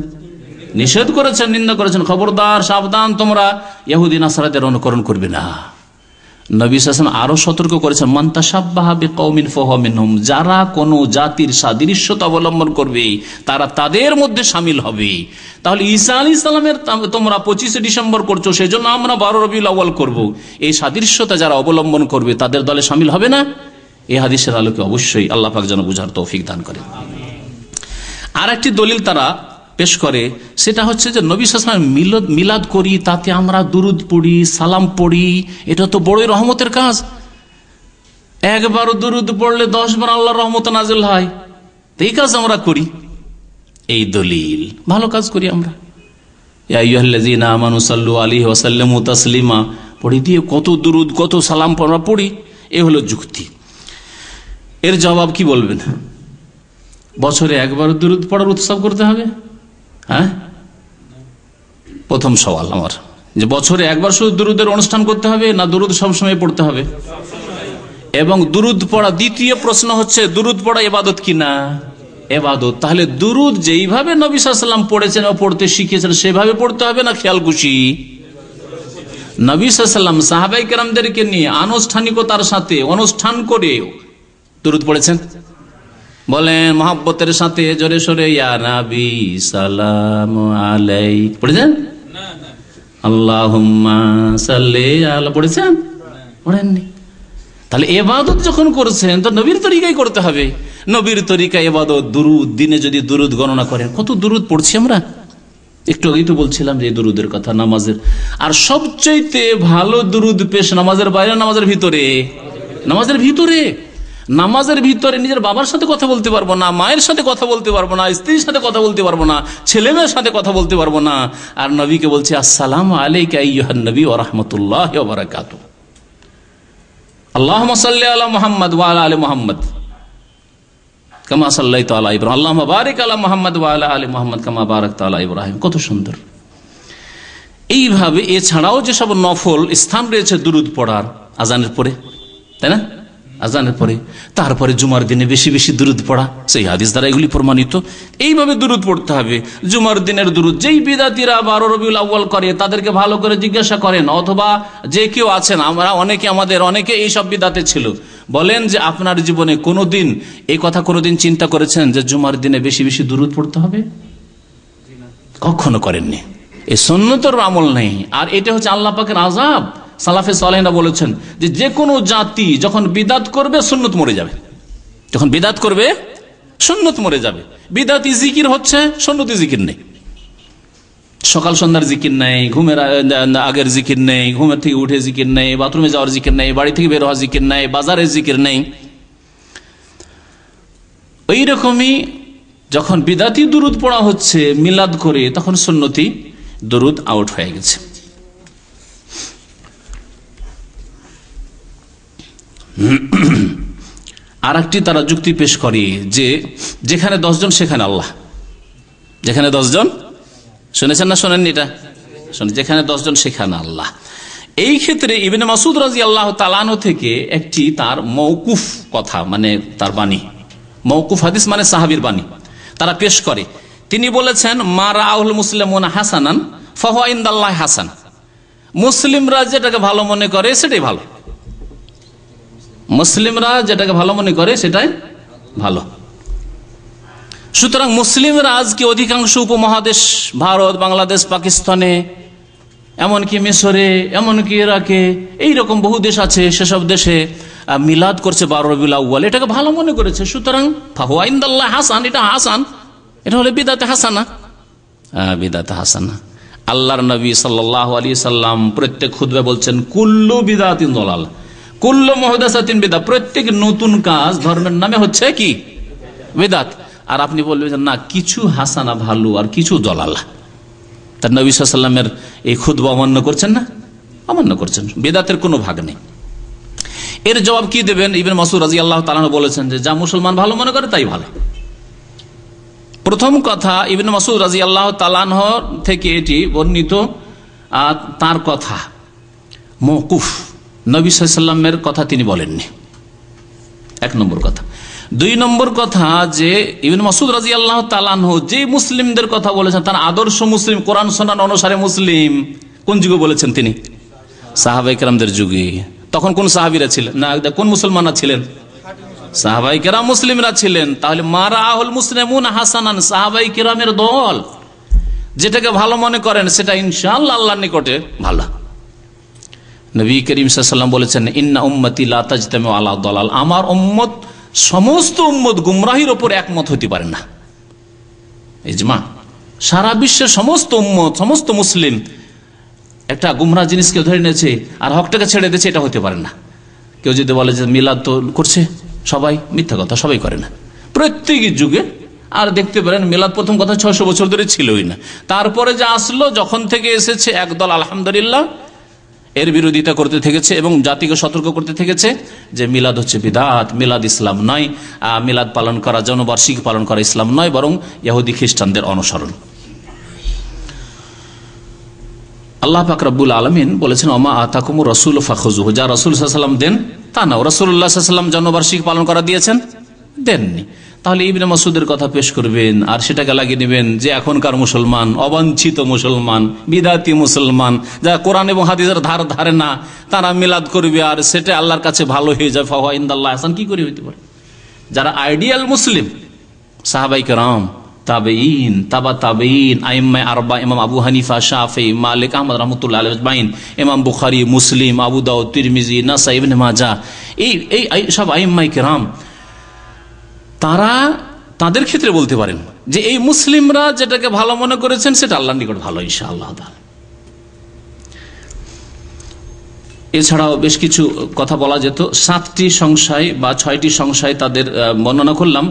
নিষেধ করেছেন নিন্দা করেছেন খবরদার সাবধান তোমরা ইয়াহুদ্দিন আসারাদের অনুকরণ করবে না নবী সাসম আরো সতর্ক করেছেন মান্তাসাবাহাবে কৌমিন ফহমিনহম যারা কোন জাতির সাদৃশ্যতা অবলম্বন করবে তারা তাদের মধ্যে সামিল হবে তাহলে ঈসা আলী ইসলামের তোমরা পঁচিশে ডিসেম্বর করছো সেজন্য আমরা বারো রবিউল অবল করব। এই সাদৃশ্যতা যারা অবলম্বন করবে তাদের দলে সামিল হবে না এ হাদিসের আলোকে অবশ্যই আল্লাহ পাক যেন বুঝার তৌফিক দান করেন আর একটি দলিল তারা পেশ করে সেটা হচ্ছে যে নবী সালাম মিলদ মিলাদ করি তাতে আমরা দুরুদ পড়ি সালাম পড়ি এটা তো বড়ই রহমতের কাজ একবার দুরুদ পড়লে দশ বার আল্লাহ রহমত নাজেল হয় এই কাজ আমরা করি এই দলিল ভালো কাজ করি আমরা আমানুসাল্লু তাসলিমা পড়ি দিয়ে কত দুরুদ কত সালাম পড়ি এ হলো যুক্তি এর জবাব বলবেন বছরে একবার দুরুদ পড়ার উৎসব করতে হবে হ্যাঁ প্রথম সওয়াল আমার যে বছরে একবার শুধু দুরুদের অনুষ্ঠান করতে হবে না দুরুদ সবসময় পড়তে হবে এবং দুরুদ পড়া দ্বিতীয় প্রশ্ন হচ্ছে দুরুদ পড়া এবাদত কিনা এবাদত তাহলে দুরুদ যেইভাবে নবী পড়েছেন বা পড়তে শিখিয়েছেন সেভাবে পড়তে হবে না খেয়াল খুশি নবী সাহাবাই কেরামদেরকে নিয়ে আনুষ্ঠানিকতার সাথে অনুষ্ঠান করে দুরুদ পড়েছেন বলেন মহাব্বতের সাথে জোরে সোরে ইয়ানাবি সালাম আলাই পড়েছেন আল্লাহুম্মা সাল্লি আলা পড়েছেন পড়েননি তাহলে এবাদত যখন করছেন তো নবীর তরিকাই করতে হবে নবীর তরিকা এবাদত দুরুদ দিনে যদি দুরুদ গণনা করেন কত দুরুদ পড়ছি আমরা একটু আগেই তো বলছিলাম যে দুরুদের কথা নামাজের আর সবচাইতে ভালো দুরুদ পেশ নামাজের বাইরে নামাজের ভিতরে নামাজের ভিতরে নামাজের ভিতরে নিজের বাবার সাথে কথা বলতে পারবো না মায়ের সাথে কথা বলতে পারবো না স্ত্রীর সাথে কথা বলতে পারবো না ছেলে মেয়ের সাথে কথা বলতে পারবো না আর নবীকে বলছে আসসালাম আলাইকাইহান নবী আল্লাহ আলা মোহাম্মদ ওয়ালা আলী মোহাম্মদ আল্লাহ আলা মোহাম্মদ ওয়ালা মোহাম্মদ কত সুন্দর এইভাবে এছাড়াও যেসব নফল স্থান রয়েছে দুরুদ পড়ার আজানের পরে তাই না আজানের পরে তারপরে জুমার দিনে বেশি বেশি দূরত পড়া সেই হাদিস দ্বারা এগুলি প্রমাণিত এইভাবে দূরত পড়তে হবে জুমার দিনের দূরত যেই বিদাতিরা বারো রবিউল আউ্বাল করে তাদেরকে ভালো করে জিজ্ঞাসা করেন অথবা যে কেউ আছেন আমরা অনেকে আমাদের অনেকে এই সব বিদাতে ছিল বলেন যে আপনার জীবনে কোনো দিন এই কথা কোনোদিন চিন্তা করেছেন যে জুমার দিনে বেশি বেশি দূরত পড়তে হবে কখনো করেননি এ সন্ন্যতর আমল নেই আর এটা হচ্ছে আল্লাহ পাকের আজাব সালাফে সালেহরা বলেছেন যে যে কোনো জাতি যখন বিদাত করবে সুন্নত মরে যাবে যখন বিদাত করবে সুন্নত মরে যাবে বিদাত জিকির হচ্ছে সুন্নত জিকির নেই সকাল সন্ধ্যার জিকির নেই ঘুমের আগের জিকির নেই ঘুমের থেকে উঠে জিকির নেই বাথরুমে যাওয়ার জিকির নেই বাড়ি থেকে বের হওয়ার জিকির নেই বাজারের জিকির নেই ওই রকমই যখন বিদাতি দুরুদ পড়া হচ্ছে মিলাদ করে তখন সুন্নতি দুরুদ আউট হয়ে গেছে (clears throat) আর একটি তারা যুক্তি পেশ করে যে যেখানে দশজন সেখানে আল্লাহ যেখানে দশজন শুনেছেন না শোনেননি এটা যেখানে দশজন সেখানে আল্লাহ এই ক্ষেত্রে ইবেন মাসুদ রাজি আল্লাহ তালানো থেকে একটি তার মৌকুফ কথা মানে তার বাণী মৌকুফ হাদিস মানে সাহাবির বাণী তারা পেশ করে তিনি বলেছেন মা রাহুল মুসলিম হাসানান ফহ ইন্দাল্লাহ হাসান মুসলিমরা যেটাকে ভালো মনে করে সেটাই ভালো মুসলিমরা যেটাকে ভালো মনে করে সেটাই ভালো সুতরাং মুসলিমরা আজকে অধিকাংশ উপমহাদেশ ভারত বাংলাদেশ পাকিস্তানে এমনকি মিশরে এমনকি ইরাকে এইরকম বহু দেশ আছে সেসব দেশে মিলাদ করছে বারো রবি এটাকে ভালো মনে করেছে সুতরাং ফাহুয়াইন্দাল্লাহ হাসান এটা হাসান এটা হলে বিদাতে হাসানা বিদাতে হাসানা আল্লাহর নবী সাল্লাহ আলী সাল্লাম প্রত্যেক খুদ্ বলছেন কুল্লু বিদাত দলাল কুল্ল মহদাসাতিন বেদা প্রত্যেক নতুন কাজ ধর্মের নামে হচ্ছে কি বেদাত আর আপনি বলবেন যে না কিছু হাসানা ভালো আর কিছু দলালা তার নবী সাল্লামের এই খুদ্ অমান্য করছেন না অমান্য করছেন বেদাতের কোনো ভাগ নেই এর জবাব কি দেবেন ইবেন মাসুর রাজি আল্লাহ তালাহ বলেছেন যে যা মুসলমান ভালো মনে করে তাই ভালো প্রথম কথা ইবিন মাসুদ রাজি আল্লাহ তালানহ থেকে এটি বর্ণিত তার কথা মকুফ নবী কথা তিনি বলেননি এক নম্বর কথা দুই নম্বর কথা যে ইভেন মাসুদ রাজি আল্লাহ তালানহ যে মুসলিমদের কথা বলেছেন তার আদর্শ মুসলিম কোরআন সোনান অনুসারে মুসলিম কোন যুগে বলেছেন তিনি সাহাবাইকেরামদের যুগে তখন কোন সাহাবিরা ছিলেন না কোন মুসলমানরা ছিলেন সাহাবাই কেরাম মুসলিমরা ছিলেন তাহলে মারাহুল আহুল মুসলিমুন হাসানান সাহাবাই কেরামের দল যেটাকে ভালো মনে করেন সেটা ইনশাল্লাহ আল্লাহর নিকটে ভালো নবী করিম সাল্লাম বলেছেন ইন্না উম্মতি লাতাজতামে আল্লাহ দলাল আমার উম্মত সমস্ত উম্মত গুমরাহির ওপর একমত হতে পারে না ইজমা সারা বিশ্বের সমস্ত উম্মত সমস্ত মুসলিম একটা গুমরা জিনিসকে ধরে নিয়েছে আর হকটাকে ছেড়ে দিয়েছে এটা হতে পারে না কেউ যদি বলে যে মিলাদ তো করছে সবাই মিথ্যা কথা সবাই করে না প্রত্যেক যুগে আর দেখতে পারেন মিলাদ প্রথম কথা ছয়শো বছর ধরে ছিলই না তারপরে যা আসলো যখন থেকে এসেছে একদল আলহামদুলিল্লাহ এর বিরোধিতা করতে থেকেছে এবং জাতিকে সতর্ক করতে থেকেছে যে মিলাদ হচ্ছে বিদাত মিলাদ ইসলাম নয় মিলাদ পালন করা জনবার্ষিকী পালন করা ইসলাম নয় বরং ইহুদি খ্রিস্টানদের অনুসরণ আল্লাহ পাক রব্বুল আলমিন বলেছেন অমা আতাকুম রসুল ফাখজু যা রসুল সাল্লাম দেন তা না রসুল্লাহ সাল্লাম জন্মবার্ষিকী পালন করা দিয়েছেন দেননি তাহলে ইবনে মাসুদের কথা পেশ করবেন আর সেটাকে লাগিয়ে নেবেন যে এখনকার মুসলমান অবাঞ্ছিত মুসলমান বিদাতি মুসলমান যারা কোরআন এবং হাদিজার ধার ধারে না তারা মিলাদ করবে আর সেটা আল্লাহর কাছে ভালো হয়ে যায় ফাওয়া ইন্দাল্লাহ হাসান কি করে হইতে পারে যারা আইডিয়াল মুসলিম সাহাবাইকে রাম তাবেইন তাবা আইম্মাই ইমাম আবু হানিফা ইমাম বুখারি মুসলিম আবু দাউদ তিরমিজি নাসা ইবনে মাজা এই এই সব আইম্মাই কেরাম তারা তাদের ক্ষেত্রে বলতে পারেন যে এই মুসলিমরা যেটাকে ভালো মনে করেছেন সেটা আল্লাহ নিকট ভালো ইনশা আল্লাহ এছাড়াও বেশ কিছু কথা বলা যেত সাতটি সংশয় বা ছয়টি সংশয় তাদের বর্ণনা করলাম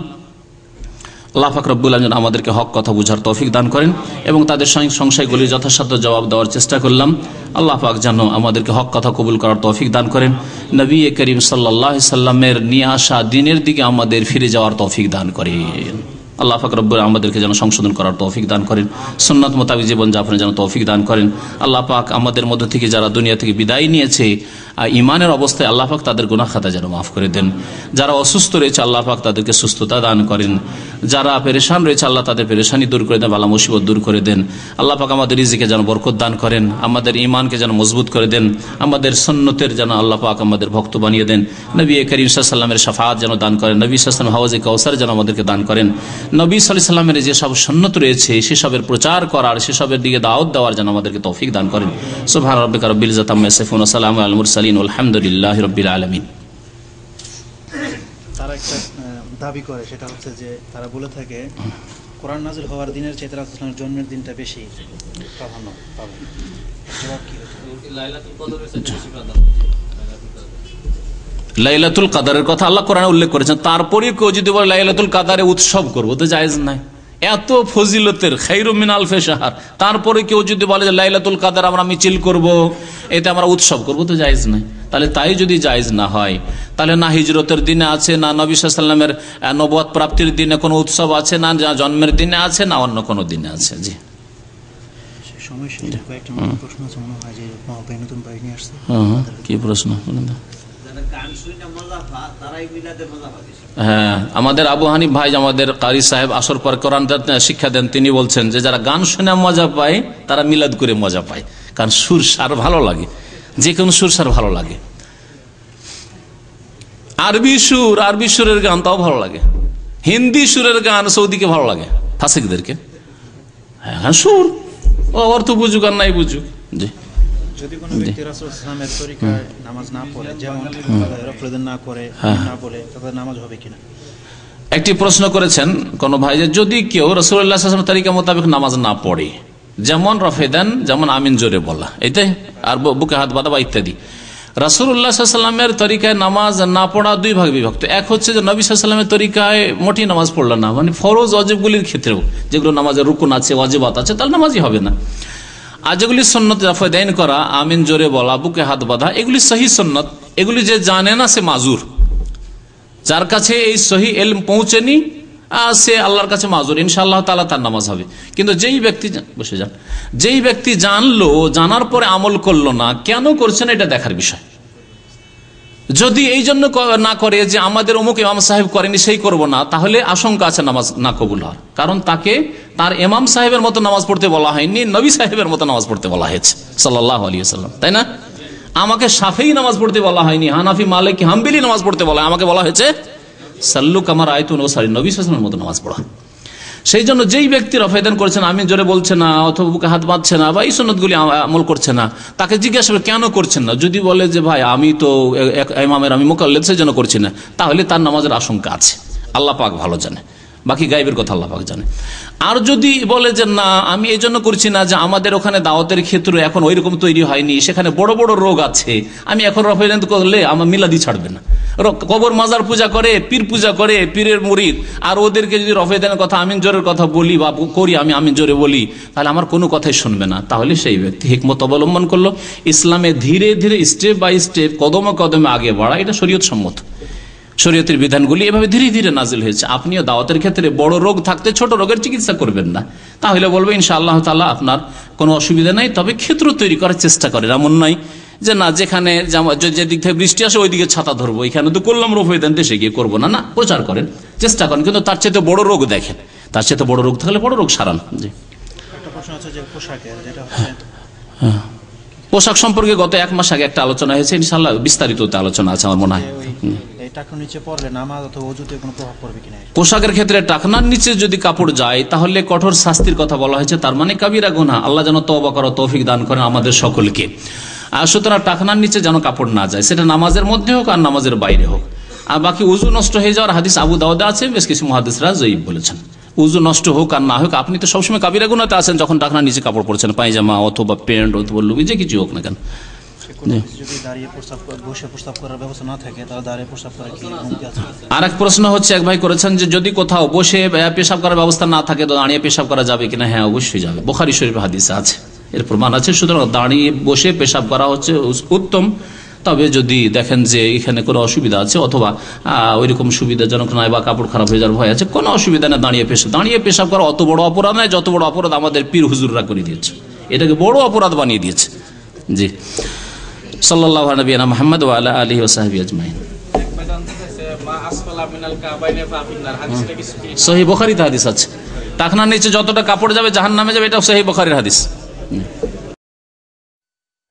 লাফাক রব্বুল আলম আমাদেরকে হক কথা বুঝার তৌফিক দান করেন এবং তাদের সংশয়গুলি যথাসাধ্য জবাব দেওয়ার চেষ্টা করলাম আল্লাহ পাক যেন আমাদেরকে হক কথা কবুল করার তৌফিক দান করেন নবী করিম সাল্লাহ সাল্লামের নিয়ে আসা দিনের দিকে আমাদের ফিরে যাওয়ার তৌফিক দান করেন আল্লাহ রব্বুল আমাদেরকে যেন সংশোধন করার তৌফিক দান করেন সন্ন্যত মোতাবিক জীবনযাপনে যেন তৌফিক দান করেন আল্লাহ পাক আমাদের মধ্য থেকে যারা দুনিয়া থেকে বিদায় নিয়েছে আর ইমানের অবস্থায় আল্লাহ পাক তাদের গুনা খাতা যেন মাফ করে দেন যারা অসুস্থ রয়েছে আল্লাহ পাক তাদেরকে সুস্থতা দান করেন যারা পেরেশান রয়েছে আল্লাহ তাদের পেরেশানি দূর করে দেন ভালো মুসিবত দূর করে দেন আল্লাহ পাক আমাদের ইজিকে যেন বরকত দান করেন আমাদের ইমানকে যেন মজবুত করে দেন আমাদের সন্ন্যতের যেন আল্লাহ পাক আমাদের ভক্ত বানিয়ে দেন নবী করিম সাল্লামের সাফাত যেন দান করেন নবী সাল্লাম হাওয়াজি কৌসার যেন আমাদেরকে দান করেন নবী সাল্লাহ সাল্লামের যেসব সন্ন্যত রয়েছে সেসবের প্রচার করার সেসবের দিকে দাওয়াত দেওয়ার যেন আমাদেরকে তৌফিক দান করেন সুভান রব্বিকা রব্বিল জাতাম সেফুন সালাম আলমুর সালিন আলহামদুলিল্লাহ রবিল আলমিন তারা একটা দাবি করে সেটা হচ্ছে যে তারা বলে থাকে কোরআন নাজির হওয়ার দিনের চেয়ে তারা ইসলামের জন্মের দিনটা বেশি প্রাধান্য পাবে লাইলাতুল কাদারের কথা আল্লাহ কোরআনে উল্লেখ করেছেন তারপরে কেউ যদি বলে লাইলাতুল কাদারে উৎসব করবো তো জায়েজ নাই এত ফজিলতের খাইরুমিন আলফে সাহার তারপরে কেউ যদি বলে যে লাইলাতুল কাদার আমরা মিছিল করব। এতে আমরা উৎসব করব তো জায়জ নাই তাহলে তাই যদি জায়জ না হয় তাহলে না হিজরতের দিনে আছে না নবী সাল্লামের নবদ প্রাপ্তির দিনে কোনো উৎসব আছে না জন্মের দিনে আছে না অন্য কোনো দিনে আছে জি হ্যাঁ, হ্যাঁ, কি প্রশ্ন হ্যাঁ আমাদের আবু হানি ভাই আমাদের কারি সাহেব আসর পর কোরআন শিক্ষা দেন তিনি বলছেন যে যারা গান শুনে মজা পায় তারা মিলাদ করে মজা পায় কারণ সুর সার ভালো লাগে যে কোন সুর সার ভালো লাগে আরবি সুর আরবি সুরের গান তাও ভালো লাগে হিন্দি সুরের গান সৌদিকে ভালো লাগে ফাঁসিকদেরকে হ্যাঁ, হ্যাঁ সুর ও অর্থ বুঝুক আর নাই বুঝুক জি যদি কোনো ব্যক্তি রাসূল নামাজ না পড়ে যেমন না করে হ্যাঁ। না বলে নামাজ হবে কিনা একটি প্রশ্ন করেছেন কোন ভাই যে যদি কেউ রসুল্লাহ তালিকা মোতাবেক নামাজ না পড়ে যেমন রফেদান যেমন আমিন জোরে বলা এটাই আর বুকে হাত বাঁধা বা ইত্যাদি রাসুল্লাহামের তরিকায় নামাজ না পড়া দুই ভাগ বিভক্ত এক হচ্ছে যে নবী সাল্লামের তরিকায় মোটি নামাজ পড়লো না মানে ফরজ অজেবগুলির ক্ষেত্রেও যেগুলো নামাজের রুকুন আছে অজেবাত আছে তাহলে নামাজই হবে না আর যেগুলি সন্ন্যত জাফাদাইন করা আমিন জোরে বলা বুকে হাত বাঁধা এগুলি সহি সন্ন্যত এগুলি যে জানে না সে মাজুর যার কাছে এই সহি এলম পৌঁছেনি আর সে আল্লাহর কাছে মাজুর ইনশাআল্লাহ তালা তার নামাজ হবে কিন্তু যেই ব্যক্তি বসে যান যেই ব্যক্তি জানলো জানার পরে আমল করলো না কেন করছেন এটা দেখার বিষয় যদি এই জন্য না করে যে আমাদের অমুক ইমাম সাহেব করেনি সেই করব না তাহলে আশঙ্কা আছে নামাজ না কবুল হওয়ার কারণ তাকে তার এমাম সাহেবের মতো নামাজ পড়তে বলা হয়নি নবী সাহেবের মতো নামাজ পড়তে বলা হয়েছে সাল্লাহ আলী সাল্লাম তাই না আমাকে সাফেই নামাজ পড়তে বলা হয়নি হানাফি মালিক হাম্বিলি নামাজ পড়তে বলা আমাকে বলা হয়েছে সাল্লুক আমার আয়তুন ও সারি নবী সাহেবের মতো নামাজ পড়া সেই জন্য যেই ব্যক্তি রফায়দান করছেন আমি জোরে বলছে না অথবা বুকে হাত বাঁধছে না বা এই সনদগুলি আমল করছে না তাকে জিজ্ঞাসা করে কেন করছেন না যদি বলে যে ভাই আমি তো এমামের আমি মোকাল্লেদ সেই জন্য করছি না তাহলে তার নামাজের আশঙ্কা আছে আল্লাহ পাক ভালো জানে বাকি গাইবের কথা আল্লাহ পাক জানে আর যদি বলে যে না আমি এই জন্য করছি না যে আমাদের ওখানে দাওয়াতের ক্ষেত্রে এখন ওই রকম তৈরি হয়নি সেখানে বড় বড় রোগ আছে আমি এখন রফেজেন্ট করলে আমার মিলাদি ছাড়বে না কবর মাজার পূজা করে পীর পূজা করে পীরের মরিদ আর ওদেরকে যদি রফেদানের কথা আমিন জোরের কথা বলি বা করি আমি আমিন জোরে বলি তাহলে আমার কোনো কথাই শুনবে না তাহলে সেই ব্যক্তি হিকমত অবলম্বন করলো ইসলামে ধীরে ধীরে স্টেপ বাই স্টেপ কদমে কদমে আগে বাড়া এটা শরীয়ত সম্মত শরীয়তের বিধানগুলি এভাবে ধীরে ধীরে নাজিল হয়েছে আপনিও দাওয়াতের ক্ষেত্রে বড় রোগ থাকতে ছোট রোগের চিকিৎসা করবেন না তাহলে বলবো ইনশা আল্লাহ তালা আপনার কোনো অসুবিধা নেই তবে ক্ষেত্র তৈরি করার চেষ্টা করেন এমন নয় যে না যেখানে যেদিক থেকে বৃষ্টি আসে ওইদিকে ছাতা ধরবো এখানে তো করলাম রোগ হয়ে দেন দেশে গিয়ে করবো না না প্রচার করেন চেষ্টা করেন কিন্তু তার চেয়ে বড় রোগ দেখেন তার চেয়ে বড় রোগ থাকলে বড় রোগ সারান জি যে হ্যাঁ, হ্যাঁ। পোশাক সম্পর্কে গত এক মাস আগে একটা আলোচনা হয়েছে ইনশাল্লাহ বিস্তারিত আলোচনা আছে আমার মনে হয় পোশাকের ক্ষেত্রে টাকনার নিচে যদি কাপড় যায় তাহলে কঠোর শাস্তির কথা বলা হয়েছে তার মানে কাবিরা গুনা আল্লাহ যেন তবা করা তৌফিক দান করেন আমাদের সকলকে আর সুতরাং টাকনার নিচে যেন কাপড় না যায় সেটা নামাজের মধ্যে হোক আর নামাজের বাইরে হোক আর বাকি উজু নষ্ট হয়ে যাওয়ার হাদিস আবু দাওদা আছে বেশ কিছু মহাদিসরা জয়ীব বলেছেন উজু নষ্ট হোক আর না হোক আপনি তো সবসময় কাবিরা গুনাতে আছেন যখন টাকা নিচে কাপড় পরেছেন পায়জামা অথবা প্যান্ট অথবা লুবি যে কিছু হোক না কেন আর এক প্রশ্ন হচ্ছে এক ভাই করেছেন যে যদি কোথাও বসে পেশাব করার ব্যবস্থা না থাকে তো দাঁড়িয়ে পেশাব করা যাবে কিনা হ্যাঁ অবশ্যই যাবে বোখারি শরীফ হাদিস আছে এর প্রমাণ আছে সুতরাং দাঁড়িয়ে বসে পেশাব করা হচ্ছে উত্তম তবে যদি দেখেন যে এখানে কোনো অসুবিধা আছে অথবা ওইরকম সুবিধাজনক নয় বা কাপড় খারাপ হয়ে যাওয়ার ভয় আছে কোনো অসুবিধা না দাঁড়িয়ে পেশা দাঁড়িয়ে পেশাব করা অত বড় অপরাধ নয় যত বড় অপরাধ আমাদের পীর হুজুররা করে দিয়েছে এটাকে বড় অপরাধ বানিয়ে দিয়েছে জি সাল্লাহ নবীনা মোহাম্মদ ওয়ালা আলী ওসাহাবি আজমাইন সহি বখারিতে হাদিস আছে তাখনার নিচে যতটা কাপড় যাবে জাহান নামে যাবে এটা সহি বখারির হাদিস